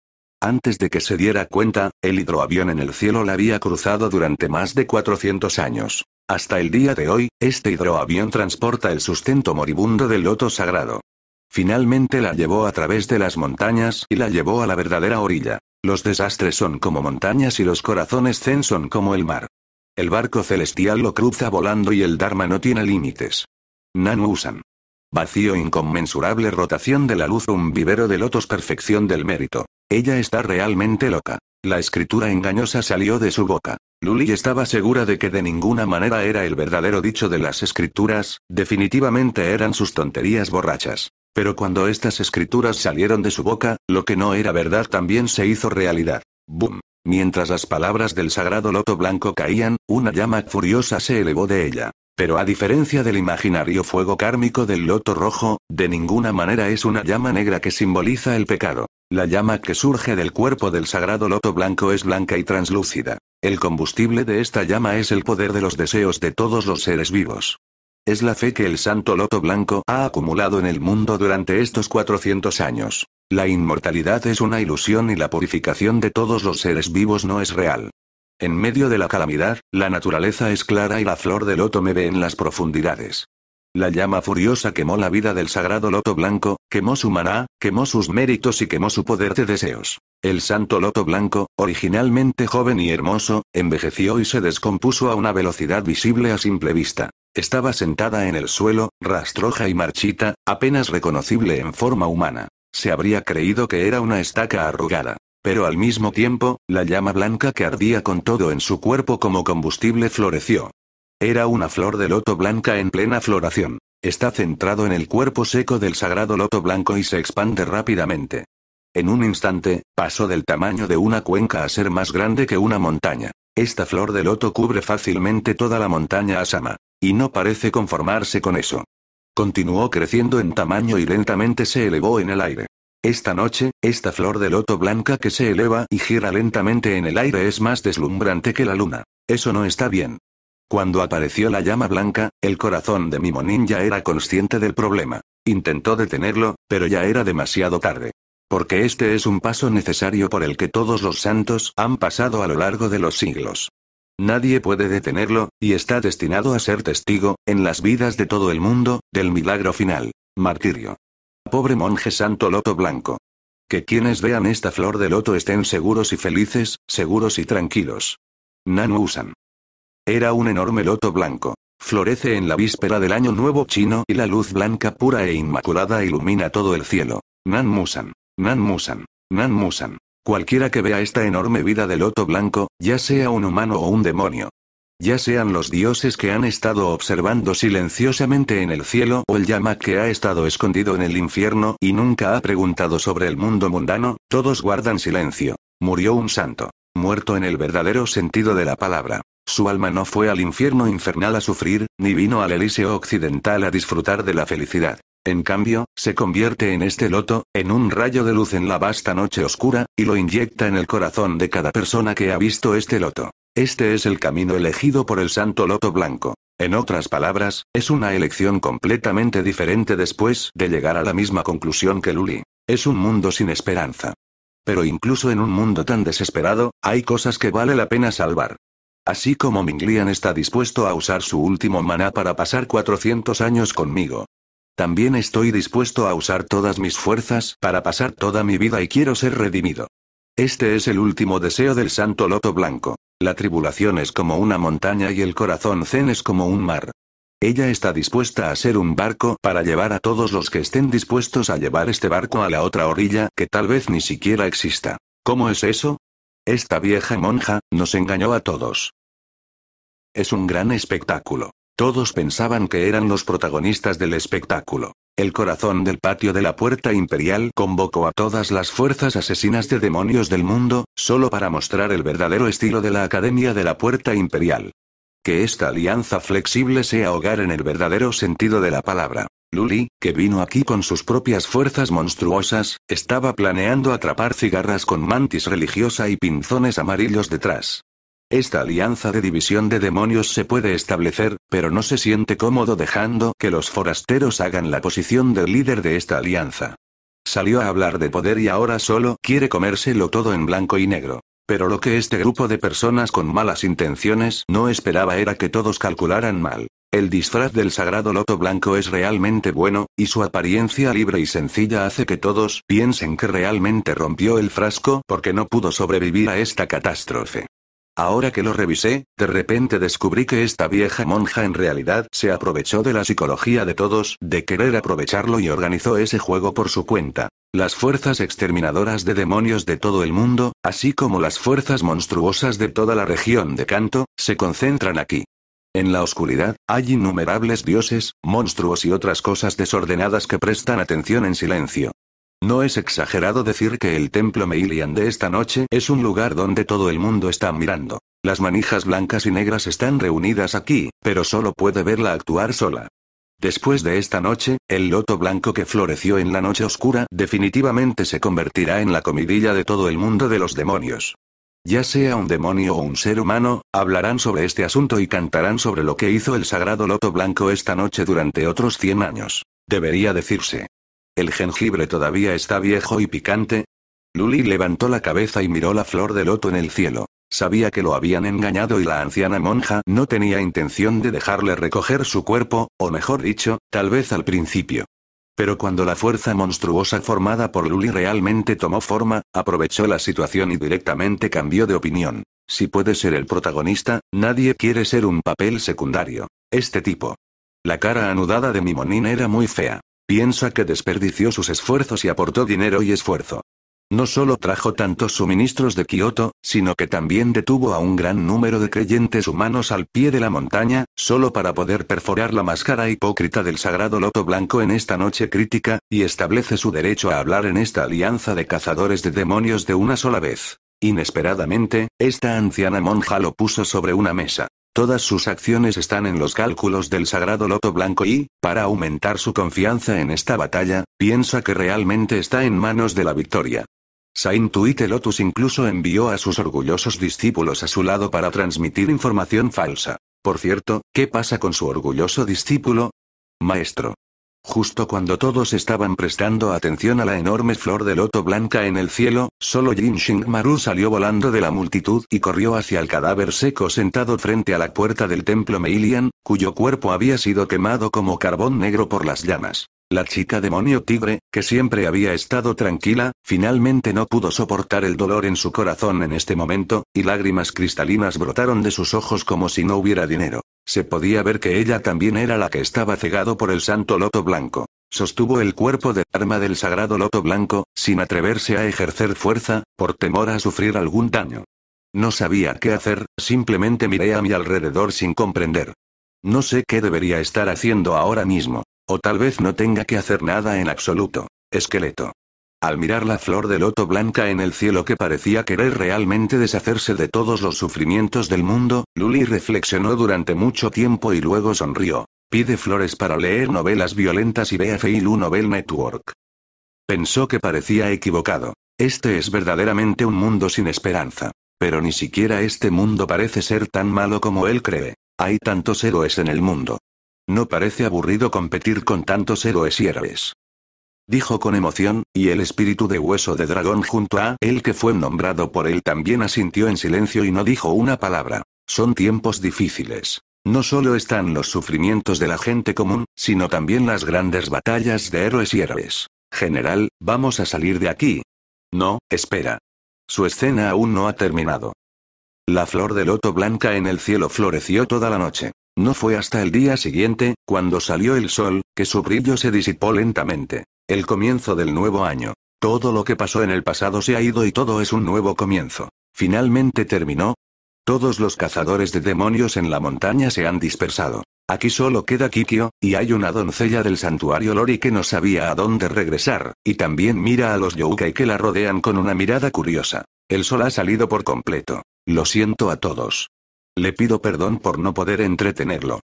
antes de que se diera cuenta, el hidroavión en el cielo la había cruzado durante más de 400 años. Hasta el día de hoy, este hidroavión transporta el sustento moribundo del loto sagrado. Finalmente la llevó a través de las montañas y la llevó a la verdadera orilla. Los desastres son como montañas y los corazones zen son como el mar. El barco celestial lo cruza volando y el Dharma no tiene límites. Nanu usan. Vacío inconmensurable rotación de la luz, un vivero de lotos, perfección del mérito. Ella está realmente loca. La escritura engañosa salió de su boca. Luli estaba segura de que de ninguna manera era el verdadero dicho de las escrituras, definitivamente eran sus tonterías borrachas. Pero cuando estas escrituras salieron de su boca, lo que no era verdad también se hizo realidad. ¡Bum! Mientras las palabras del sagrado loto blanco caían, una llama furiosa se elevó de ella. Pero a diferencia del imaginario fuego kármico del loto rojo, de ninguna manera es una llama negra que simboliza el pecado. La llama que surge del cuerpo del sagrado loto blanco es blanca y translúcida. El combustible de esta llama es el poder de los deseos de todos los seres vivos. Es la fe que el santo loto blanco ha acumulado en el mundo durante estos 400 años. La inmortalidad es una ilusión y la purificación de todos los seres vivos no es real. En medio de la calamidad, la naturaleza es clara y la flor del loto me ve en las profundidades. La llama furiosa quemó la vida del sagrado loto blanco, quemó su maná, quemó sus méritos y quemó su poder de deseos. El santo loto blanco, originalmente joven y hermoso, envejeció y se descompuso a una velocidad visible a simple vista. Estaba sentada en el suelo, rastroja y marchita, apenas reconocible en forma humana. Se habría creído que era una estaca arrugada. Pero al mismo tiempo, la llama blanca que ardía con todo en su cuerpo como combustible floreció. Era una flor de loto blanca en plena floración. Está centrado en el cuerpo seco del sagrado loto blanco y se expande rápidamente. En un instante, pasó del tamaño de una cuenca a ser más grande que una montaña. Esta flor de loto cubre fácilmente toda la montaña Asama. Y no parece conformarse con eso. Continuó creciendo en tamaño y lentamente se elevó en el aire. Esta noche, esta flor de loto blanca que se eleva y gira lentamente en el aire es más deslumbrante que la luna. Eso no está bien. Cuando apareció la llama blanca, el corazón de Mimonín ya era consciente del problema. Intentó detenerlo, pero ya era demasiado tarde. Porque este es un paso necesario por el que todos los santos han pasado a lo largo de los siglos. Nadie puede detenerlo, y está destinado a ser testigo, en las vidas de todo el mundo, del milagro final. Martirio. Pobre monje santo loto blanco. Que quienes vean esta flor de loto estén seguros y felices, seguros y tranquilos. Nan Musan. Era un enorme loto blanco. Florece en la víspera del año nuevo chino y la luz blanca pura e inmaculada ilumina todo el cielo. Nan Musan. Nan Musan. Nan Musan. Cualquiera que vea esta enorme vida de loto blanco, ya sea un humano o un demonio, ya sean los dioses que han estado observando silenciosamente en el cielo o el llama que ha estado escondido en el infierno y nunca ha preguntado sobre el mundo mundano, todos guardan silencio. Murió un santo, muerto en el verdadero sentido de la palabra. Su alma no fue al infierno infernal a sufrir, ni vino al Elíseo occidental a disfrutar de la felicidad. En cambio, se convierte en este loto, en un rayo de luz en la vasta noche oscura, y lo inyecta en el corazón de cada persona que ha visto este loto. Este es el camino elegido por el Santo Loto Blanco. En otras palabras, es una elección completamente diferente después de llegar a la misma conclusión que Luli. Es un mundo sin esperanza. Pero incluso en un mundo tan desesperado, hay cosas que vale la pena salvar. Así como Minglian está dispuesto a usar su último maná para pasar 400 años conmigo. También estoy dispuesto a usar todas mis fuerzas para pasar toda mi vida y quiero ser redimido. Este es el último deseo del Santo Loto Blanco. La tribulación es como una montaña y el corazón zen es como un mar. Ella está dispuesta a ser un barco para llevar a todos los que estén dispuestos a llevar este barco a la otra orilla que tal vez ni siquiera exista. ¿Cómo es eso? Esta vieja monja, nos engañó a todos. Es un gran espectáculo. Todos pensaban que eran los protagonistas del espectáculo. El corazón del patio de la puerta imperial convocó a todas las fuerzas asesinas de demonios del mundo, solo para mostrar el verdadero estilo de la Academia de la Puerta Imperial. Que esta alianza flexible sea hogar en el verdadero sentido de la palabra. Luli, que vino aquí con sus propias fuerzas monstruosas, estaba planeando atrapar cigarras con mantis religiosa y pinzones amarillos detrás. Esta alianza de división de demonios se puede establecer, pero no se siente cómodo dejando que los forasteros hagan la posición del líder de esta alianza. Salió a hablar de poder y ahora solo quiere comérselo todo en blanco y negro. Pero lo que este grupo de personas con malas intenciones no esperaba era que todos calcularan mal. El disfraz del sagrado loto blanco es realmente bueno, y su apariencia libre y sencilla hace que todos piensen que realmente rompió el frasco porque no pudo sobrevivir a esta catástrofe. Ahora que lo revisé, de repente descubrí que esta vieja monja en realidad se aprovechó de la psicología de todos, de querer aprovecharlo y organizó ese juego por su cuenta. Las fuerzas exterminadoras de demonios de todo el mundo, así como las fuerzas monstruosas de toda la región de Canto, se concentran aquí. En la oscuridad, hay innumerables dioses, monstruos y otras cosas desordenadas que prestan atención en silencio. No es exagerado decir que el templo Meilian de esta noche es un lugar donde todo el mundo está mirando. Las manijas blancas y negras están reunidas aquí, pero solo puede verla actuar sola. Después de esta noche, el loto blanco que floreció en la noche oscura definitivamente se convertirá en la comidilla de todo el mundo de los demonios. Ya sea un demonio o un ser humano, hablarán sobre este asunto y cantarán sobre lo que hizo el sagrado loto blanco esta noche durante otros 100 años. Debería decirse, el jengibre todavía está viejo y picante. Luli levantó la cabeza y miró la flor de loto en el cielo. Sabía que lo habían engañado y la anciana monja no tenía intención de dejarle recoger su cuerpo, o mejor dicho, tal vez al principio. Pero cuando la fuerza monstruosa formada por Luli realmente tomó forma, aprovechó la situación y directamente cambió de opinión. Si puede ser el protagonista, nadie quiere ser un papel secundario. Este tipo. La cara anudada de Mimonín era muy fea. Piensa que desperdició sus esfuerzos y aportó dinero y esfuerzo. No solo trajo tantos suministros de Kioto, sino que también detuvo a un gran número de creyentes humanos al pie de la montaña, solo para poder perforar la máscara hipócrita del sagrado loto blanco en esta noche crítica, y establece su derecho a hablar en esta alianza de cazadores de demonios de una sola vez. Inesperadamente, esta anciana monja lo puso sobre una mesa. Todas sus acciones están en los cálculos del sagrado loto blanco y, para aumentar su confianza en esta batalla, piensa que realmente está en manos de la victoria. Saint Tuite Lotus incluso envió a sus orgullosos discípulos a su lado para transmitir información falsa. Por cierto, ¿qué pasa con su orgulloso discípulo? Maestro, Justo cuando todos estaban prestando atención a la enorme flor de loto blanca en el cielo, solo Jin Maru salió volando de la multitud y corrió hacia el cadáver seco sentado frente a la puerta del templo Meilian, cuyo cuerpo había sido quemado como carbón negro por las llamas. La chica demonio tigre, que siempre había estado tranquila, finalmente no pudo soportar el dolor en su corazón en este momento, y lágrimas cristalinas brotaron de sus ojos como si no hubiera dinero. Se podía ver que ella también era la que estaba cegado por el santo loto blanco. Sostuvo el cuerpo de arma del sagrado loto blanco, sin atreverse a ejercer fuerza, por temor a sufrir algún daño. No sabía qué hacer, simplemente miré a mi alrededor sin comprender. No sé qué debería estar haciendo ahora mismo. O tal vez no tenga que hacer nada en absoluto. Esqueleto. Al mirar la flor de loto blanca en el cielo que parecía querer realmente deshacerse de todos los sufrimientos del mundo, Luli reflexionó durante mucho tiempo y luego sonrió. Pide flores para leer novelas violentas y a Failu Novel Network. Pensó que parecía equivocado. Este es verdaderamente un mundo sin esperanza. Pero ni siquiera este mundo parece ser tan malo como él cree. Hay tantos héroes en el mundo. No parece aburrido competir con tantos héroes y héroes dijo con emoción, y el espíritu de hueso de dragón junto a él que fue nombrado por él también asintió en silencio y no dijo una palabra. Son tiempos difíciles. No solo están los sufrimientos de la gente común, sino también las grandes batallas de héroes y héroes. General, vamos a salir de aquí. No, espera. Su escena aún no ha terminado. La flor de loto blanca en el cielo floreció toda la noche. No fue hasta el día siguiente, cuando salió el sol, que su brillo se disipó lentamente. El comienzo del nuevo año. Todo lo que pasó en el pasado se ha ido y todo es un nuevo comienzo. Finalmente terminó. Todos los cazadores de demonios en la montaña se han dispersado. Aquí solo queda Kikyo, y hay una doncella del santuario Lori que no sabía a dónde regresar, y también mira a los Youkai que la rodean con una mirada curiosa. El sol ha salido por completo. Lo siento a todos. Le pido perdón por no poder entretenerlo.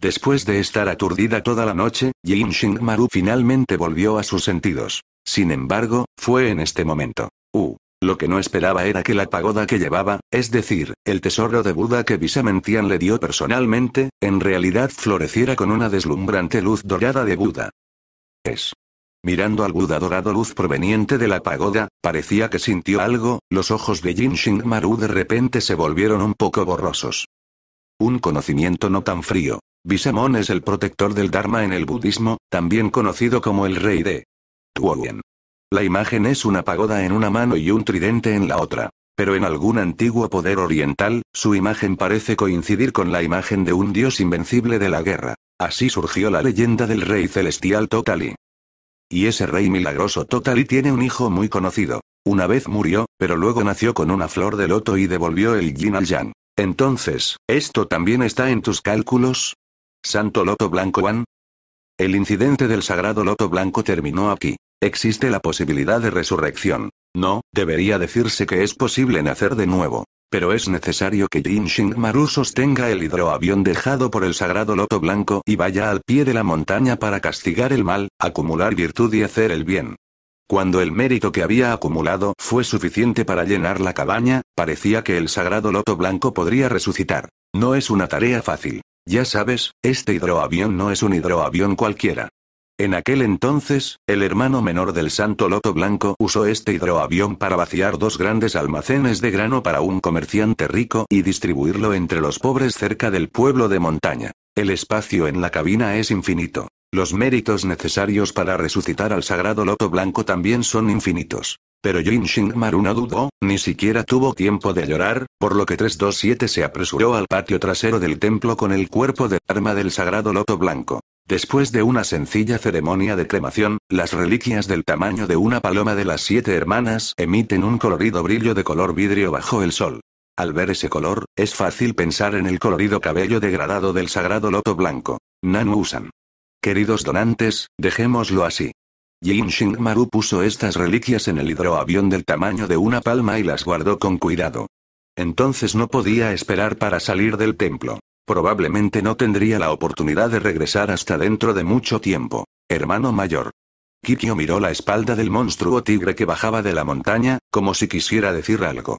Después de estar aturdida toda la noche, Jin Maru finalmente volvió a sus sentidos. Sin embargo, fue en este momento. Uh. Lo que no esperaba era que la pagoda que llevaba, es decir, el tesoro de Buda que Visamentian le dio personalmente, en realidad floreciera con una deslumbrante luz dorada de Buda. Es. Mirando al Buda dorado luz proveniente de la pagoda, parecía que sintió algo, los ojos de Jin Maru de repente se volvieron un poco borrosos. Un conocimiento no tan frío, bisemón es el protector del Dharma en el budismo, también conocido como el rey de Tuoyen. La imagen es una pagoda en una mano y un tridente en la otra. Pero en algún antiguo poder oriental, su imagen parece coincidir con la imagen de un dios invencible de la guerra. Así surgió la leyenda del rey celestial Totali. Y ese rey milagroso Totali tiene un hijo muy conocido. Una vez murió, pero luego nació con una flor de loto y devolvió el yin al yang. Entonces, ¿esto también está en tus cálculos? Santo Loto Blanco One. El incidente del Sagrado Loto Blanco terminó aquí. Existe la posibilidad de resurrección. No, debería decirse que es posible nacer de nuevo. Pero es necesario que Jin Maru sostenga el hidroavión dejado por el sagrado loto blanco y vaya al pie de la montaña para castigar el mal, acumular virtud y hacer el bien. Cuando el mérito que había acumulado fue suficiente para llenar la cabaña, parecía que el sagrado loto blanco podría resucitar. No es una tarea fácil. Ya sabes, este hidroavión no es un hidroavión cualquiera. En aquel entonces, el hermano menor del Santo Loto Blanco usó este hidroavión para vaciar dos grandes almacenes de grano para un comerciante rico y distribuirlo entre los pobres cerca del pueblo de montaña. El espacio en la cabina es infinito. Los méritos necesarios para resucitar al Sagrado Loto Blanco también son infinitos. Pero Jin Maru no dudó, ni siquiera tuvo tiempo de llorar, por lo que 327 se apresuró al patio trasero del templo con el cuerpo de arma del sagrado loto blanco. Después de una sencilla ceremonia de cremación, las reliquias del tamaño de una paloma de las siete hermanas emiten un colorido brillo de color vidrio bajo el sol. Al ver ese color, es fácil pensar en el colorido cabello degradado del sagrado loto blanco. Nanu Usan. Queridos donantes, dejémoslo así. Jin Maru puso estas reliquias en el hidroavión del tamaño de una palma y las guardó con cuidado. Entonces no podía esperar para salir del templo. Probablemente no tendría la oportunidad de regresar hasta dentro de mucho tiempo. Hermano mayor. Kikyo miró la espalda del monstruo tigre que bajaba de la montaña, como si quisiera decir algo.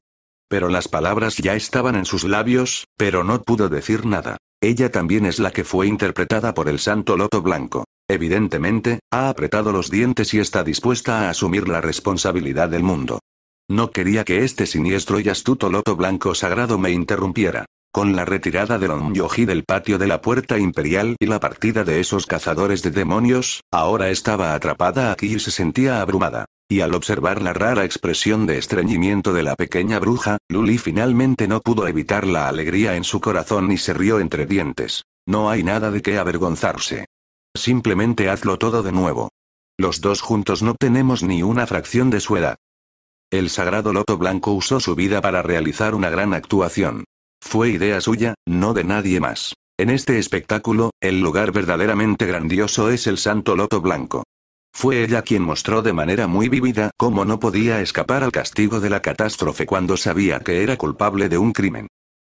Pero las palabras ya estaban en sus labios, pero no pudo decir nada. Ella también es la que fue interpretada por el santo Loto Blanco. Evidentemente, ha apretado los dientes y está dispuesta a asumir la responsabilidad del mundo. No quería que este siniestro y astuto loto blanco sagrado me interrumpiera. Con la retirada de Yoji del patio de la puerta imperial y la partida de esos cazadores de demonios, ahora estaba atrapada aquí y se sentía abrumada. Y al observar la rara expresión de estreñimiento de la pequeña bruja, Luli finalmente no pudo evitar la alegría en su corazón y se rió entre dientes. No hay nada de qué avergonzarse. Simplemente hazlo todo de nuevo. Los dos juntos no tenemos ni una fracción de su edad. El sagrado loto blanco usó su vida para realizar una gran actuación. Fue idea suya, no de nadie más. En este espectáculo, el lugar verdaderamente grandioso es el santo loto blanco. Fue ella quien mostró de manera muy vívida cómo no podía escapar al castigo de la catástrofe cuando sabía que era culpable de un crimen.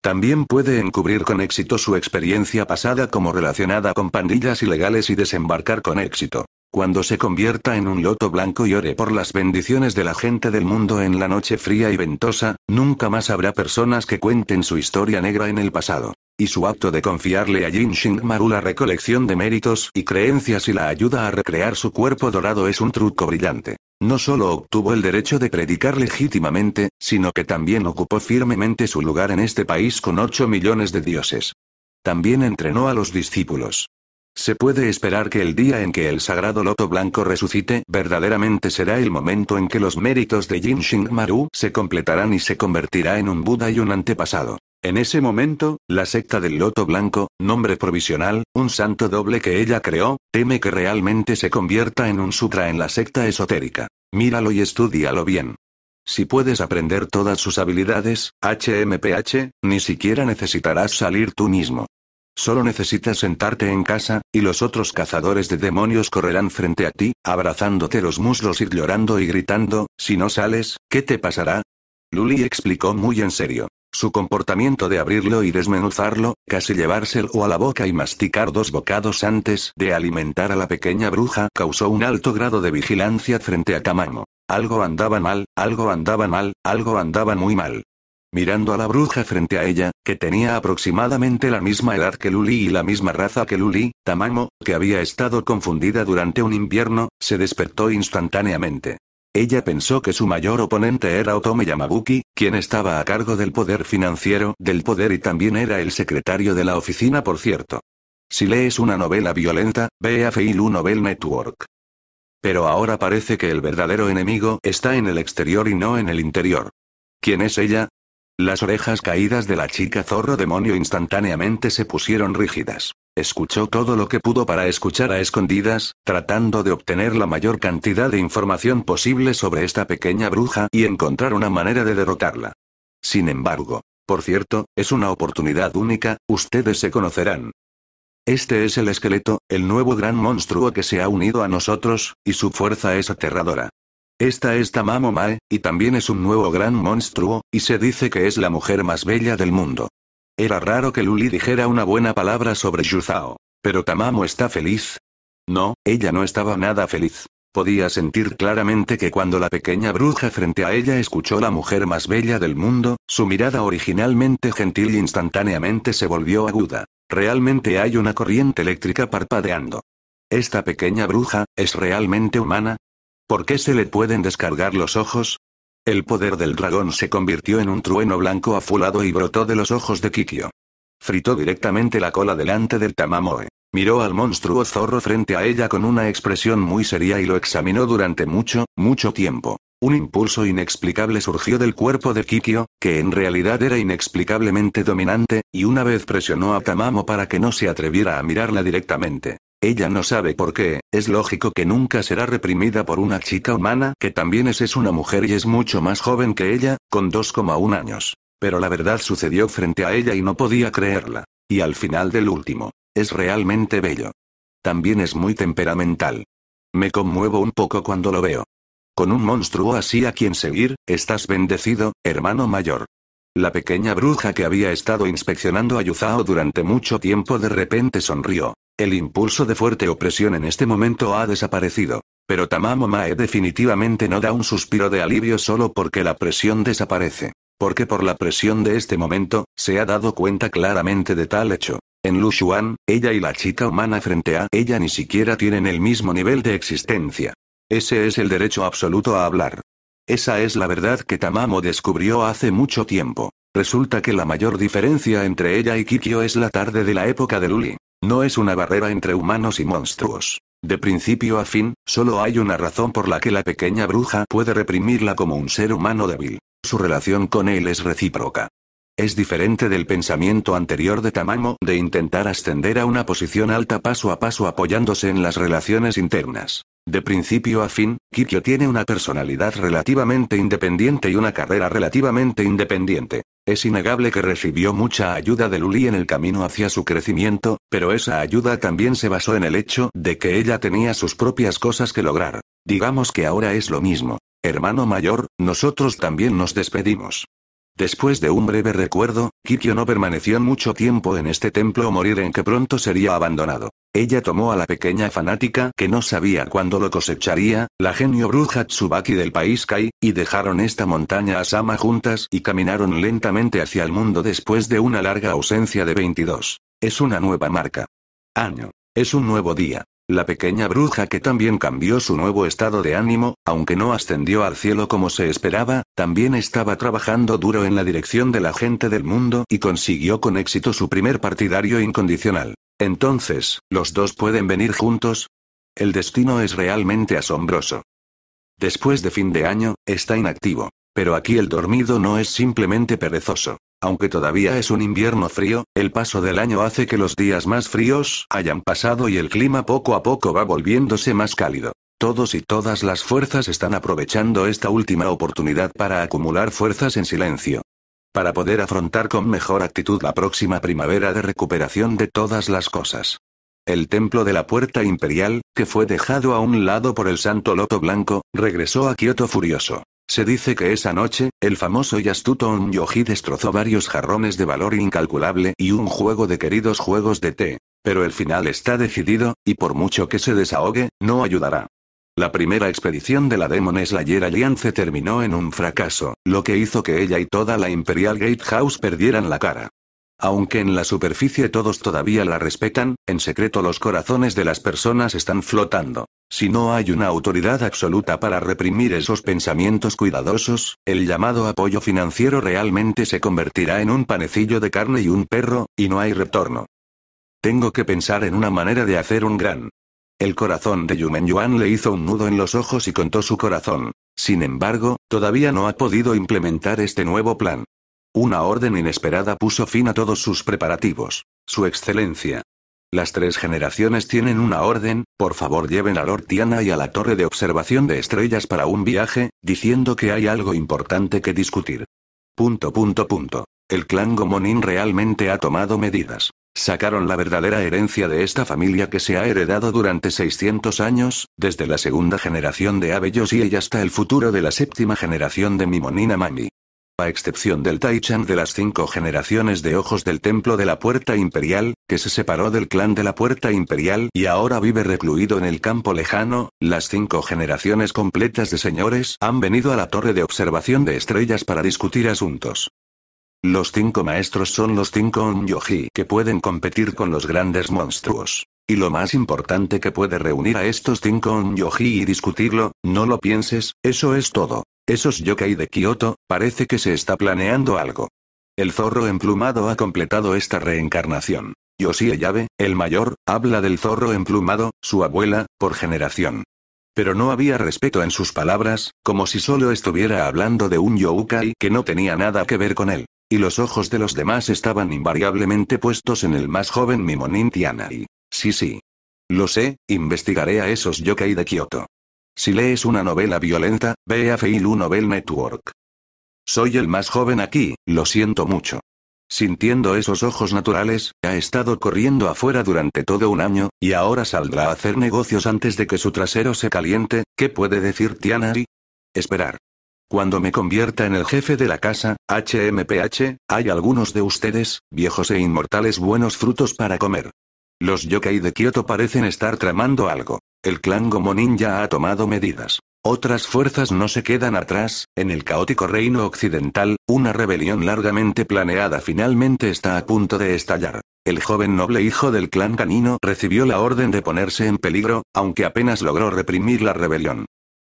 También puede encubrir con éxito su experiencia pasada como relacionada con pandillas ilegales y desembarcar con éxito. Cuando se convierta en un loto blanco y ore por las bendiciones de la gente del mundo en la noche fría y ventosa, nunca más habrá personas que cuenten su historia negra en el pasado. Y su acto de confiarle a Jin Maru la recolección de méritos y creencias y la ayuda a recrear su cuerpo dorado es un truco brillante. No solo obtuvo el derecho de predicar legítimamente, sino que también ocupó firmemente su lugar en este país con ocho millones de dioses. También entrenó a los discípulos. Se puede esperar que el día en que el sagrado loto blanco resucite verdaderamente será el momento en que los méritos de Jin Shin Maru se completarán y se convertirá en un Buda y un antepasado. En ese momento, la secta del loto blanco, nombre provisional, un santo doble que ella creó, teme que realmente se convierta en un sutra en la secta esotérica. Míralo y estudialo bien. Si puedes aprender todas sus habilidades, HMPH, ni siquiera necesitarás salir tú mismo. Solo necesitas sentarte en casa, y los otros cazadores de demonios correrán frente a ti, abrazándote los muslos y llorando y gritando, si no sales, ¿qué te pasará? Luli explicó muy en serio. Su comportamiento de abrirlo y desmenuzarlo, casi llevárselo a la boca y masticar dos bocados antes de alimentar a la pequeña bruja, causó un alto grado de vigilancia frente a Tamamo. Algo andaba mal, algo andaba mal, algo andaba muy mal mirando a la bruja frente a ella, que tenía aproximadamente la misma edad que Luli y la misma raza que Luli, Tamamo, que había estado confundida durante un invierno, se despertó instantáneamente. Ella pensó que su mayor oponente era Otome Yamabuki, quien estaba a cargo del poder financiero del poder y también era el secretario de la oficina por cierto. Si lees una novela violenta, ve a Feilu Novel Network. Pero ahora parece que el verdadero enemigo está en el exterior y no en el interior. ¿Quién es ella? Las orejas caídas de la chica zorro demonio instantáneamente se pusieron rígidas. Escuchó todo lo que pudo para escuchar a escondidas, tratando de obtener la mayor cantidad de información posible sobre esta pequeña bruja y encontrar una manera de derrotarla. Sin embargo, por cierto, es una oportunidad única, ustedes se conocerán. Este es el esqueleto, el nuevo gran monstruo que se ha unido a nosotros, y su fuerza es aterradora. Esta es Tamamo Mae, y también es un nuevo gran monstruo, y se dice que es la mujer más bella del mundo. Era raro que Luli dijera una buena palabra sobre Yuzao. Pero Tamamo está feliz. No, ella no estaba nada feliz. Podía sentir claramente que cuando la pequeña bruja frente a ella escuchó la mujer más bella del mundo, su mirada originalmente gentil instantáneamente se volvió aguda. Realmente hay una corriente eléctrica parpadeando. Esta pequeña bruja, ¿es realmente humana? ¿Por qué se le pueden descargar los ojos? El poder del dragón se convirtió en un trueno blanco afulado y brotó de los ojos de Kikyo. Fritó directamente la cola delante del Tamamoe. Miró al monstruo zorro frente a ella con una expresión muy seria y lo examinó durante mucho, mucho tiempo. Un impulso inexplicable surgió del cuerpo de Kikyo, que en realidad era inexplicablemente dominante, y una vez presionó a Tamamo para que no se atreviera a mirarla directamente. Ella no sabe por qué, es lógico que nunca será reprimida por una chica humana que también es, es una mujer y es mucho más joven que ella, con 2,1 años. Pero la verdad sucedió frente a ella y no podía creerla. Y al final del último, es realmente bello. También es muy temperamental. Me conmuevo un poco cuando lo veo. Con un monstruo así a quien seguir, estás bendecido, hermano mayor. La pequeña bruja que había estado inspeccionando a Yuzao durante mucho tiempo de repente sonrió. El impulso de fuerte opresión en este momento ha desaparecido. Pero Tamamo Mae definitivamente no da un suspiro de alivio solo porque la presión desaparece. Porque por la presión de este momento, se ha dado cuenta claramente de tal hecho. En Lushuan, ella y la chica humana frente a ella ni siquiera tienen el mismo nivel de existencia. Ese es el derecho absoluto a hablar. Esa es la verdad que Tamamo descubrió hace mucho tiempo. Resulta que la mayor diferencia entre ella y Kikyo es la tarde de la época de Luli. No es una barrera entre humanos y monstruos. De principio a fin, solo hay una razón por la que la pequeña bruja puede reprimirla como un ser humano débil. Su relación con él es recíproca. Es diferente del pensamiento anterior de Tamamo de intentar ascender a una posición alta paso a paso apoyándose en las relaciones internas. De principio a fin, Kikyo tiene una personalidad relativamente independiente y una carrera relativamente independiente. Es innegable que recibió mucha ayuda de Luli en el camino hacia su crecimiento, pero esa ayuda también se basó en el hecho de que ella tenía sus propias cosas que lograr. Digamos que ahora es lo mismo. Hermano mayor, nosotros también nos despedimos. Después de un breve recuerdo, Kikyo no permaneció mucho tiempo en este templo o morir en que pronto sería abandonado. Ella tomó a la pequeña fanática que no sabía cuándo lo cosecharía, la genio bruja Tsubaki del país Kai, y dejaron esta montaña a Sama juntas y caminaron lentamente hacia el mundo después de una larga ausencia de 22. Es una nueva marca. Año. Es un nuevo día. La pequeña bruja que también cambió su nuevo estado de ánimo, aunque no ascendió al cielo como se esperaba, también estaba trabajando duro en la dirección de la gente del mundo y consiguió con éxito su primer partidario incondicional. Entonces, ¿los dos pueden venir juntos? El destino es realmente asombroso. Después de fin de año, está inactivo. Pero aquí el dormido no es simplemente perezoso. Aunque todavía es un invierno frío, el paso del año hace que los días más fríos hayan pasado y el clima poco a poco va volviéndose más cálido. Todos y todas las fuerzas están aprovechando esta última oportunidad para acumular fuerzas en silencio. Para poder afrontar con mejor actitud la próxima primavera de recuperación de todas las cosas. El templo de la puerta imperial, que fue dejado a un lado por el santo loto blanco, regresó a Kioto furioso. Se dice que esa noche, el famoso y astuto Yoji destrozó varios jarrones de valor incalculable y un juego de queridos juegos de té. Pero el final está decidido, y por mucho que se desahogue, no ayudará. La primera expedición de la Demon Slayer Alliance terminó en un fracaso, lo que hizo que ella y toda la Imperial Gatehouse perdieran la cara. Aunque en la superficie todos todavía la respetan, en secreto los corazones de las personas están flotando. Si no hay una autoridad absoluta para reprimir esos pensamientos cuidadosos, el llamado apoyo financiero realmente se convertirá en un panecillo de carne y un perro, y no hay retorno. Tengo que pensar en una manera de hacer un gran. El corazón de Yumen Yuan le hizo un nudo en los ojos y contó su corazón. Sin embargo, todavía no ha podido implementar este nuevo plan. Una orden inesperada puso fin a todos sus preparativos. Su excelencia. Las tres generaciones tienen una orden, por favor lleven a Lord y a la torre de observación de estrellas para un viaje, diciendo que hay algo importante que discutir. Punto punto punto. El clan Gomonin realmente ha tomado medidas. Sacaron la verdadera herencia de esta familia que se ha heredado durante 600 años, desde la segunda generación de Abellos y ella hasta el futuro de la séptima generación de Mimonina Mami a excepción del Taichan de las cinco generaciones de ojos del templo de la Puerta Imperial, que se separó del clan de la Puerta Imperial y ahora vive recluido en el campo lejano, las cinco generaciones completas de señores han venido a la torre de observación de estrellas para discutir asuntos. Los cinco maestros son los cinco Onyoji que pueden competir con los grandes monstruos. Y lo más importante que puede reunir a estos cinco Yoji y discutirlo, no lo pienses, eso es todo. Esos yokai de Kioto, parece que se está planeando algo. El zorro emplumado ha completado esta reencarnación. Yoshi Yabe, el mayor, habla del zorro emplumado, su abuela, por generación. Pero no había respeto en sus palabras, como si solo estuviera hablando de un yokai que no tenía nada que ver con él. Y los ojos de los demás estaban invariablemente puestos en el más joven Mimonin Tianai. Sí, sí. Lo sé, investigaré a esos yokai de Kioto. Si lees una novela violenta, ve a Feilu Novel Network. Soy el más joven aquí, lo siento mucho. Sintiendo esos ojos naturales, ha estado corriendo afuera durante todo un año, y ahora saldrá a hacer negocios antes de que su trasero se caliente, ¿qué puede decir Tianari? Esperar. Cuando me convierta en el jefe de la casa, HMPH, hay algunos de ustedes, viejos e inmortales buenos frutos para comer. Los yokai de Kioto parecen estar tramando algo. El clan Gomonin ya ha tomado medidas. Otras fuerzas no se quedan atrás, en el caótico reino occidental, una rebelión largamente planeada finalmente está a punto de estallar. El joven noble hijo del clan canino recibió la orden de ponerse en peligro, aunque apenas logró reprimir la rebelión.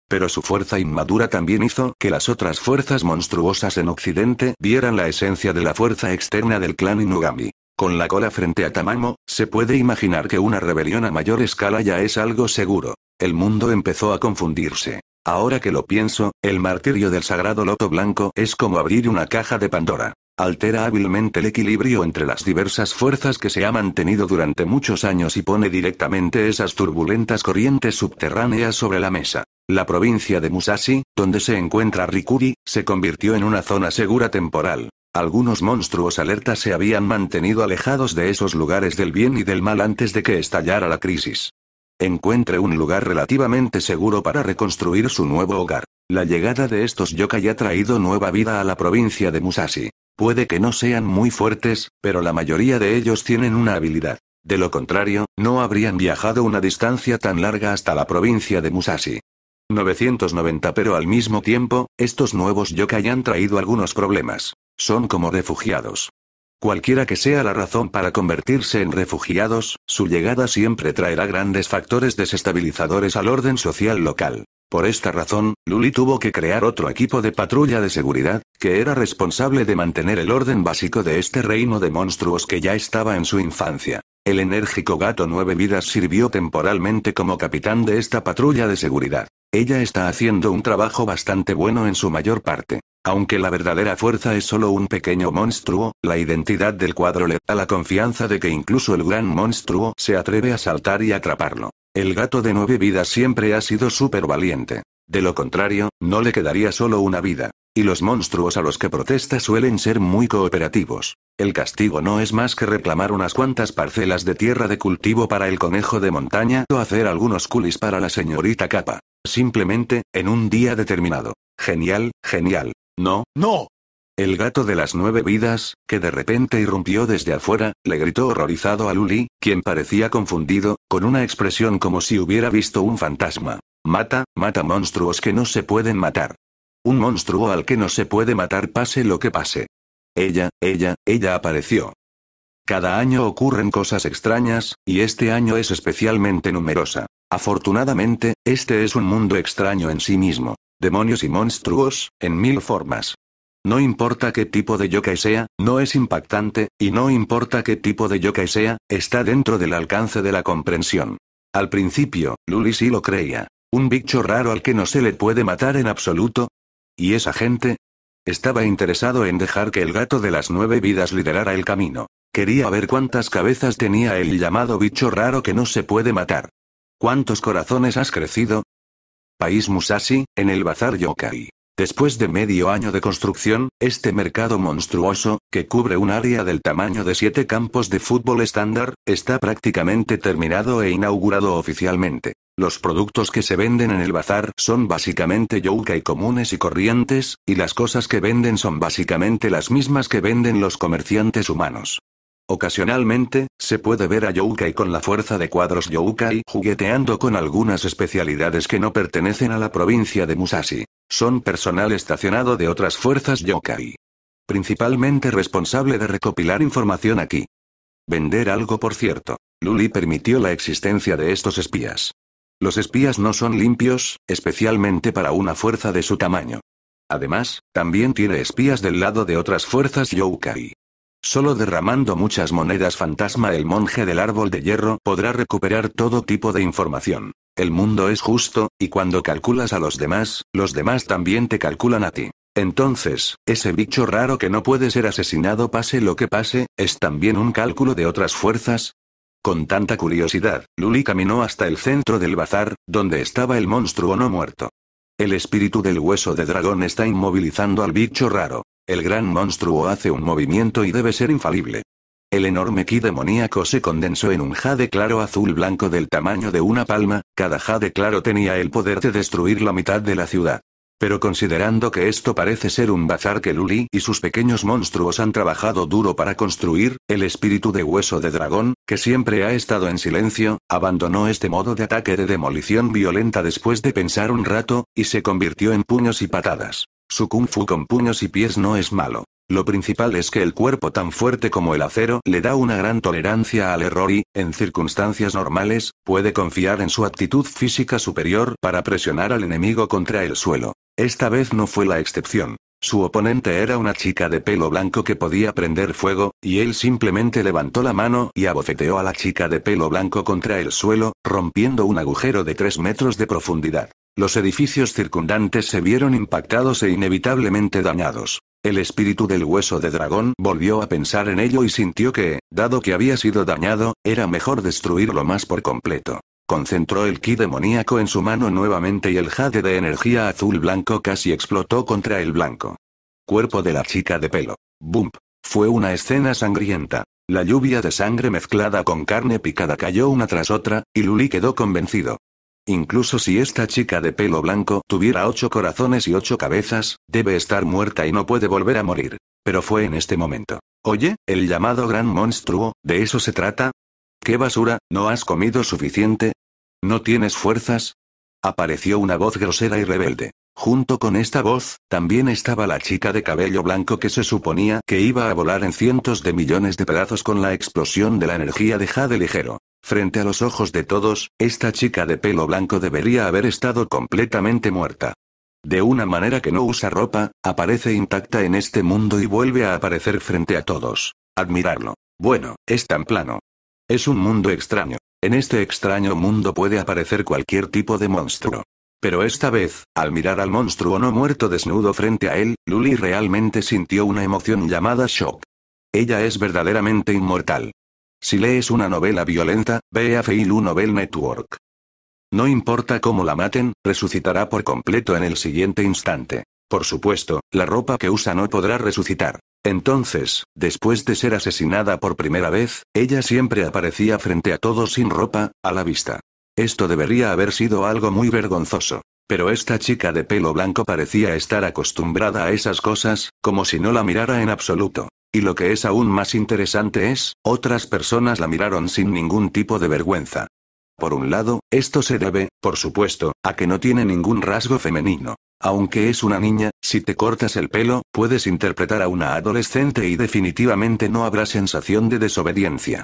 Pero su fuerza inmadura también hizo que las otras fuerzas monstruosas en Occidente vieran la esencia de la fuerza externa del clan Inugami. Con la cola frente a Tamamo, se puede imaginar que una rebelión a mayor escala ya es algo seguro. El mundo empezó a confundirse. Ahora que lo pienso, el martirio del sagrado loto blanco es como abrir una caja de Pandora. Altera hábilmente el equilibrio entre las diversas fuerzas que se ha mantenido durante muchos años y pone directamente esas turbulentas corrientes subterráneas sobre la mesa. La provincia de Musashi, donde se encuentra Rikuri, se convirtió en una zona segura temporal. Algunos monstruos alerta se habían mantenido alejados de esos lugares del bien y del mal antes de que estallara la crisis. Encuentre un lugar relativamente seguro para reconstruir su nuevo hogar. La llegada de estos yokai ha traído nueva vida a la provincia de Musashi. Puede que no sean muy fuertes, pero la mayoría de ellos tienen una habilidad. De lo contrario, no habrían viajado una distancia tan larga hasta la provincia de Musashi. 990 pero al mismo tiempo, estos nuevos yokai han traído algunos problemas. Son como refugiados. Cualquiera que sea la razón para convertirse en refugiados, su llegada siempre traerá grandes factores desestabilizadores al orden social local. Por esta razón, Luli tuvo que crear otro equipo de patrulla de seguridad, que era responsable de mantener el orden básico de este reino de monstruos que ya estaba en su infancia. El enérgico gato Nueve Vidas sirvió temporalmente como capitán de esta patrulla de seguridad. Ella está haciendo un trabajo bastante bueno en su mayor parte. Aunque la verdadera fuerza es solo un pequeño monstruo, la identidad del cuadro le da la confianza de que incluso el gran monstruo se atreve a saltar y atraparlo. El gato de nueve vidas siempre ha sido súper valiente. De lo contrario, no le quedaría solo una vida. Y los monstruos a los que protesta suelen ser muy cooperativos. El castigo no es más que reclamar unas cuantas parcelas de tierra de cultivo para el conejo de montaña o hacer algunos culis para la señorita capa. Simplemente, en un día determinado. Genial, genial. No, no, el gato de las nueve vidas, que de repente irrumpió desde afuera, le gritó horrorizado a Luli, quien parecía confundido, con una expresión como si hubiera visto un fantasma. Mata, mata monstruos que no se pueden matar. Un monstruo al que no se puede matar pase lo que pase. Ella, ella, ella apareció. Cada año ocurren cosas extrañas, y este año es especialmente numerosa. Afortunadamente, este es un mundo extraño en sí mismo. Demonios y monstruos, en mil formas. No importa qué tipo de yokai sea, no es impactante, y no importa qué tipo de yokai sea, está dentro del alcance de la comprensión. Al principio, Luli sí lo creía. Un bicho raro al que no se le puede matar en absoluto. ¿Y esa gente? Estaba interesado en dejar que el gato de las nueve vidas liderara el camino. Quería ver cuántas cabezas tenía el llamado bicho raro que no se puede matar. ¿Cuántos corazones has crecido? País Musashi, en el bazar yokai. Después de medio año de construcción, este mercado monstruoso, que cubre un área del tamaño de siete campos de fútbol estándar, está prácticamente terminado e inaugurado oficialmente. Los productos que se venden en el bazar son básicamente Youkai comunes y corrientes, y las cosas que venden son básicamente las mismas que venden los comerciantes humanos. Ocasionalmente, se puede ver a Youkai con la fuerza de cuadros Youkai jugueteando con algunas especialidades que no pertenecen a la provincia de Musashi. Son personal estacionado de otras fuerzas yokai. Principalmente responsable de recopilar información aquí. Vender algo por cierto. Luli permitió la existencia de estos espías. Los espías no son limpios, especialmente para una fuerza de su tamaño. Además, también tiene espías del lado de otras fuerzas yokai. Solo derramando muchas monedas fantasma el monje del árbol de hierro podrá recuperar todo tipo de información. El mundo es justo, y cuando calculas a los demás, los demás también te calculan a ti. Entonces, ese bicho raro que no puede ser asesinado pase lo que pase, es también un cálculo de otras fuerzas. Con tanta curiosidad, Luli caminó hasta el centro del bazar, donde estaba el monstruo no muerto. El espíritu del hueso de dragón está inmovilizando al bicho raro. El gran monstruo hace un movimiento y debe ser infalible. El enorme ki demoníaco se condensó en un jade claro azul blanco del tamaño de una palma, cada jade claro tenía el poder de destruir la mitad de la ciudad. Pero considerando que esto parece ser un bazar que Luli y sus pequeños monstruos han trabajado duro para construir, el espíritu de hueso de dragón, que siempre ha estado en silencio, abandonó este modo de ataque de demolición violenta después de pensar un rato, y se convirtió en puños y patadas. Su kung fu con puños y pies no es malo. Lo principal es que el cuerpo tan fuerte como el acero le da una gran tolerancia al error y, en circunstancias normales, puede confiar en su actitud física superior para presionar al enemigo contra el suelo. Esta vez no fue la excepción. Su oponente era una chica de pelo blanco que podía prender fuego, y él simplemente levantó la mano y abofeteó a la chica de pelo blanco contra el suelo, rompiendo un agujero de 3 metros de profundidad. Los edificios circundantes se vieron impactados e inevitablemente dañados. El espíritu del hueso de dragón volvió a pensar en ello y sintió que, dado que había sido dañado, era mejor destruirlo más por completo. Concentró el ki demoníaco en su mano nuevamente y el jade de energía azul-blanco casi explotó contra el blanco. Cuerpo de la chica de pelo. Bump. Fue una escena sangrienta. La lluvia de sangre mezclada con carne picada cayó una tras otra, y Luli quedó convencido. Incluso si esta chica de pelo blanco tuviera ocho corazones y ocho cabezas, debe estar muerta y no puede volver a morir. Pero fue en este momento. Oye, el llamado gran monstruo, ¿de eso se trata? ¡Qué basura! ¿No has comido suficiente? ¿No tienes fuerzas? Apareció una voz grosera y rebelde. Junto con esta voz, también estaba la chica de cabello blanco que se suponía que iba a volar en cientos de millones de pedazos con la explosión de la energía de Jade Ligero. Frente a los ojos de todos, esta chica de pelo blanco debería haber estado completamente muerta. De una manera que no usa ropa, aparece intacta en este mundo y vuelve a aparecer frente a todos. Admirarlo. Bueno, es tan plano. Es un mundo extraño. En este extraño mundo puede aparecer cualquier tipo de monstruo. Pero esta vez, al mirar al monstruo no muerto desnudo frente a él, Luli realmente sintió una emoción llamada shock. Ella es verdaderamente inmortal. Si lees una novela violenta, ve a Feilu Novel Network. No importa cómo la maten, resucitará por completo en el siguiente instante. Por supuesto, la ropa que usa no podrá resucitar. Entonces, después de ser asesinada por primera vez, ella siempre aparecía frente a todos sin ropa, a la vista. Esto debería haber sido algo muy vergonzoso. Pero esta chica de pelo blanco parecía estar acostumbrada a esas cosas, como si no la mirara en absoluto. Y lo que es aún más interesante es, otras personas la miraron sin ningún tipo de vergüenza. Por un lado, esto se debe, por supuesto, a que no tiene ningún rasgo femenino. Aunque es una niña, si te cortas el pelo, puedes interpretar a una adolescente y definitivamente no habrá sensación de desobediencia.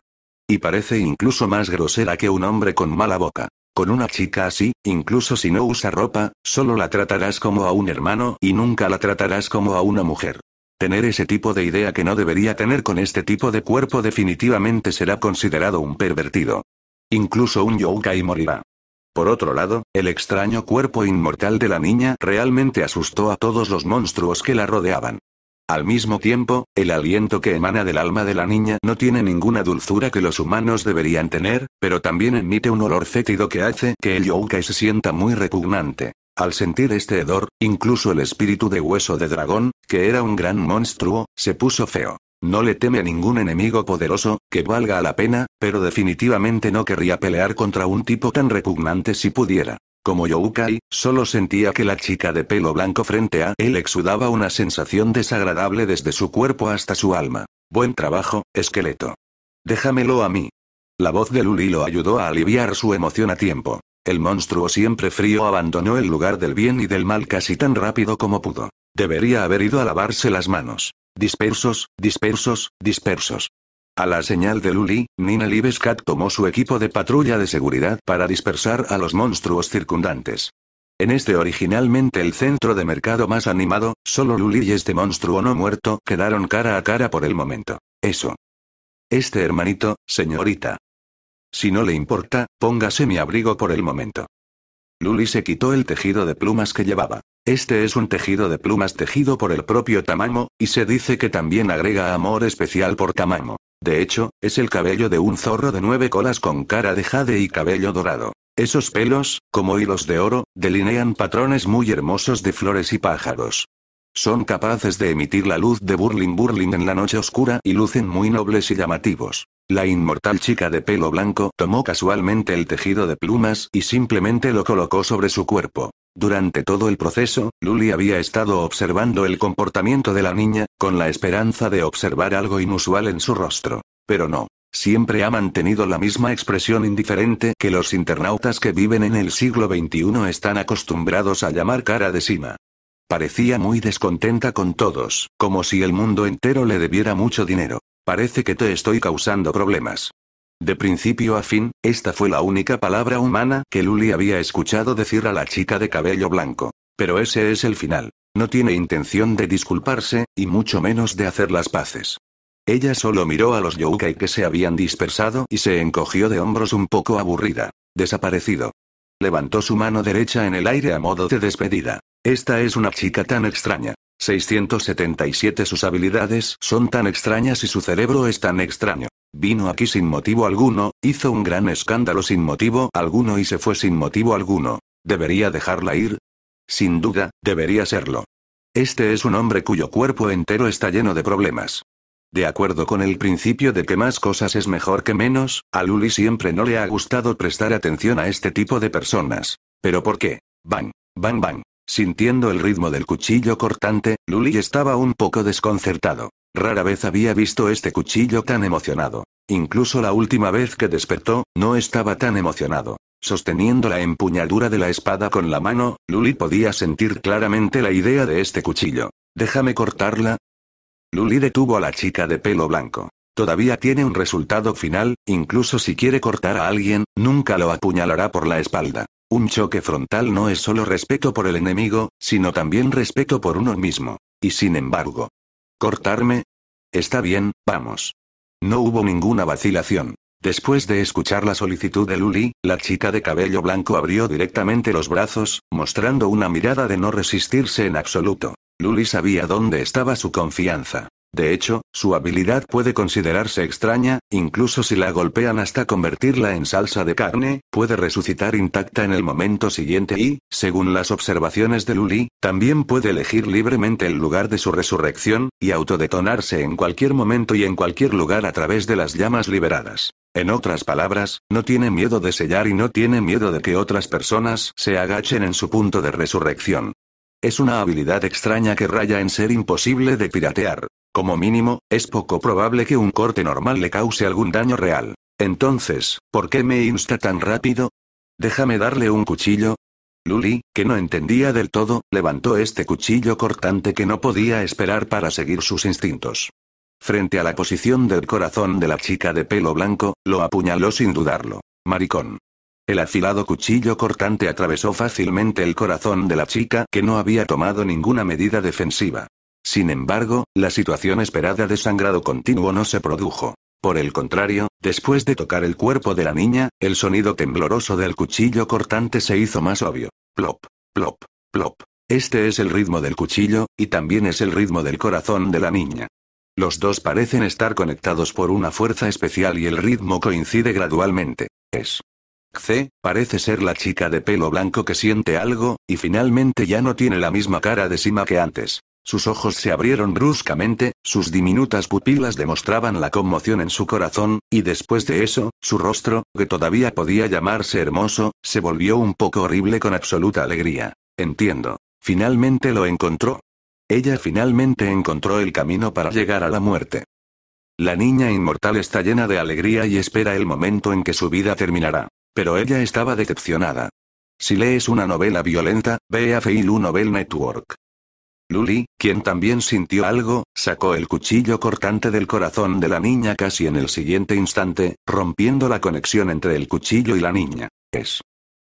Y parece incluso más grosera que un hombre con mala boca. Con una chica así, incluso si no usa ropa, solo la tratarás como a un hermano y nunca la tratarás como a una mujer. Tener ese tipo de idea que no debería tener con este tipo de cuerpo definitivamente será considerado un pervertido. Incluso un yokai morirá. Por otro lado, el extraño cuerpo inmortal de la niña realmente asustó a todos los monstruos que la rodeaban. Al mismo tiempo, el aliento que emana del alma de la niña no tiene ninguna dulzura que los humanos deberían tener, pero también emite un olor fétido que hace que el yokai se sienta muy repugnante. Al sentir este hedor, incluso el espíritu de hueso de dragón, que era un gran monstruo, se puso feo. No le teme a ningún enemigo poderoso, que valga la pena, pero definitivamente no querría pelear contra un tipo tan repugnante si pudiera. Como Youkai, solo sentía que la chica de pelo blanco frente a él exudaba una sensación desagradable desde su cuerpo hasta su alma. Buen trabajo, esqueleto. Déjamelo a mí. La voz de Luli lo ayudó a aliviar su emoción a tiempo. El monstruo siempre frío abandonó el lugar del bien y del mal casi tan rápido como pudo. Debería haber ido a lavarse las manos. Dispersos, dispersos, dispersos. A la señal de Luli, Nina Libescat tomó su equipo de patrulla de seguridad para dispersar a los monstruos circundantes. En este originalmente el centro de mercado más animado, solo Luli y este monstruo no muerto quedaron cara a cara por el momento. Eso. Este hermanito, señorita. Si no le importa, póngase mi abrigo por el momento. Luli se quitó el tejido de plumas que llevaba. Este es un tejido de plumas tejido por el propio Tamamo, y se dice que también agrega amor especial por Tamamo. De hecho, es el cabello de un zorro de nueve colas con cara de jade y cabello dorado. Esos pelos, como hilos de oro, delinean patrones muy hermosos de flores y pájaros. Son capaces de emitir la luz de Burling Burling en la noche oscura y lucen muy nobles y llamativos. La inmortal chica de pelo blanco tomó casualmente el tejido de plumas y simplemente lo colocó sobre su cuerpo. Durante todo el proceso, Luli había estado observando el comportamiento de la niña, con la esperanza de observar algo inusual en su rostro. Pero no. Siempre ha mantenido la misma expresión indiferente que los internautas que viven en el siglo XXI están acostumbrados a llamar cara de cima. Parecía muy descontenta con todos, como si el mundo entero le debiera mucho dinero. Parece que te estoy causando problemas. De principio a fin, esta fue la única palabra humana que Luli había escuchado decir a la chica de cabello blanco. Pero ese es el final. No tiene intención de disculparse, y mucho menos de hacer las paces. Ella solo miró a los Youkai que se habían dispersado y se encogió de hombros un poco aburrida. Desaparecido. Levantó su mano derecha en el aire a modo de despedida. Esta es una chica tan extraña. 677 Sus habilidades son tan extrañas y su cerebro es tan extraño. Vino aquí sin motivo alguno, hizo un gran escándalo sin motivo alguno y se fue sin motivo alguno. ¿Debería dejarla ir? Sin duda, debería serlo. Este es un hombre cuyo cuerpo entero está lleno de problemas. De acuerdo con el principio de que más cosas es mejor que menos, a Luli siempre no le ha gustado prestar atención a este tipo de personas. ¿Pero por qué? Bang, bang, bang. Sintiendo el ritmo del cuchillo cortante, Luli estaba un poco desconcertado. Rara vez había visto este cuchillo tan emocionado. Incluso la última vez que despertó, no estaba tan emocionado. Sosteniendo la empuñadura de la espada con la mano, Luli podía sentir claramente la idea de este cuchillo. Déjame cortarla. Luli detuvo a la chica de pelo blanco. Todavía tiene un resultado final, incluso si quiere cortar a alguien, nunca lo apuñalará por la espalda. Un choque frontal no es solo respeto por el enemigo, sino también respeto por uno mismo. Y sin embargo. ¿Cortarme? Está bien, vamos. No hubo ninguna vacilación. Después de escuchar la solicitud de Luli, la chica de cabello blanco abrió directamente los brazos, mostrando una mirada de no resistirse en absoluto. Luli sabía dónde estaba su confianza. De hecho, su habilidad puede considerarse extraña, incluso si la golpean hasta convertirla en salsa de carne, puede resucitar intacta en el momento siguiente y, según las observaciones de Luli, también puede elegir libremente el lugar de su resurrección, y autodetonarse en cualquier momento y en cualquier lugar a través de las llamas liberadas. En otras palabras, no tiene miedo de sellar y no tiene miedo de que otras personas se agachen en su punto de resurrección. Es una habilidad extraña que raya en ser imposible de piratear. Como mínimo, es poco probable que un corte normal le cause algún daño real. Entonces, ¿por qué me insta tan rápido? Déjame darle un cuchillo. Luli, que no entendía del todo, levantó este cuchillo cortante que no podía esperar para seguir sus instintos. Frente a la posición del corazón de la chica de pelo blanco, lo apuñaló sin dudarlo. Maricón. El afilado cuchillo cortante atravesó fácilmente el corazón de la chica que no había tomado ninguna medida defensiva. Sin embargo, la situación esperada de sangrado continuo no se produjo. Por el contrario, después de tocar el cuerpo de la niña, el sonido tembloroso del cuchillo cortante se hizo más obvio. Plop, plop, plop. Este es el ritmo del cuchillo, y también es el ritmo del corazón de la niña. Los dos parecen estar conectados por una fuerza especial y el ritmo coincide gradualmente. Es. C, parece ser la chica de pelo blanco que siente algo, y finalmente ya no tiene la misma cara de Sima que antes. Sus ojos se abrieron bruscamente, sus diminutas pupilas demostraban la conmoción en su corazón, y después de eso, su rostro, que todavía podía llamarse hermoso, se volvió un poco horrible con absoluta alegría. Entiendo. Finalmente lo encontró. Ella finalmente encontró el camino para llegar a la muerte. La niña inmortal está llena de alegría y espera el momento en que su vida terminará. Pero ella estaba decepcionada. Si lees una novela violenta, ve a Feilu Novel Network. Luli, quien también sintió algo, sacó el cuchillo cortante del corazón de la niña casi en el siguiente instante, rompiendo la conexión entre el cuchillo y la niña. Es.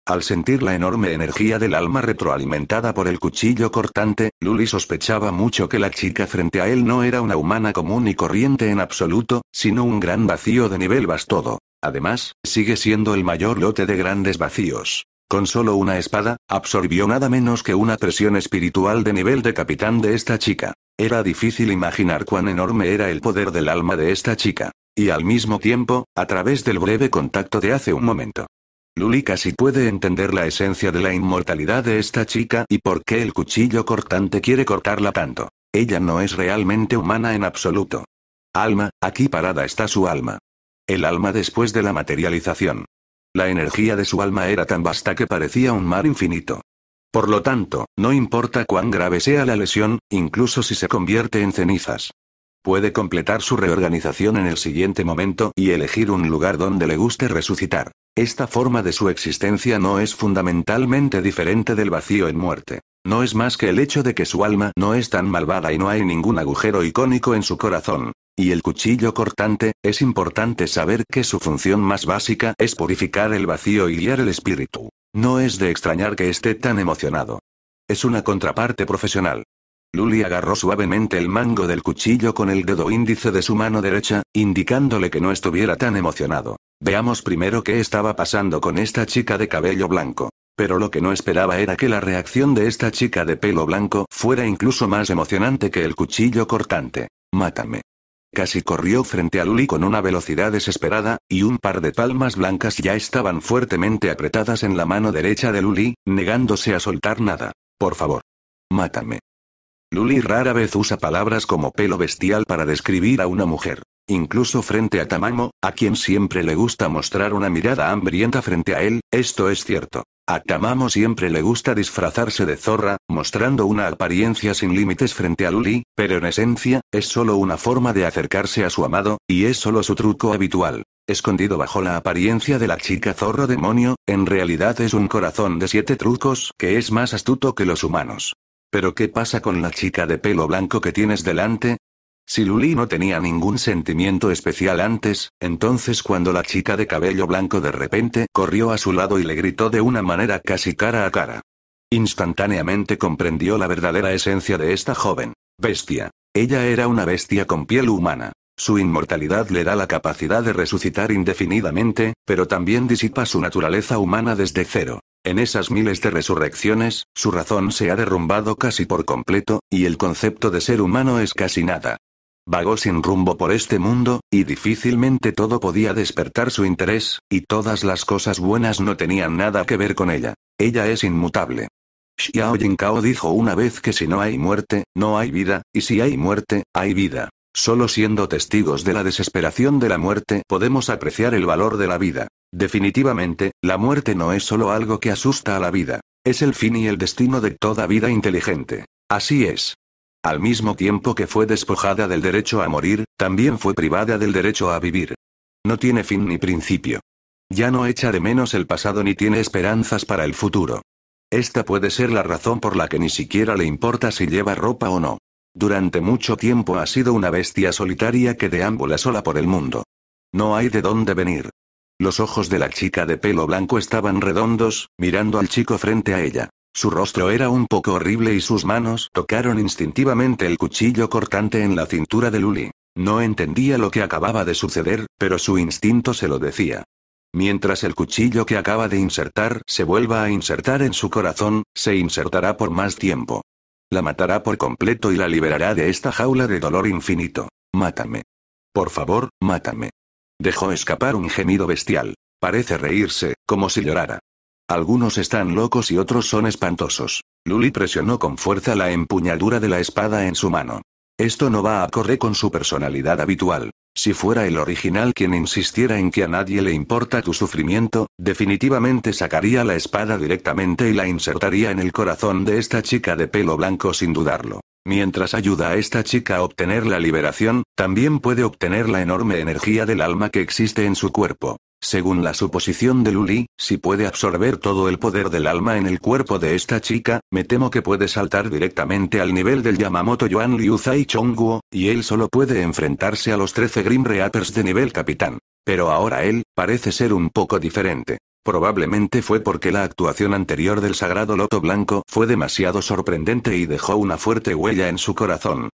Al sentir la enorme energía del alma retroalimentada por el cuchillo cortante, Luli sospechaba mucho que la chica frente a él no era una humana común y corriente en absoluto, sino un gran vacío de nivel bastodo. Además, sigue siendo el mayor lote de grandes vacíos. Con solo una espada, absorbió nada menos que una presión espiritual de nivel de capitán de esta chica. Era difícil imaginar cuán enorme era el poder del alma de esta chica. Y al mismo tiempo, a través del breve contacto de hace un momento. Luli casi puede entender la esencia de la inmortalidad de esta chica y por qué el cuchillo cortante quiere cortarla tanto. Ella no es realmente humana en absoluto. Alma, aquí parada está su alma. El alma después de la materialización. La energía de su alma era tan vasta que parecía un mar infinito. Por lo tanto, no importa cuán grave sea la lesión, incluso si se convierte en cenizas. Puede completar su reorganización en el siguiente momento y elegir un lugar donde le guste resucitar. Esta forma de su existencia no es fundamentalmente diferente del vacío en muerte. No es más que el hecho de que su alma no es tan malvada y no hay ningún agujero icónico en su corazón. Y el cuchillo cortante, es importante saber que su función más básica es purificar el vacío y guiar el espíritu. No es de extrañar que esté tan emocionado. Es una contraparte profesional. Luli agarró suavemente el mango del cuchillo con el dedo índice de su mano derecha, indicándole que no estuviera tan emocionado. Veamos primero qué estaba pasando con esta chica de cabello blanco. Pero lo que no esperaba era que la reacción de esta chica de pelo blanco fuera incluso más emocionante que el cuchillo cortante. Mátame. Casi corrió frente a Luli con una velocidad desesperada, y un par de palmas blancas ya estaban fuertemente apretadas en la mano derecha de Luli, negándose a soltar nada. Por favor. Mátame. Luli rara vez usa palabras como pelo bestial para describir a una mujer. Incluso frente a Tamamo, a quien siempre le gusta mostrar una mirada hambrienta frente a él, esto es cierto. A Tamamo siempre le gusta disfrazarse de zorra, mostrando una apariencia sin límites frente a Luli, pero en esencia, es solo una forma de acercarse a su amado, y es solo su truco habitual. Escondido bajo la apariencia de la chica zorro demonio, en realidad es un corazón de siete trucos que es más astuto que los humanos. Pero ¿qué pasa con la chica de pelo blanco que tienes delante? Si Luli no tenía ningún sentimiento especial antes, entonces cuando la chica de cabello blanco de repente corrió a su lado y le gritó de una manera casi cara a cara. Instantáneamente comprendió la verdadera esencia de esta joven. Bestia. Ella era una bestia con piel humana. Su inmortalidad le da la capacidad de resucitar indefinidamente, pero también disipa su naturaleza humana desde cero. En esas miles de resurrecciones, su razón se ha derrumbado casi por completo, y el concepto de ser humano es casi nada. Vagó sin rumbo por este mundo, y difícilmente todo podía despertar su interés, y todas las cosas buenas no tenían nada que ver con ella. Ella es inmutable. Xiao Jinkao dijo una vez que si no hay muerte, no hay vida, y si hay muerte, hay vida. Solo siendo testigos de la desesperación de la muerte podemos apreciar el valor de la vida. Definitivamente, la muerte no es solo algo que asusta a la vida. Es el fin y el destino de toda vida inteligente. Así es. Al mismo tiempo que fue despojada del derecho a morir, también fue privada del derecho a vivir. No tiene fin ni principio. Ya no echa de menos el pasado ni tiene esperanzas para el futuro. Esta puede ser la razón por la que ni siquiera le importa si lleva ropa o no. Durante mucho tiempo ha sido una bestia solitaria que deambula sola por el mundo. No hay de dónde venir. Los ojos de la chica de pelo blanco estaban redondos, mirando al chico frente a ella. Su rostro era un poco horrible y sus manos tocaron instintivamente el cuchillo cortante en la cintura de Luli. No entendía lo que acababa de suceder, pero su instinto se lo decía. Mientras el cuchillo que acaba de insertar se vuelva a insertar en su corazón, se insertará por más tiempo. La matará por completo y la liberará de esta jaula de dolor infinito. Mátame. Por favor, mátame. Dejó escapar un gemido bestial. Parece reírse, como si llorara. Algunos están locos y otros son espantosos. Luli presionó con fuerza la empuñadura de la espada en su mano. Esto no va a correr con su personalidad habitual. Si fuera el original quien insistiera en que a nadie le importa tu sufrimiento, definitivamente sacaría la espada directamente y la insertaría en el corazón de esta chica de pelo blanco sin dudarlo. Mientras ayuda a esta chica a obtener la liberación, también puede obtener la enorme energía del alma que existe en su cuerpo. Según la suposición de Luli, si puede absorber todo el poder del alma en el cuerpo de esta chica, me temo que puede saltar directamente al nivel del Yamamoto Yuan Zai Chongguo, y él solo puede enfrentarse a los 13 Grim Reapers de nivel capitán. Pero ahora él, parece ser un poco diferente. Probablemente fue porque la actuación anterior del Sagrado Loto Blanco fue demasiado sorprendente y dejó una fuerte huella en su corazón.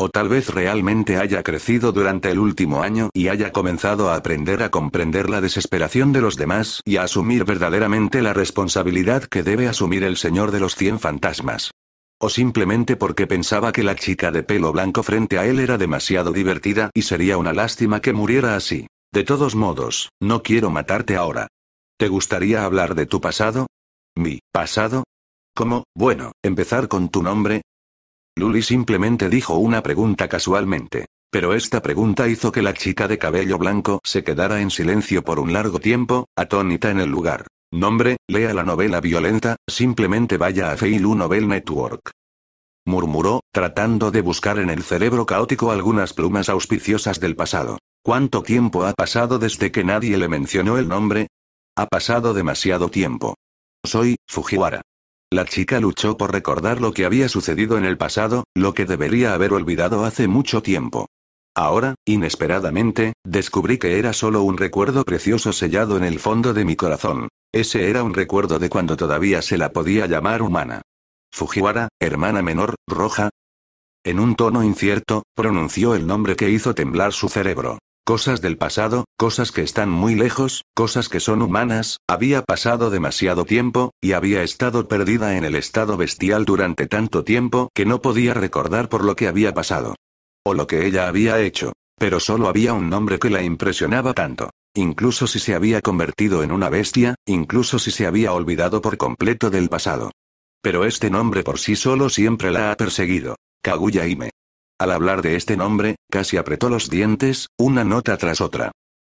O tal vez realmente haya crecido durante el último año y haya comenzado a aprender a comprender la desesperación de los demás y a asumir verdaderamente la responsabilidad que debe asumir el Señor de los Cien Fantasmas. O simplemente porque pensaba que la chica de pelo blanco frente a él era demasiado divertida y sería una lástima que muriera así. De todos modos, no quiero matarte ahora. ¿Te gustaría hablar de tu pasado? ¿Mi pasado? ¿Cómo, bueno, empezar con tu nombre? Luli simplemente dijo una pregunta casualmente. Pero esta pregunta hizo que la chica de cabello blanco se quedara en silencio por un largo tiempo, atónita en el lugar. Nombre, lea la novela violenta, simplemente vaya a Feilu Novel Network. Murmuró, tratando de buscar en el cerebro caótico algunas plumas auspiciosas del pasado. ¿Cuánto tiempo ha pasado desde que nadie le mencionó el nombre? Ha pasado demasiado tiempo. Soy, Fujiwara. La chica luchó por recordar lo que había sucedido en el pasado, lo que debería haber olvidado hace mucho tiempo. Ahora, inesperadamente, descubrí que era solo un recuerdo precioso sellado en el fondo de mi corazón. Ese era un recuerdo de cuando todavía se la podía llamar humana. Fujiwara, hermana menor, roja. En un tono incierto, pronunció el nombre que hizo temblar su cerebro. Cosas del pasado, cosas que están muy lejos, cosas que son humanas, había pasado demasiado tiempo, y había estado perdida en el estado bestial durante tanto tiempo que no podía recordar por lo que había pasado. O lo que ella había hecho. Pero solo había un nombre que la impresionaba tanto. Incluso si se había convertido en una bestia, incluso si se había olvidado por completo del pasado. Pero este nombre por sí solo siempre la ha perseguido. Kaguya al hablar de este nombre, casi apretó los dientes, una nota tras otra.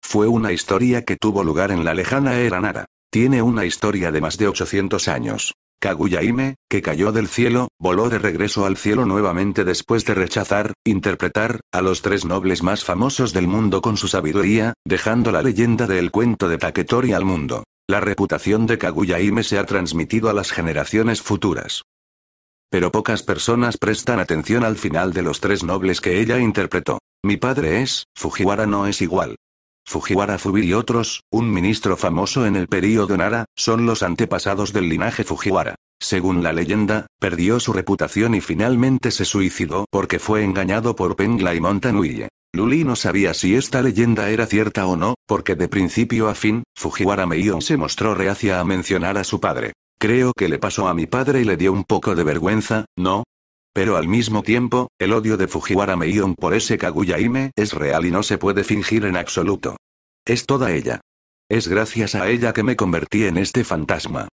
Fue una historia que tuvo lugar en la lejana era Nara. Tiene una historia de más de 800 años. Kaguya que cayó del cielo, voló de regreso al cielo nuevamente después de rechazar, interpretar, a los tres nobles más famosos del mundo con su sabiduría, dejando la leyenda del cuento de Taketori al mundo. La reputación de Kaguya se ha transmitido a las generaciones futuras. Pero pocas personas prestan atención al final de los tres nobles que ella interpretó. Mi padre es, Fujiwara no es igual. Fujiwara Fubi y otros, un ministro famoso en el periodo Nara, son los antepasados del linaje Fujiwara. Según la leyenda, perdió su reputación y finalmente se suicidó porque fue engañado por Pengla y Montanuille. Luli no sabía si esta leyenda era cierta o no, porque de principio a fin, Fujiwara Meion se mostró reacia a mencionar a su padre. Creo que le pasó a mi padre y le dio un poco de vergüenza, ¿no? Pero al mismo tiempo, el odio de Fujiwara Meion por ese kaguya es real y no se puede fingir en absoluto. Es toda ella. Es gracias a ella que me convertí en este fantasma.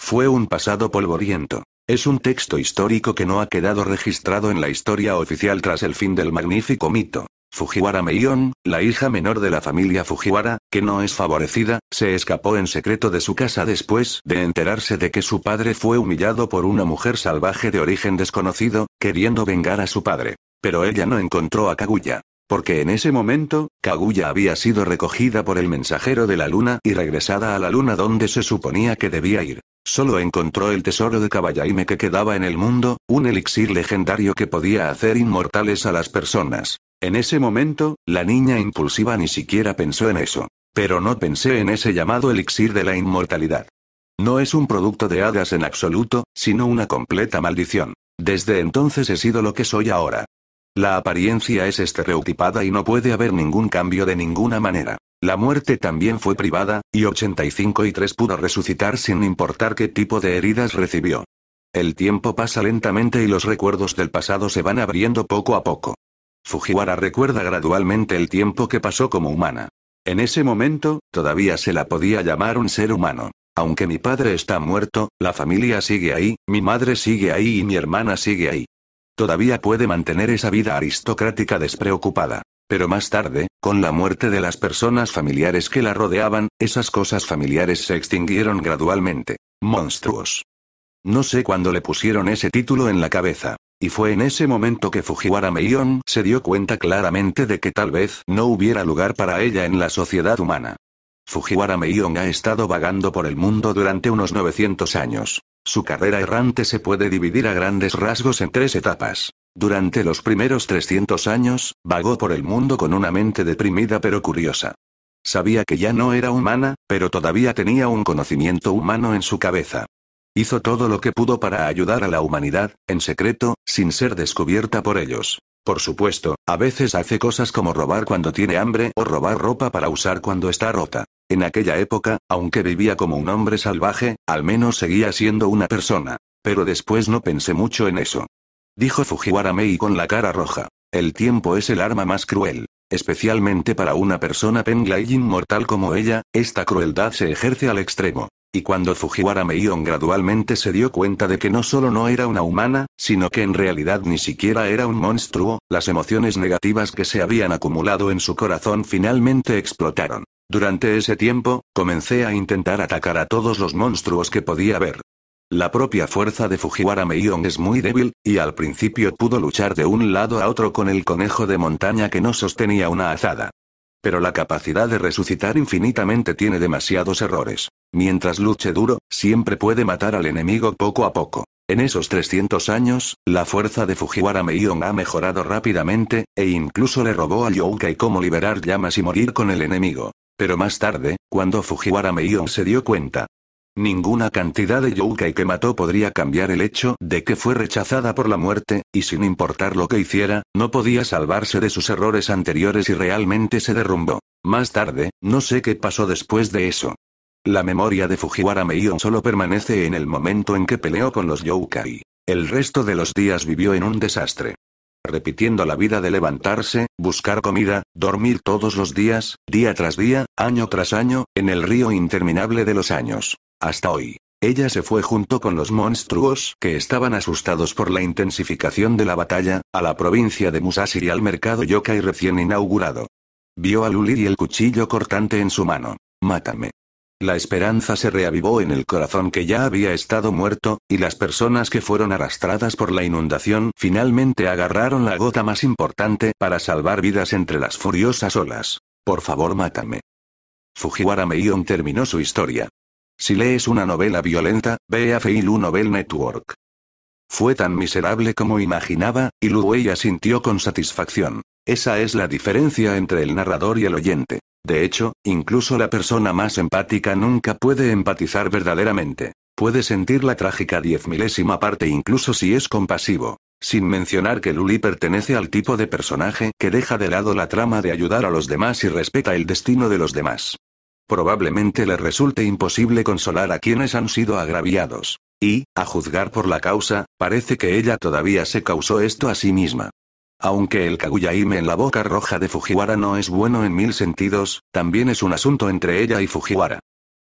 Fue un pasado polvoriento. Es un texto histórico que no ha quedado registrado en la historia oficial tras el fin del magnífico mito. Fujiwara Meion, la hija menor de la familia Fujiwara, que no es favorecida, se escapó en secreto de su casa después de enterarse de que su padre fue humillado por una mujer salvaje de origen desconocido, queriendo vengar a su padre. Pero ella no encontró a Kaguya. Porque en ese momento, Kaguya había sido recogida por el mensajero de la luna y regresada a la luna donde se suponía que debía ir. Solo encontró el tesoro de Kabayaime que quedaba en el mundo, un elixir legendario que podía hacer inmortales a las personas. En ese momento, la niña impulsiva ni siquiera pensó en eso. Pero no pensé en ese llamado elixir de la inmortalidad. No es un producto de hadas en absoluto, sino una completa maldición. Desde entonces he sido lo que soy ahora. La apariencia es estereotipada y no puede haber ningún cambio de ninguna manera. La muerte también fue privada, y 85 y 3 pudo resucitar sin importar qué tipo de heridas recibió. El tiempo pasa lentamente y los recuerdos del pasado se van abriendo poco a poco. Fujiwara recuerda gradualmente el tiempo que pasó como humana. En ese momento, todavía se la podía llamar un ser humano. Aunque mi padre está muerto, la familia sigue ahí, mi madre sigue ahí y mi hermana sigue ahí. Todavía puede mantener esa vida aristocrática despreocupada. Pero más tarde, con la muerte de las personas familiares que la rodeaban, esas cosas familiares se extinguieron gradualmente. Monstruos. No sé cuándo le pusieron ese título en la cabeza. Y fue en ese momento que Fujiwara Meion se dio cuenta claramente de que tal vez no hubiera lugar para ella en la sociedad humana. Fujiwara Meion ha estado vagando por el mundo durante unos 900 años. Su carrera errante se puede dividir a grandes rasgos en tres etapas. Durante los primeros 300 años, vagó por el mundo con una mente deprimida pero curiosa. Sabía que ya no era humana, pero todavía tenía un conocimiento humano en su cabeza. Hizo todo lo que pudo para ayudar a la humanidad, en secreto, sin ser descubierta por ellos. Por supuesto, a veces hace cosas como robar cuando tiene hambre o robar ropa para usar cuando está rota. En aquella época, aunque vivía como un hombre salvaje, al menos seguía siendo una persona. Pero después no pensé mucho en eso. Dijo Fujiwara Mei con la cara roja. El tiempo es el arma más cruel. Especialmente para una persona y inmortal como ella, esta crueldad se ejerce al extremo. Y cuando Fujiwara Meion gradualmente se dio cuenta de que no solo no era una humana, sino que en realidad ni siquiera era un monstruo, las emociones negativas que se habían acumulado en su corazón finalmente explotaron. Durante ese tiempo, comencé a intentar atacar a todos los monstruos que podía ver. La propia fuerza de Fujiwara Meion es muy débil, y al principio pudo luchar de un lado a otro con el conejo de montaña que no sostenía una azada. Pero la capacidad de resucitar infinitamente tiene demasiados errores. Mientras luche duro, siempre puede matar al enemigo poco a poco. En esos 300 años, la fuerza de Fujiwara Meion ha mejorado rápidamente, e incluso le robó a Youkai cómo liberar llamas y morir con el enemigo. Pero más tarde, cuando Fujiwara Meion se dio cuenta Ninguna cantidad de yokai que mató podría cambiar el hecho de que fue rechazada por la muerte, y sin importar lo que hiciera, no podía salvarse de sus errores anteriores y realmente se derrumbó. Más tarde, no sé qué pasó después de eso. La memoria de Fujiwara Meion solo permanece en el momento en que peleó con los yokai. El resto de los días vivió en un desastre repitiendo la vida de levantarse, buscar comida, dormir todos los días, día tras día, año tras año, en el río interminable de los años. Hasta hoy. Ella se fue junto con los monstruos que estaban asustados por la intensificación de la batalla, a la provincia de Musashi y al mercado yokai recién inaugurado. Vio a Luli y el cuchillo cortante en su mano. Mátame. La esperanza se reavivó en el corazón que ya había estado muerto, y las personas que fueron arrastradas por la inundación finalmente agarraron la gota más importante para salvar vidas entre las furiosas olas. Por favor, mátame. Fujiwara Meion terminó su historia. Si lees una novela violenta, ve a Feilu Novel Network. Fue tan miserable como imaginaba, y Luella sintió con satisfacción. Esa es la diferencia entre el narrador y el oyente. De hecho, incluso la persona más empática nunca puede empatizar verdaderamente. Puede sentir la trágica diez parte incluso si es compasivo. Sin mencionar que Luli pertenece al tipo de personaje que deja de lado la trama de ayudar a los demás y respeta el destino de los demás. Probablemente le resulte imposible consolar a quienes han sido agraviados. Y, a juzgar por la causa, parece que ella todavía se causó esto a sí misma. Aunque el Kaguyaime en la boca roja de Fujiwara no es bueno en mil sentidos, también es un asunto entre ella y Fujiwara.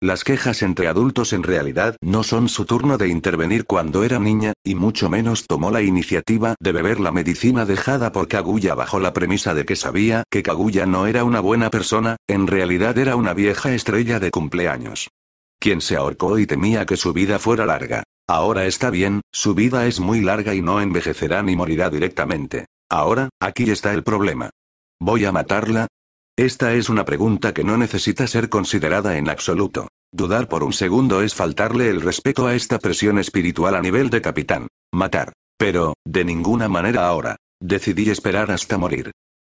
Las quejas entre adultos en realidad no son su turno de intervenir cuando era niña, y mucho menos tomó la iniciativa de beber la medicina dejada por Kaguya bajo la premisa de que sabía que Kaguya no era una buena persona, en realidad era una vieja estrella de cumpleaños. Quien se ahorcó y temía que su vida fuera larga. Ahora está bien, su vida es muy larga y no envejecerá ni morirá directamente. Ahora, aquí está el problema. Voy a matarla, esta es una pregunta que no necesita ser considerada en absoluto. Dudar por un segundo es faltarle el respeto a esta presión espiritual a nivel de capitán. Matar. Pero, de ninguna manera ahora. Decidí esperar hasta morir.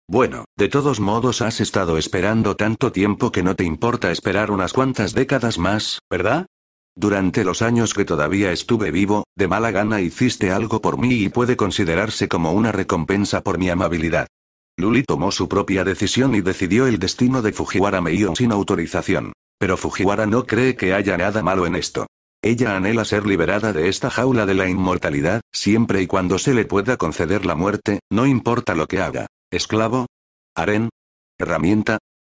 Bueno, de todos modos has estado esperando tanto tiempo que no te importa esperar unas cuantas décadas más, ¿verdad? Durante los años que todavía estuve vivo, de mala gana hiciste algo por mí y puede considerarse como una recompensa por mi amabilidad. Luli tomó su propia decisión y decidió el destino de Fujiwara Meion sin autorización. Pero Fujiwara no cree que haya nada malo en esto. Ella anhela ser liberada de esta jaula de la inmortalidad, siempre y cuando se le pueda conceder la muerte, no importa lo que haga. Esclavo. Harén. Herramienta.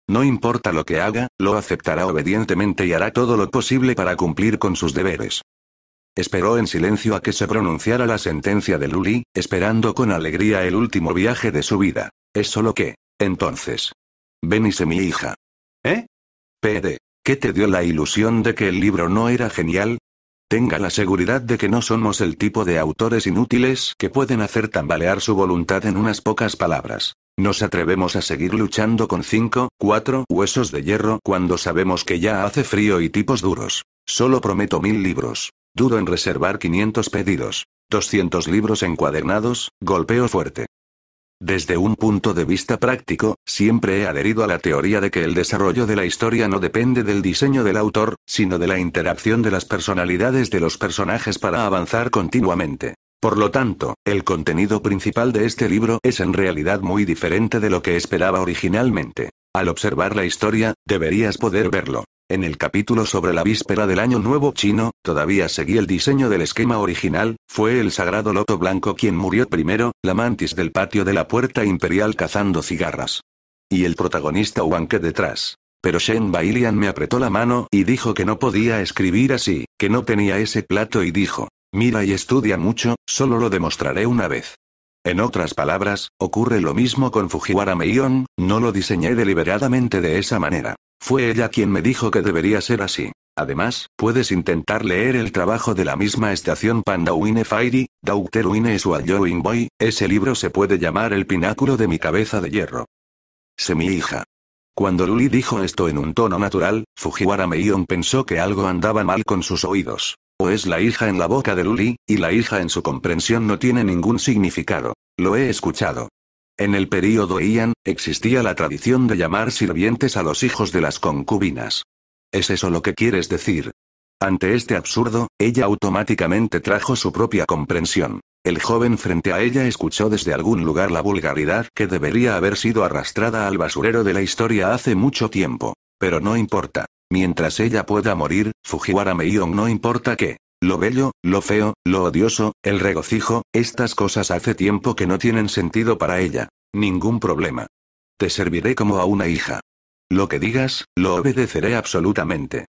No importa lo que haga, lo aceptará obedientemente y hará todo lo posible para cumplir con sus deberes. Esperó en silencio a que se pronunciara la sentencia de Luli, esperando con alegría el último viaje de su vida. Es solo que, entonces. Ven mi hija. ¿Eh? PD. ¿Qué te dio la ilusión de que el libro no era genial? Tenga la seguridad de que no somos el tipo de autores inútiles que pueden hacer tambalear su voluntad en unas pocas palabras. Nos atrevemos a seguir luchando con cinco, cuatro huesos de hierro cuando sabemos que ya hace frío y tipos duros. Solo prometo mil libros. Dudo en reservar 500 pedidos. 200 libros encuadernados, golpeo fuerte. Desde un punto de vista práctico, siempre he adherido a la teoría de que el desarrollo de la historia no depende del diseño del autor, sino de la interacción de las personalidades de los personajes para avanzar continuamente. Por lo tanto, el contenido principal de este libro es en realidad muy diferente de lo que esperaba originalmente. Al observar la historia, deberías poder verlo. En el capítulo sobre la víspera del Año Nuevo chino, todavía seguí el diseño del esquema original, fue el sagrado loto blanco quien murió primero, la mantis del patio de la puerta imperial cazando cigarras. Y el protagonista Wanke detrás. Pero Shen Bailian me apretó la mano y dijo que no podía escribir así, que no tenía ese plato y dijo, mira y estudia mucho, solo lo demostraré una vez. En otras palabras, ocurre lo mismo con Fujiwara Meion, no lo diseñé deliberadamente de esa manera. Fue ella quien me dijo que debería ser así. Además, puedes intentar leer el trabajo de la misma estación Panda Pandawine Fairy, Wine Swallowing Boy, ese libro se puede llamar El pináculo de mi cabeza de hierro. Sé mi hija. Cuando Luli dijo esto en un tono natural, Fujiwara Meion pensó que algo andaba mal con sus oídos. O es la hija en la boca de Luli, y la hija en su comprensión no tiene ningún significado. Lo he escuchado. En el período Ian, existía la tradición de llamar sirvientes a los hijos de las concubinas. ¿Es eso lo que quieres decir? Ante este absurdo, ella automáticamente trajo su propia comprensión. El joven frente a ella escuchó desde algún lugar la vulgaridad que debería haber sido arrastrada al basurero de la historia hace mucho tiempo. Pero no importa. Mientras ella pueda morir, Fujiwara Meion no importa qué. Lo bello, lo feo, lo odioso, el regocijo, estas cosas hace tiempo que no tienen sentido para ella. Ningún problema. Te serviré como a una hija. Lo que digas, lo obedeceré absolutamente.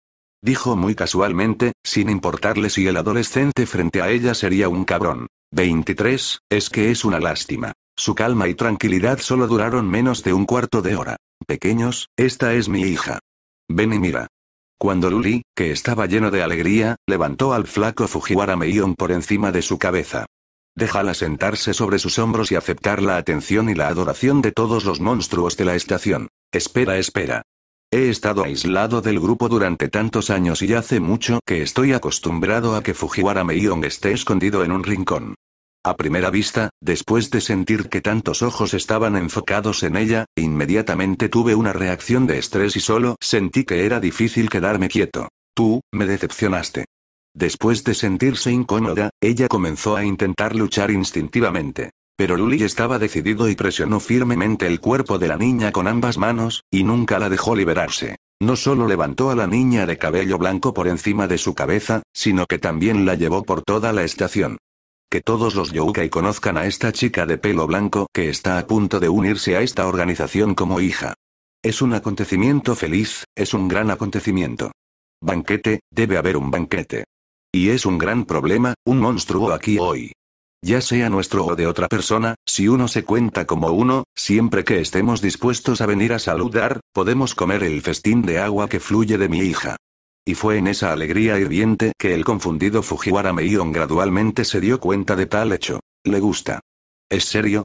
Dijo muy casualmente, sin importarle si el adolescente frente a ella sería un cabrón. 23, es que es una lástima. Su calma y tranquilidad solo duraron menos de un cuarto de hora. Pequeños, esta es mi hija. Ven y mira. Cuando Luli, que estaba lleno de alegría, levantó al flaco Fujiwara Meion por encima de su cabeza. Déjala sentarse sobre sus hombros y aceptar la atención y la adoración de todos los monstruos de la estación. Espera, espera. He estado aislado del grupo durante tantos años y hace mucho que estoy acostumbrado a que Fujiwara Meion esté escondido en un rincón. A primera vista, después de sentir que tantos ojos estaban enfocados en ella, inmediatamente tuve una reacción de estrés y solo sentí que era difícil quedarme quieto. Tú, me decepcionaste. Después de sentirse incómoda, ella comenzó a intentar luchar instintivamente. Pero Luli estaba decidido y presionó firmemente el cuerpo de la niña con ambas manos, y nunca la dejó liberarse. No solo levantó a la niña de cabello blanco por encima de su cabeza, sino que también la llevó por toda la estación que todos los Youkai conozcan a esta chica de pelo blanco que está a punto de unirse a esta organización como hija. Es un acontecimiento feliz, es un gran acontecimiento. Banquete, debe haber un banquete. Y es un gran problema, un monstruo aquí hoy. Ya sea nuestro o de otra persona, si uno se cuenta como uno, siempre que estemos dispuestos a venir a saludar, podemos comer el festín de agua que fluye de mi hija. Y fue en esa alegría hirviente que el confundido Fujiwara Meion gradualmente se dio cuenta de tal hecho. Le gusta. ¿Es serio?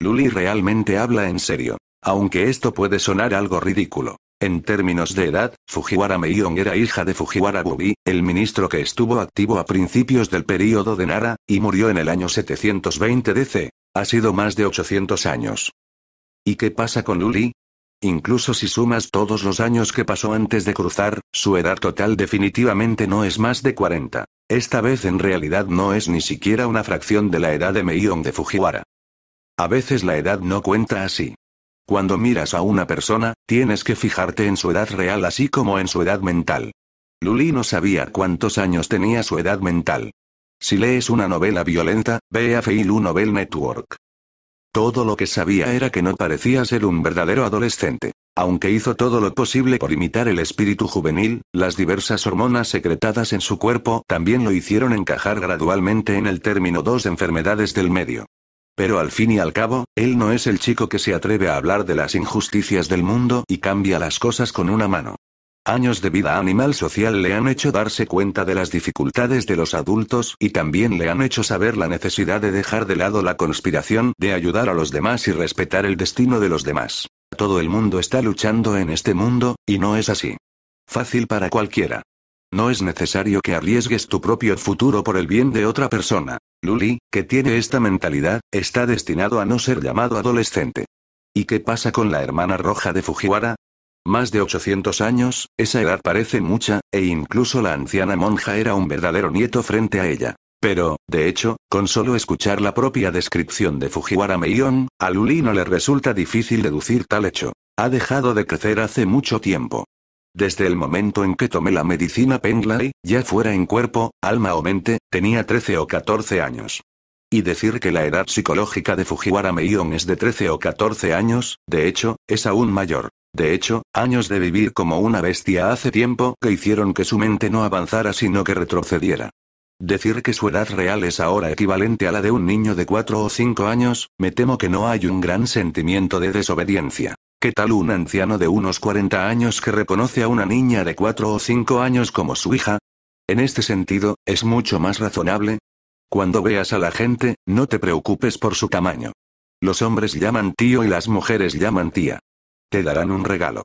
Luli realmente habla en serio. Aunque esto puede sonar algo ridículo. En términos de edad, Fujiwara Meion era hija de Fujiwara Bubi, el ministro que estuvo activo a principios del período de Nara, y murió en el año 720 DC. Ha sido más de 800 años. ¿Y qué pasa con Luli? Incluso si sumas todos los años que pasó antes de cruzar, su edad total definitivamente no es más de 40. Esta vez en realidad no es ni siquiera una fracción de la edad de Meion de Fujiwara. A veces la edad no cuenta así. Cuando miras a una persona, tienes que fijarte en su edad real así como en su edad mental. Luli no sabía cuántos años tenía su edad mental. Si lees una novela violenta, ve a Feilu Novel Network. Todo lo que sabía era que no parecía ser un verdadero adolescente. Aunque hizo todo lo posible por imitar el espíritu juvenil, las diversas hormonas secretadas en su cuerpo también lo hicieron encajar gradualmente en el término dos enfermedades del medio. Pero al fin y al cabo, él no es el chico que se atreve a hablar de las injusticias del mundo y cambia las cosas con una mano. Años de vida animal social le han hecho darse cuenta de las dificultades de los adultos y también le han hecho saber la necesidad de dejar de lado la conspiración, de ayudar a los demás y respetar el destino de los demás. Todo el mundo está luchando en este mundo, y no es así. Fácil para cualquiera. No es necesario que arriesgues tu propio futuro por el bien de otra persona. Luli, que tiene esta mentalidad, está destinado a no ser llamado adolescente. ¿Y qué pasa con la hermana roja de Fujiwara? Más de 800 años, esa edad parece mucha, e incluso la anciana monja era un verdadero nieto frente a ella. Pero, de hecho, con solo escuchar la propia descripción de Fujiwara Meion, a Luli no le resulta difícil deducir tal hecho. Ha dejado de crecer hace mucho tiempo. Desde el momento en que tomé la medicina Penglai, ya fuera en cuerpo, alma o mente, tenía 13 o 14 años. Y decir que la edad psicológica de Fujiwara Meion es de 13 o 14 años, de hecho, es aún mayor. De hecho, años de vivir como una bestia hace tiempo que hicieron que su mente no avanzara sino que retrocediera. Decir que su edad real es ahora equivalente a la de un niño de cuatro o cinco años, me temo que no hay un gran sentimiento de desobediencia. ¿Qué tal un anciano de unos 40 años que reconoce a una niña de cuatro o cinco años como su hija? En este sentido, es mucho más razonable. Cuando veas a la gente, no te preocupes por su tamaño. Los hombres llaman tío y las mujeres llaman tía. Te darán un regalo.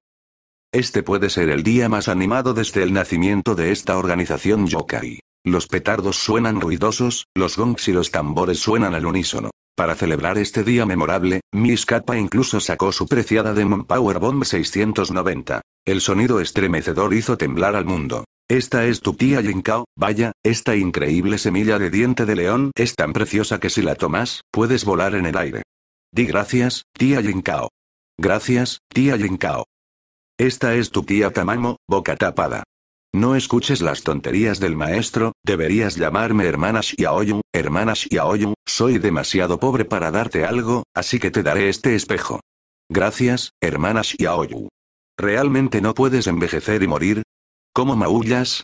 Este puede ser el día más animado desde el nacimiento de esta organización yokai. Los petardos suenan ruidosos, los gongs y los tambores suenan al unísono. Para celebrar este día memorable, Miss Kappa incluso sacó su preciada Demon Power Bomb 690. El sonido estremecedor hizo temblar al mundo. Esta es tu tía Jinkao, vaya, esta increíble semilla de diente de león es tan preciosa que si la tomas, puedes volar en el aire. Di gracias, tía Jinkao. Gracias, tía Yinkao. Esta es tu tía Tamamo, boca tapada. No escuches las tonterías del maestro, deberías llamarme hermana Xiaoyu, hermana Xiaoyu, soy demasiado pobre para darte algo, así que te daré este espejo. Gracias, hermana Xiaoyu. ¿Realmente no puedes envejecer y morir? ¿Cómo maullas?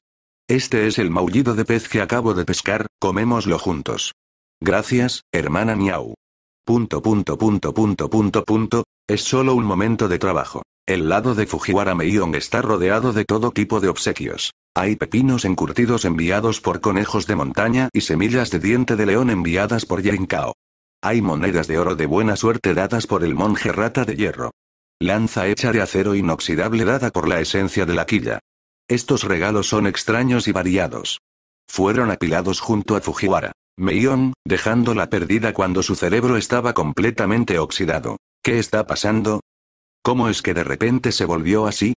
Este es el maullido de pez que acabo de pescar, comémoslo juntos. Gracias, hermana Miau. Punto punto punto punto punto punto, es solo un momento de trabajo. El lado de Fujiwara Meion está rodeado de todo tipo de obsequios. Hay pepinos encurtidos enviados por conejos de montaña y semillas de diente de león enviadas por Yrinkao. Hay monedas de oro de buena suerte dadas por el monje rata de hierro. Lanza hecha de acero inoxidable dada por la esencia de la quilla. Estos regalos son extraños y variados. Fueron apilados junto a Fujiwara. Meion, dejándola perdida cuando su cerebro estaba completamente oxidado. ¿Qué está pasando? ¿Cómo es que de repente se volvió así?